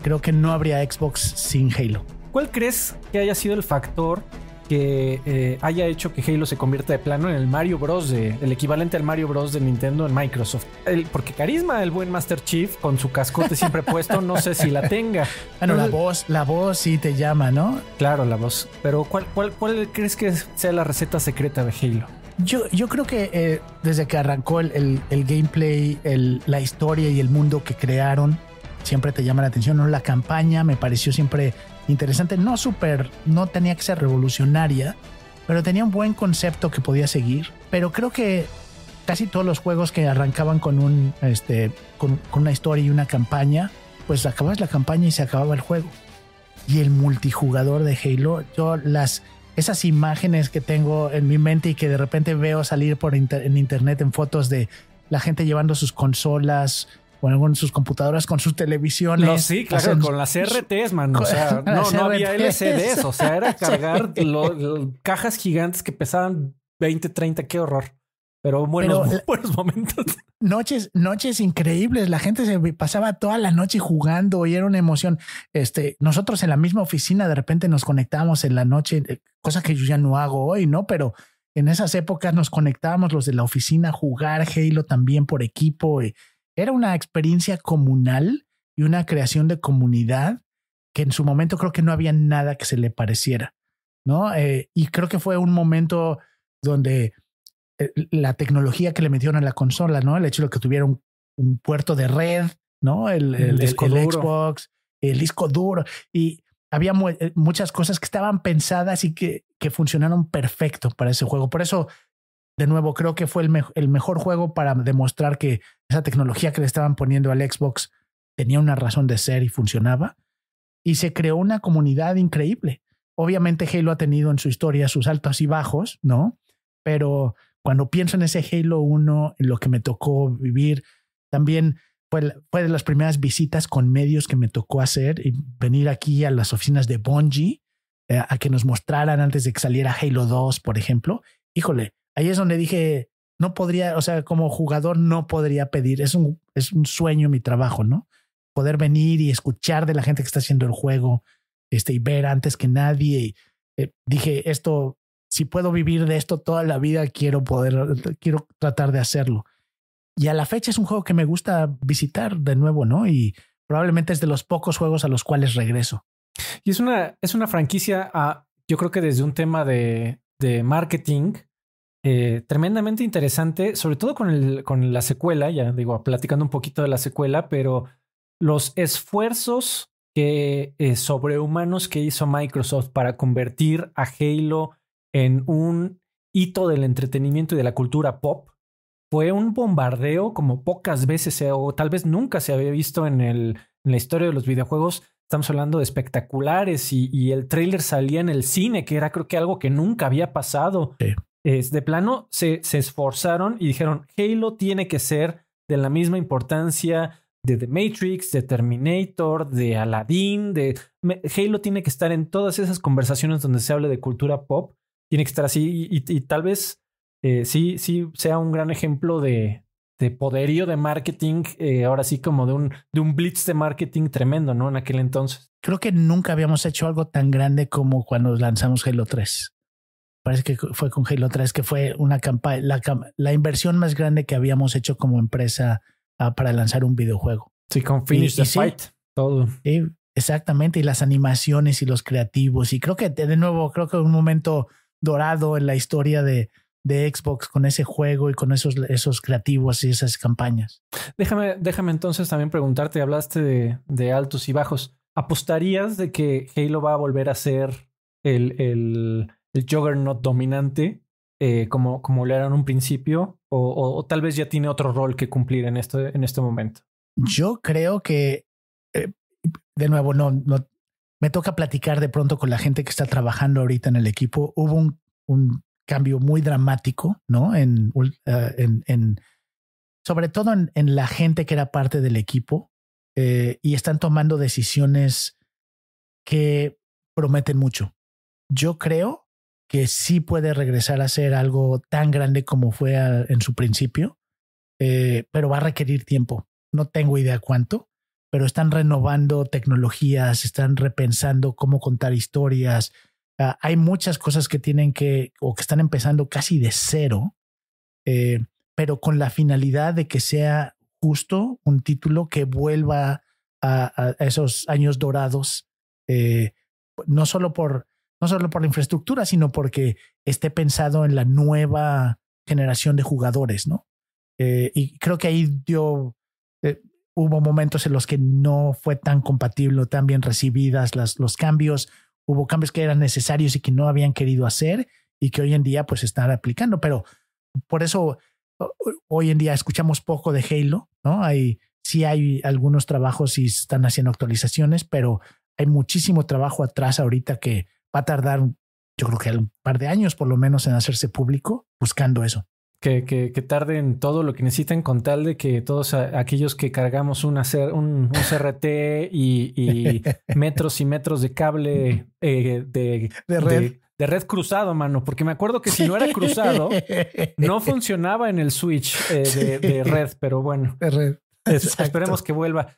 S2: creo que no habría Xbox sin Halo.
S1: ¿Cuál crees que haya sido el factor que eh, haya hecho que Halo se convierta de plano en el Mario Bros. De, el equivalente al Mario Bros. de Nintendo en Microsoft. porque carisma el buen Master Chief con su cascote siempre puesto, no sé si la tenga.
S2: Bueno, la voz, la voz sí te llama, ¿no?
S1: Claro, la voz. Pero cuál, cuál crees que sea la receta secreta de Halo?
S2: Yo, yo creo que eh, desde que arrancó el, gameplay, la historia y el mundo que crearon, siempre te llama la atención. La campaña me pareció siempre interesante. No súper, no tenía que ser revolucionaria, pero tenía un buen concepto que podía seguir. Pero creo que casi todos los juegos que arrancaban con, un, este, con, con una historia y una campaña, pues acabas la campaña y se acababa el juego. Y el multijugador de Halo, yo las esas imágenes que tengo en mi mente y que de repente veo salir por en internet en fotos de la gente llevando sus consolas, o en sus computadoras, con
S1: sus televisiones. sí, claro, con las RTs, man. O sea, no, había LCDs. O sea, era cargar cajas gigantes que pesaban 20, 30. Qué horror. Pero buenos, buenos
S2: momentos. Noches, noches increíbles. La gente se pasaba toda la noche jugando y era una emoción. Este, nosotros en la misma oficina de repente nos conectábamos en la noche, eh, cosa que yo ya no hago hoy, ¿no? Pero en esas épocas nos conectábamos los de la oficina a jugar Halo también por equipo. Eh, era una experiencia comunal y una creación de comunidad que en su momento creo que no había nada que se le pareciera, ¿no? Eh, y creo que fue un momento donde la tecnología que le metieron a la consola, ¿no? El hecho de que tuviera un, puerto de red, ¿no? El, Xbox, el disco duro. Y había eh, muchas cosas que estaban pensadas y que, que funcionaron perfecto para ese juego. Por eso, de nuevo, creo que fue el, el mejor juego para demostrar que esa tecnología que le estaban poniendo al Xbox tenía una razón de ser y funcionaba. Y se creó una comunidad increíble. Obviamente Halo ha tenido en su historia sus altos y bajos, ¿no? Pero cuando pienso en ese Halo 1, en lo que me tocó vivir, también fue, fue de las primeras visitas con medios que me tocó hacer y venir aquí a las oficinas de Bungie eh, a que nos mostraran antes de que saliera Halo 2, por ejemplo. Híjole, ahí es donde dije, no podría, o sea, como jugador no podría pedir, es un, es un sueño mi trabajo, ¿no? Poder venir y escuchar de la gente que está haciendo el juego este, y ver antes que nadie. Y, eh, dije, esto si puedo vivir de esto toda la vida, quiero poder, quiero tratar de hacerlo. Y a la fecha es un juego que me gusta visitar de nuevo, ¿no? Y probablemente es de los pocos juegos a los cuales regreso.
S1: Y es una, es una franquicia, yo creo que desde un tema de, de marketing, eh, tremendamente interesante, sobre todo con, el, con la secuela, ya digo, platicando un poquito de la secuela, pero los esfuerzos que, eh, sobrehumanos que hizo Microsoft para convertir a Halo en un hito del entretenimiento y de la cultura pop. Fue un bombardeo como pocas veces o tal vez nunca se había visto en, el, en la historia de los videojuegos. Estamos hablando de espectaculares y, y el trailer salía en el cine, que era creo que algo que nunca había pasado. de plano se, se esforzaron y dijeron, Halo tiene que ser de la misma importancia de The Matrix, de Terminator, de Aladdin, de Halo tiene que estar en todas esas conversaciones donde se hable de cultura pop tiene que estar así y, tal vez eh, sí, sí sea un gran ejemplo de, poderío de marketing, eh, ahora sí como de un, de un blitz de marketing tremendo, ¿no? En aquel entonces.
S2: Creo que nunca habíamos hecho algo tan grande como cuando lanzamos Halo 3. Parece que fue con Halo 3 que fue una campaña, la, inversión más grande que habíamos hecho como empresa ah, para lanzar un videojuego. Sí, con Finish the Fight, todo. exactamente. Y las animaciones y los creativos. Y creo que de nuevo, creo que un momento dorado en la historia de, Xbox con ese juego y con esos, esos creativos y esas campañas.
S1: Déjame, déjame entonces también preguntarte, hablaste de, altos y bajos. ¿Apostarías de que Halo va a volver a ser el, el, el juggernaut dominante eh, como, como lo era en un principio? O, tal vez ya tiene otro rol que cumplir en este, en este momento?
S2: Yo creo que, eh, de nuevo, no, no, me toca platicar de pronto con la gente que está trabajando ahorita en el equipo. Hubo un, cambio muy dramático, ¿no? En, eh, sobre todo en, la gente que era parte del equipo eh, y están tomando decisiones que prometen mucho. Yo creo que sí puede regresar a ser algo tan grande como fue en su principio, eh, pero va a requerir tiempo. No tengo idea cuánto, pero están renovando tecnologías, están repensando cómo contar historias. Ah, hay muchas cosas que tienen que o que están empezando casi de cero, eh, pero con la finalidad de que sea justo un título que vuelva a, esos años dorados, eh, no solo por no solo por la infraestructura, sino porque esté pensado en la nueva generación de jugadores, ¿no? Eh, y creo que ahí dio, Hubo momentos en los que no fue tan compatible tan bien recibidas las, los cambios. Hubo cambios que eran necesarios y que no habían querido hacer y que hoy en día pues están aplicando. Pero por eso hoy en día escuchamos poco de Halo, ¿no? Hay, sí hay algunos trabajos y están haciendo actualizaciones, pero hay muchísimo trabajo atrás ahorita que va a tardar, yo creo que un par de años por lo menos en hacerse público buscando eso que, que,
S1: tarden todo lo que necesiten con tal de que todos aquellos que cargamos un, CRT y, metros y metros de cable eh, de, red. De, red cruzado, mano, porque me acuerdo que si no era cruzado, no funcionaba en el switch eh, de, red, pero bueno, esperemos que vuelva.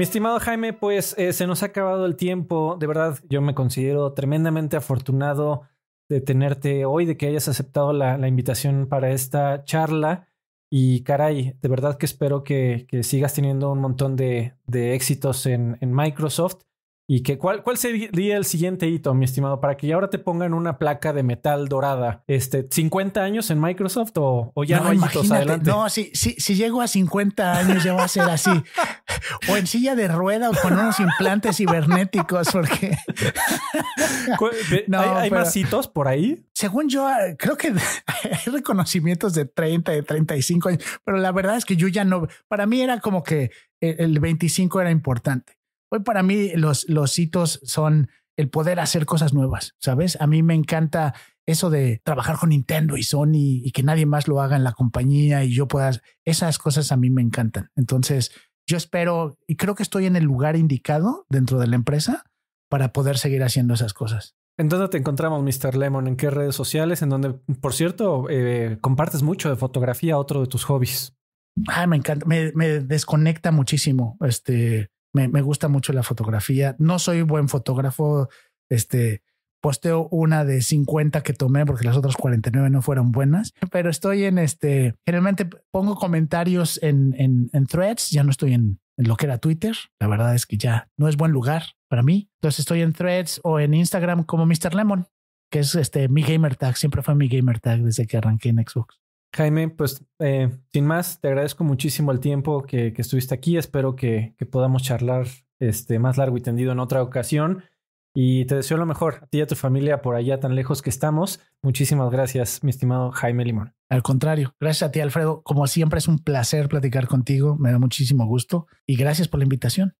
S1: Mi estimado Jaime, pues eh, se nos ha acabado el tiempo. De verdad, yo me considero tremendamente afortunado de tenerte hoy, de que hayas aceptado la, invitación para esta charla. Y caray, de verdad que espero que, sigas teniendo un montón de, éxitos en Microsoft ¿Y que, cuál, sería el siguiente hito, mi estimado? Para que ahora te pongan una placa de metal dorada. Este, ¿50 años en Microsoft o, ya no, hay hitos adelante? No,
S2: si, si, si llego a 50 años ya va a ser así. o en silla de rueda o con unos implantes cibernéticos, porque...
S1: ¿Hay, más hitos por
S2: ahí? Según yo, ah, creo que hay reconocimientos de 30, de 35 años, pero la verdad es que yo ya no... Para mí era como que e, el 25 era importante. Hoy para mí los, los hitos son el poder hacer cosas nuevas, ¿sabes? A mí me encanta eso de trabajar con Nintendo y Sony y que nadie más lo haga en la compañía y yo pueda, esas cosas a mí me encantan. Entonces, yo espero y creo que estoy en el lugar indicado dentro de la empresa para poder seguir haciendo esas cosas.
S1: ¿En dónde te encontramos, Mr. Lemon? ¿En qué redes sociales? En donde, por cierto, eh, compartes mucho de fotografía, otro de tus hobbies.
S2: Ay, ah, me encanta, me, me desconecta muchísimo. Este, me, me, gusta mucho la fotografía. No soy buen fotógrafo. Este, posteo una de 50 que tomé porque las otras 49 no fueron buenas, pero estoy en este, generalmente pongo comentarios en, en, en threads, ya no estoy en, lo que era Twitter, la verdad es que ya no es buen lugar para mí, entonces estoy en threads o en Instagram como Mr. Lemon, que es este, mi gamer tag, siempre fue mi gamer tag desde que arranqué en Xbox.
S1: Jaime, pues eh, sin más, te agradezco muchísimo el tiempo que, estuviste aquí. Espero que, que, podamos charlar este, más largo y tendido en otra ocasión. Y te deseo lo mejor a ti y a tu familia por allá tan lejos que estamos. Muchísimas gracias, mi estimado Jaime Limón. Al contrario, gracias a ti, Alfredo. Como siempre, es un
S2: placer platicar contigo. Me da muchísimo gusto y gracias por la invitación.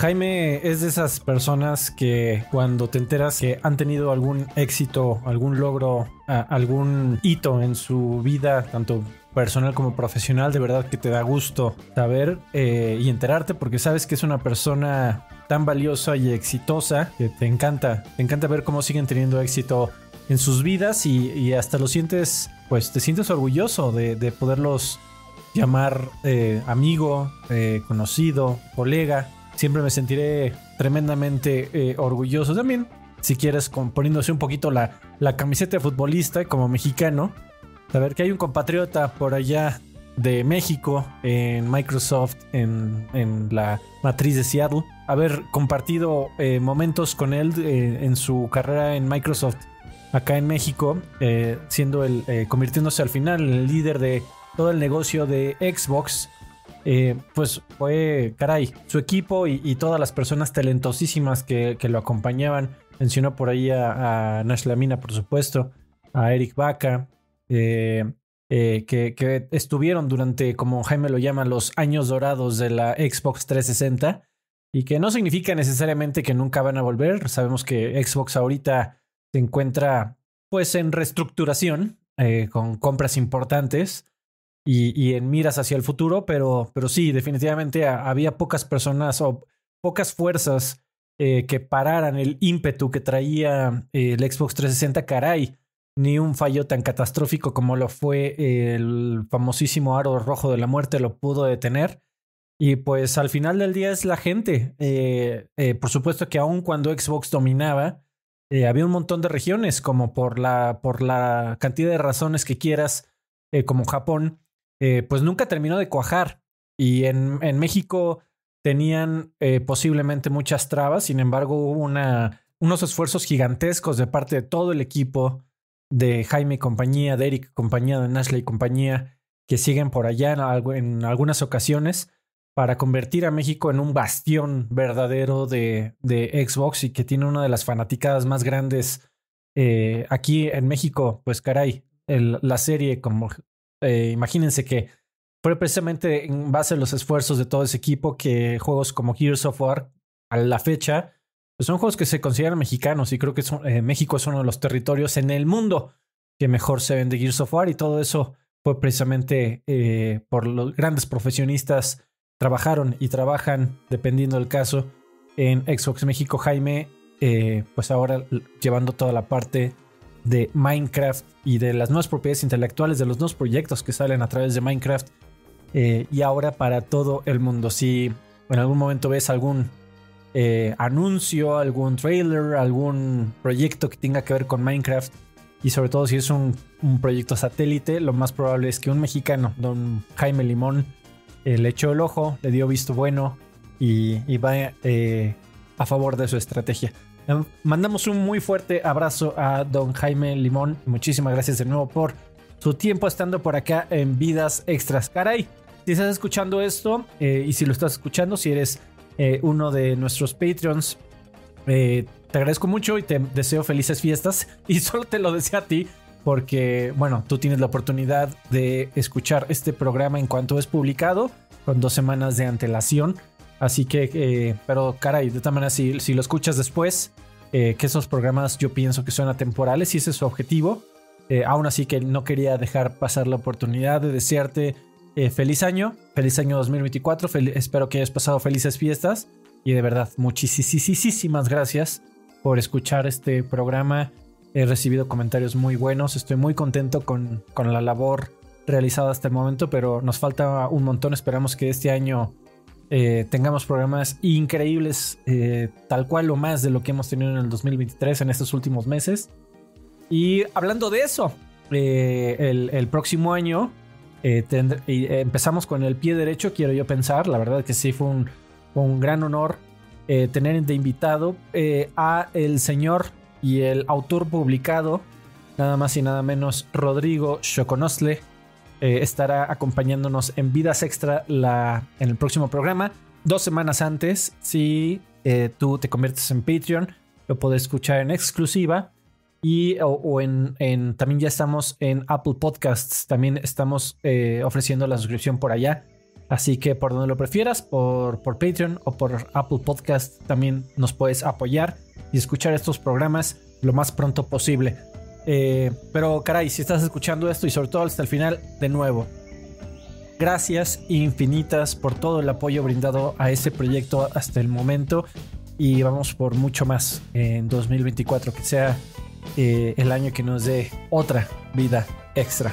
S1: Jaime es de esas personas que cuando te enteras que han tenido algún éxito, algún logro, algún hito en su vida, tanto personal como profesional, de verdad que te da gusto saber eh, y enterarte porque sabes que es una persona tan valiosa y exitosa que te encanta, te encanta ver cómo siguen teniendo éxito en sus vidas y, hasta lo sientes, pues te sientes orgulloso de, poderlos llamar eh, amigo, eh, conocido, colega siempre me sentiré tremendamente eh, orgulloso también. Si quieres, poniéndose un poquito la, la camiseta de futbolista como mexicano, saber que hay un compatriota por allá de México en Microsoft, en, la matriz de Seattle, haber compartido eh, momentos con él eh, en su carrera en Microsoft acá en México, siendo el, convirtiéndose al final el líder de todo el negocio de Xbox eh, pues fue, caray, su equipo y, todas las personas talentosísimas que, lo acompañaban. Mencionó por ahí a, Nash Lamina, por supuesto, a Eric Baca eh, eh, que, estuvieron durante, como Jaime lo llama, los años dorados de la Xbox 360 y que no significa necesariamente que nunca van a volver. Sabemos que Xbox ahorita se encuentra pues en reestructuración, con compras importantes y, y, en miras hacia el futuro, pero, pero sí, definitivamente había pocas personas o pocas fuerzas eh, que pararan el ímpetu que traía eh, el Xbox 360, caray, ni un fallo tan catastrófico como lo fue el famosísimo aro rojo de la muerte lo pudo detener. Y pues al final del día es la gente. Eh, por supuesto que aún cuando Xbox dominaba, había un montón de regiones, como por la, por la cantidad de razones que quieras, como Japón, eh, pues nunca terminó de cuajar. Y en, en México tenían eh, posiblemente muchas trabas, sin embargo hubo unos esfuerzos gigantescos de parte de todo el equipo de Jaime y compañía, de Eric y compañía, de Nashley y compañía, que siguen por allá en, algunas ocasiones para convertir a México en un bastión verdadero de, de, Xbox y que tiene una de las fanaticadas más grandes eh, aquí en México, pues caray, la serie como, eh, imagínense que fue precisamente en base a los esfuerzos de todo ese equipo que juegos como Gears of War a la fecha pues son juegos que se consideran mexicanos y creo que eh, México es uno de los territorios en el mundo que mejor se vende Gears of War y todo eso fue precisamente eh, por los grandes profesionistas trabajaron y trabajan dependiendo del caso en Xbox México Jaime pues ahora llevando toda la parte de Minecraft y de las nuevas propiedades intelectuales, de los nuevos proyectos que salen a través de Minecraft eh, y ahora para todo el mundo. Si en algún momento ves algún eh, anuncio, algún trailer, algún proyecto que tenga que ver con Minecraft y sobre todo si es un, proyecto satélite, lo más probable es que un mexicano, don Jaime Limón, eh, le echó el ojo, le dio visto bueno y, y va a favor de su estrategia. Em, mandamos un muy fuerte abrazo a don Jaime Limón. Muchísimas gracias de nuevo por su tiempo estando por acá en Vidas Extras. Caray, si estás escuchando esto eh, y si lo estás escuchando, si eres eh, uno de nuestros Patreons, eh, te agradezco mucho y te deseo felices fiestas. Y solo te lo deseo a ti porque, bueno, tú tienes la oportunidad de escuchar este programa en cuanto es publicado, con dos semanas de antelación. Así que, eh, pero caray, de todas manera, si, lo escuchas después, eh, que esos programas yo pienso que son atemporales y ese es su objetivo. Eh, aún así que no quería dejar pasar la oportunidad de desearte feliz año, feliz año 2024, espero que hayas pasado felices fiestas y de verdad muchísimas gracias por escuchar este programa. He recibido comentarios muy buenos, estoy muy contento con, con la labor realizada hasta el momento, pero nos falta un montón, esperamos que este año eh, tengamos programas increíbles, eh, tal cual o más de lo que hemos tenido en el 2023 en estos últimos meses. Y hablando de eso, eh, el, próximo año empezamos con el pie derecho, quiero yo pensar. La verdad que sí fue un, un gran honor tener de invitado a el señor y el autor publicado, nada más y nada menos, Rodrigo Choconosle. Eh, estará acompañándonos en Vidas Extra la, en el próximo programa. Dos semanas antes, si eh, tú te conviertes en Patreon, lo puedes escuchar en exclusiva. Y o, en, también ya estamos en Apple Podcasts, también estamos eh, ofreciendo la suscripción por allá. Así que por donde lo prefieras, por, por Patreon o por Apple Podcasts, también nos puedes apoyar y escuchar estos programas lo más pronto posible. Eh, pero caray, si estás escuchando esto y sobre todo hasta el final, de nuevo, gracias infinitas por todo el apoyo brindado a este proyecto hasta el momento y vamos por mucho más en 2024, que sea eh, el año que nos dé otra vida extra.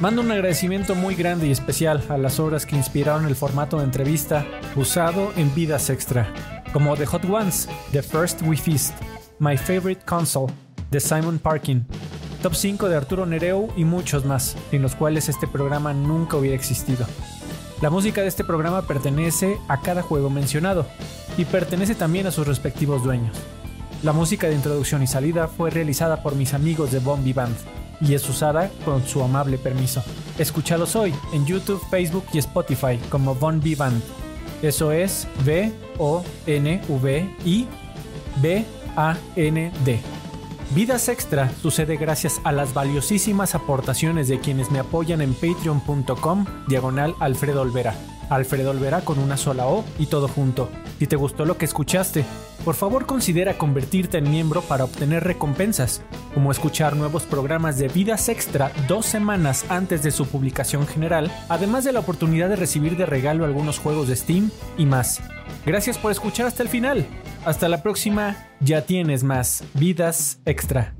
S1: Mando un agradecimiento muy grande y especial a las obras que inspiraron el formato de entrevista usado en Vidas Extra, como The Hot Ones, The First We Feast, My Favorite Console, The Simon Parkin, Top 5 de Arturo Nereu y muchos más, sin los cuales este programa nunca hubiera existido. La música de este programa pertenece a cada juego mencionado y pertenece también a sus respectivos dueños. La música de introducción y salida fue realizada por mis amigos de Bombi Band y es usada con su amable permiso. Escúchalos hoy en YouTube, Facebook y Spotify como Von Vivant Eso es V O N V I B A N D. Vidas Extra sucede gracias a las valiosísimas aportaciones de quienes me apoyan en patreon.com diagonal Alfredo Olvera. Alfredo Olvera con una sola O y todo junto. Si te gustó lo que escuchaste, por favor considera convertirte en miembro para obtener recompensas, como escuchar nuevos programas de vidas extra dos semanas antes de su publicación general, además de la oportunidad de recibir de regalo algunos juegos de Steam y más. Gracias por escuchar hasta el final. Hasta la próxima, ya tienes más vidas extra.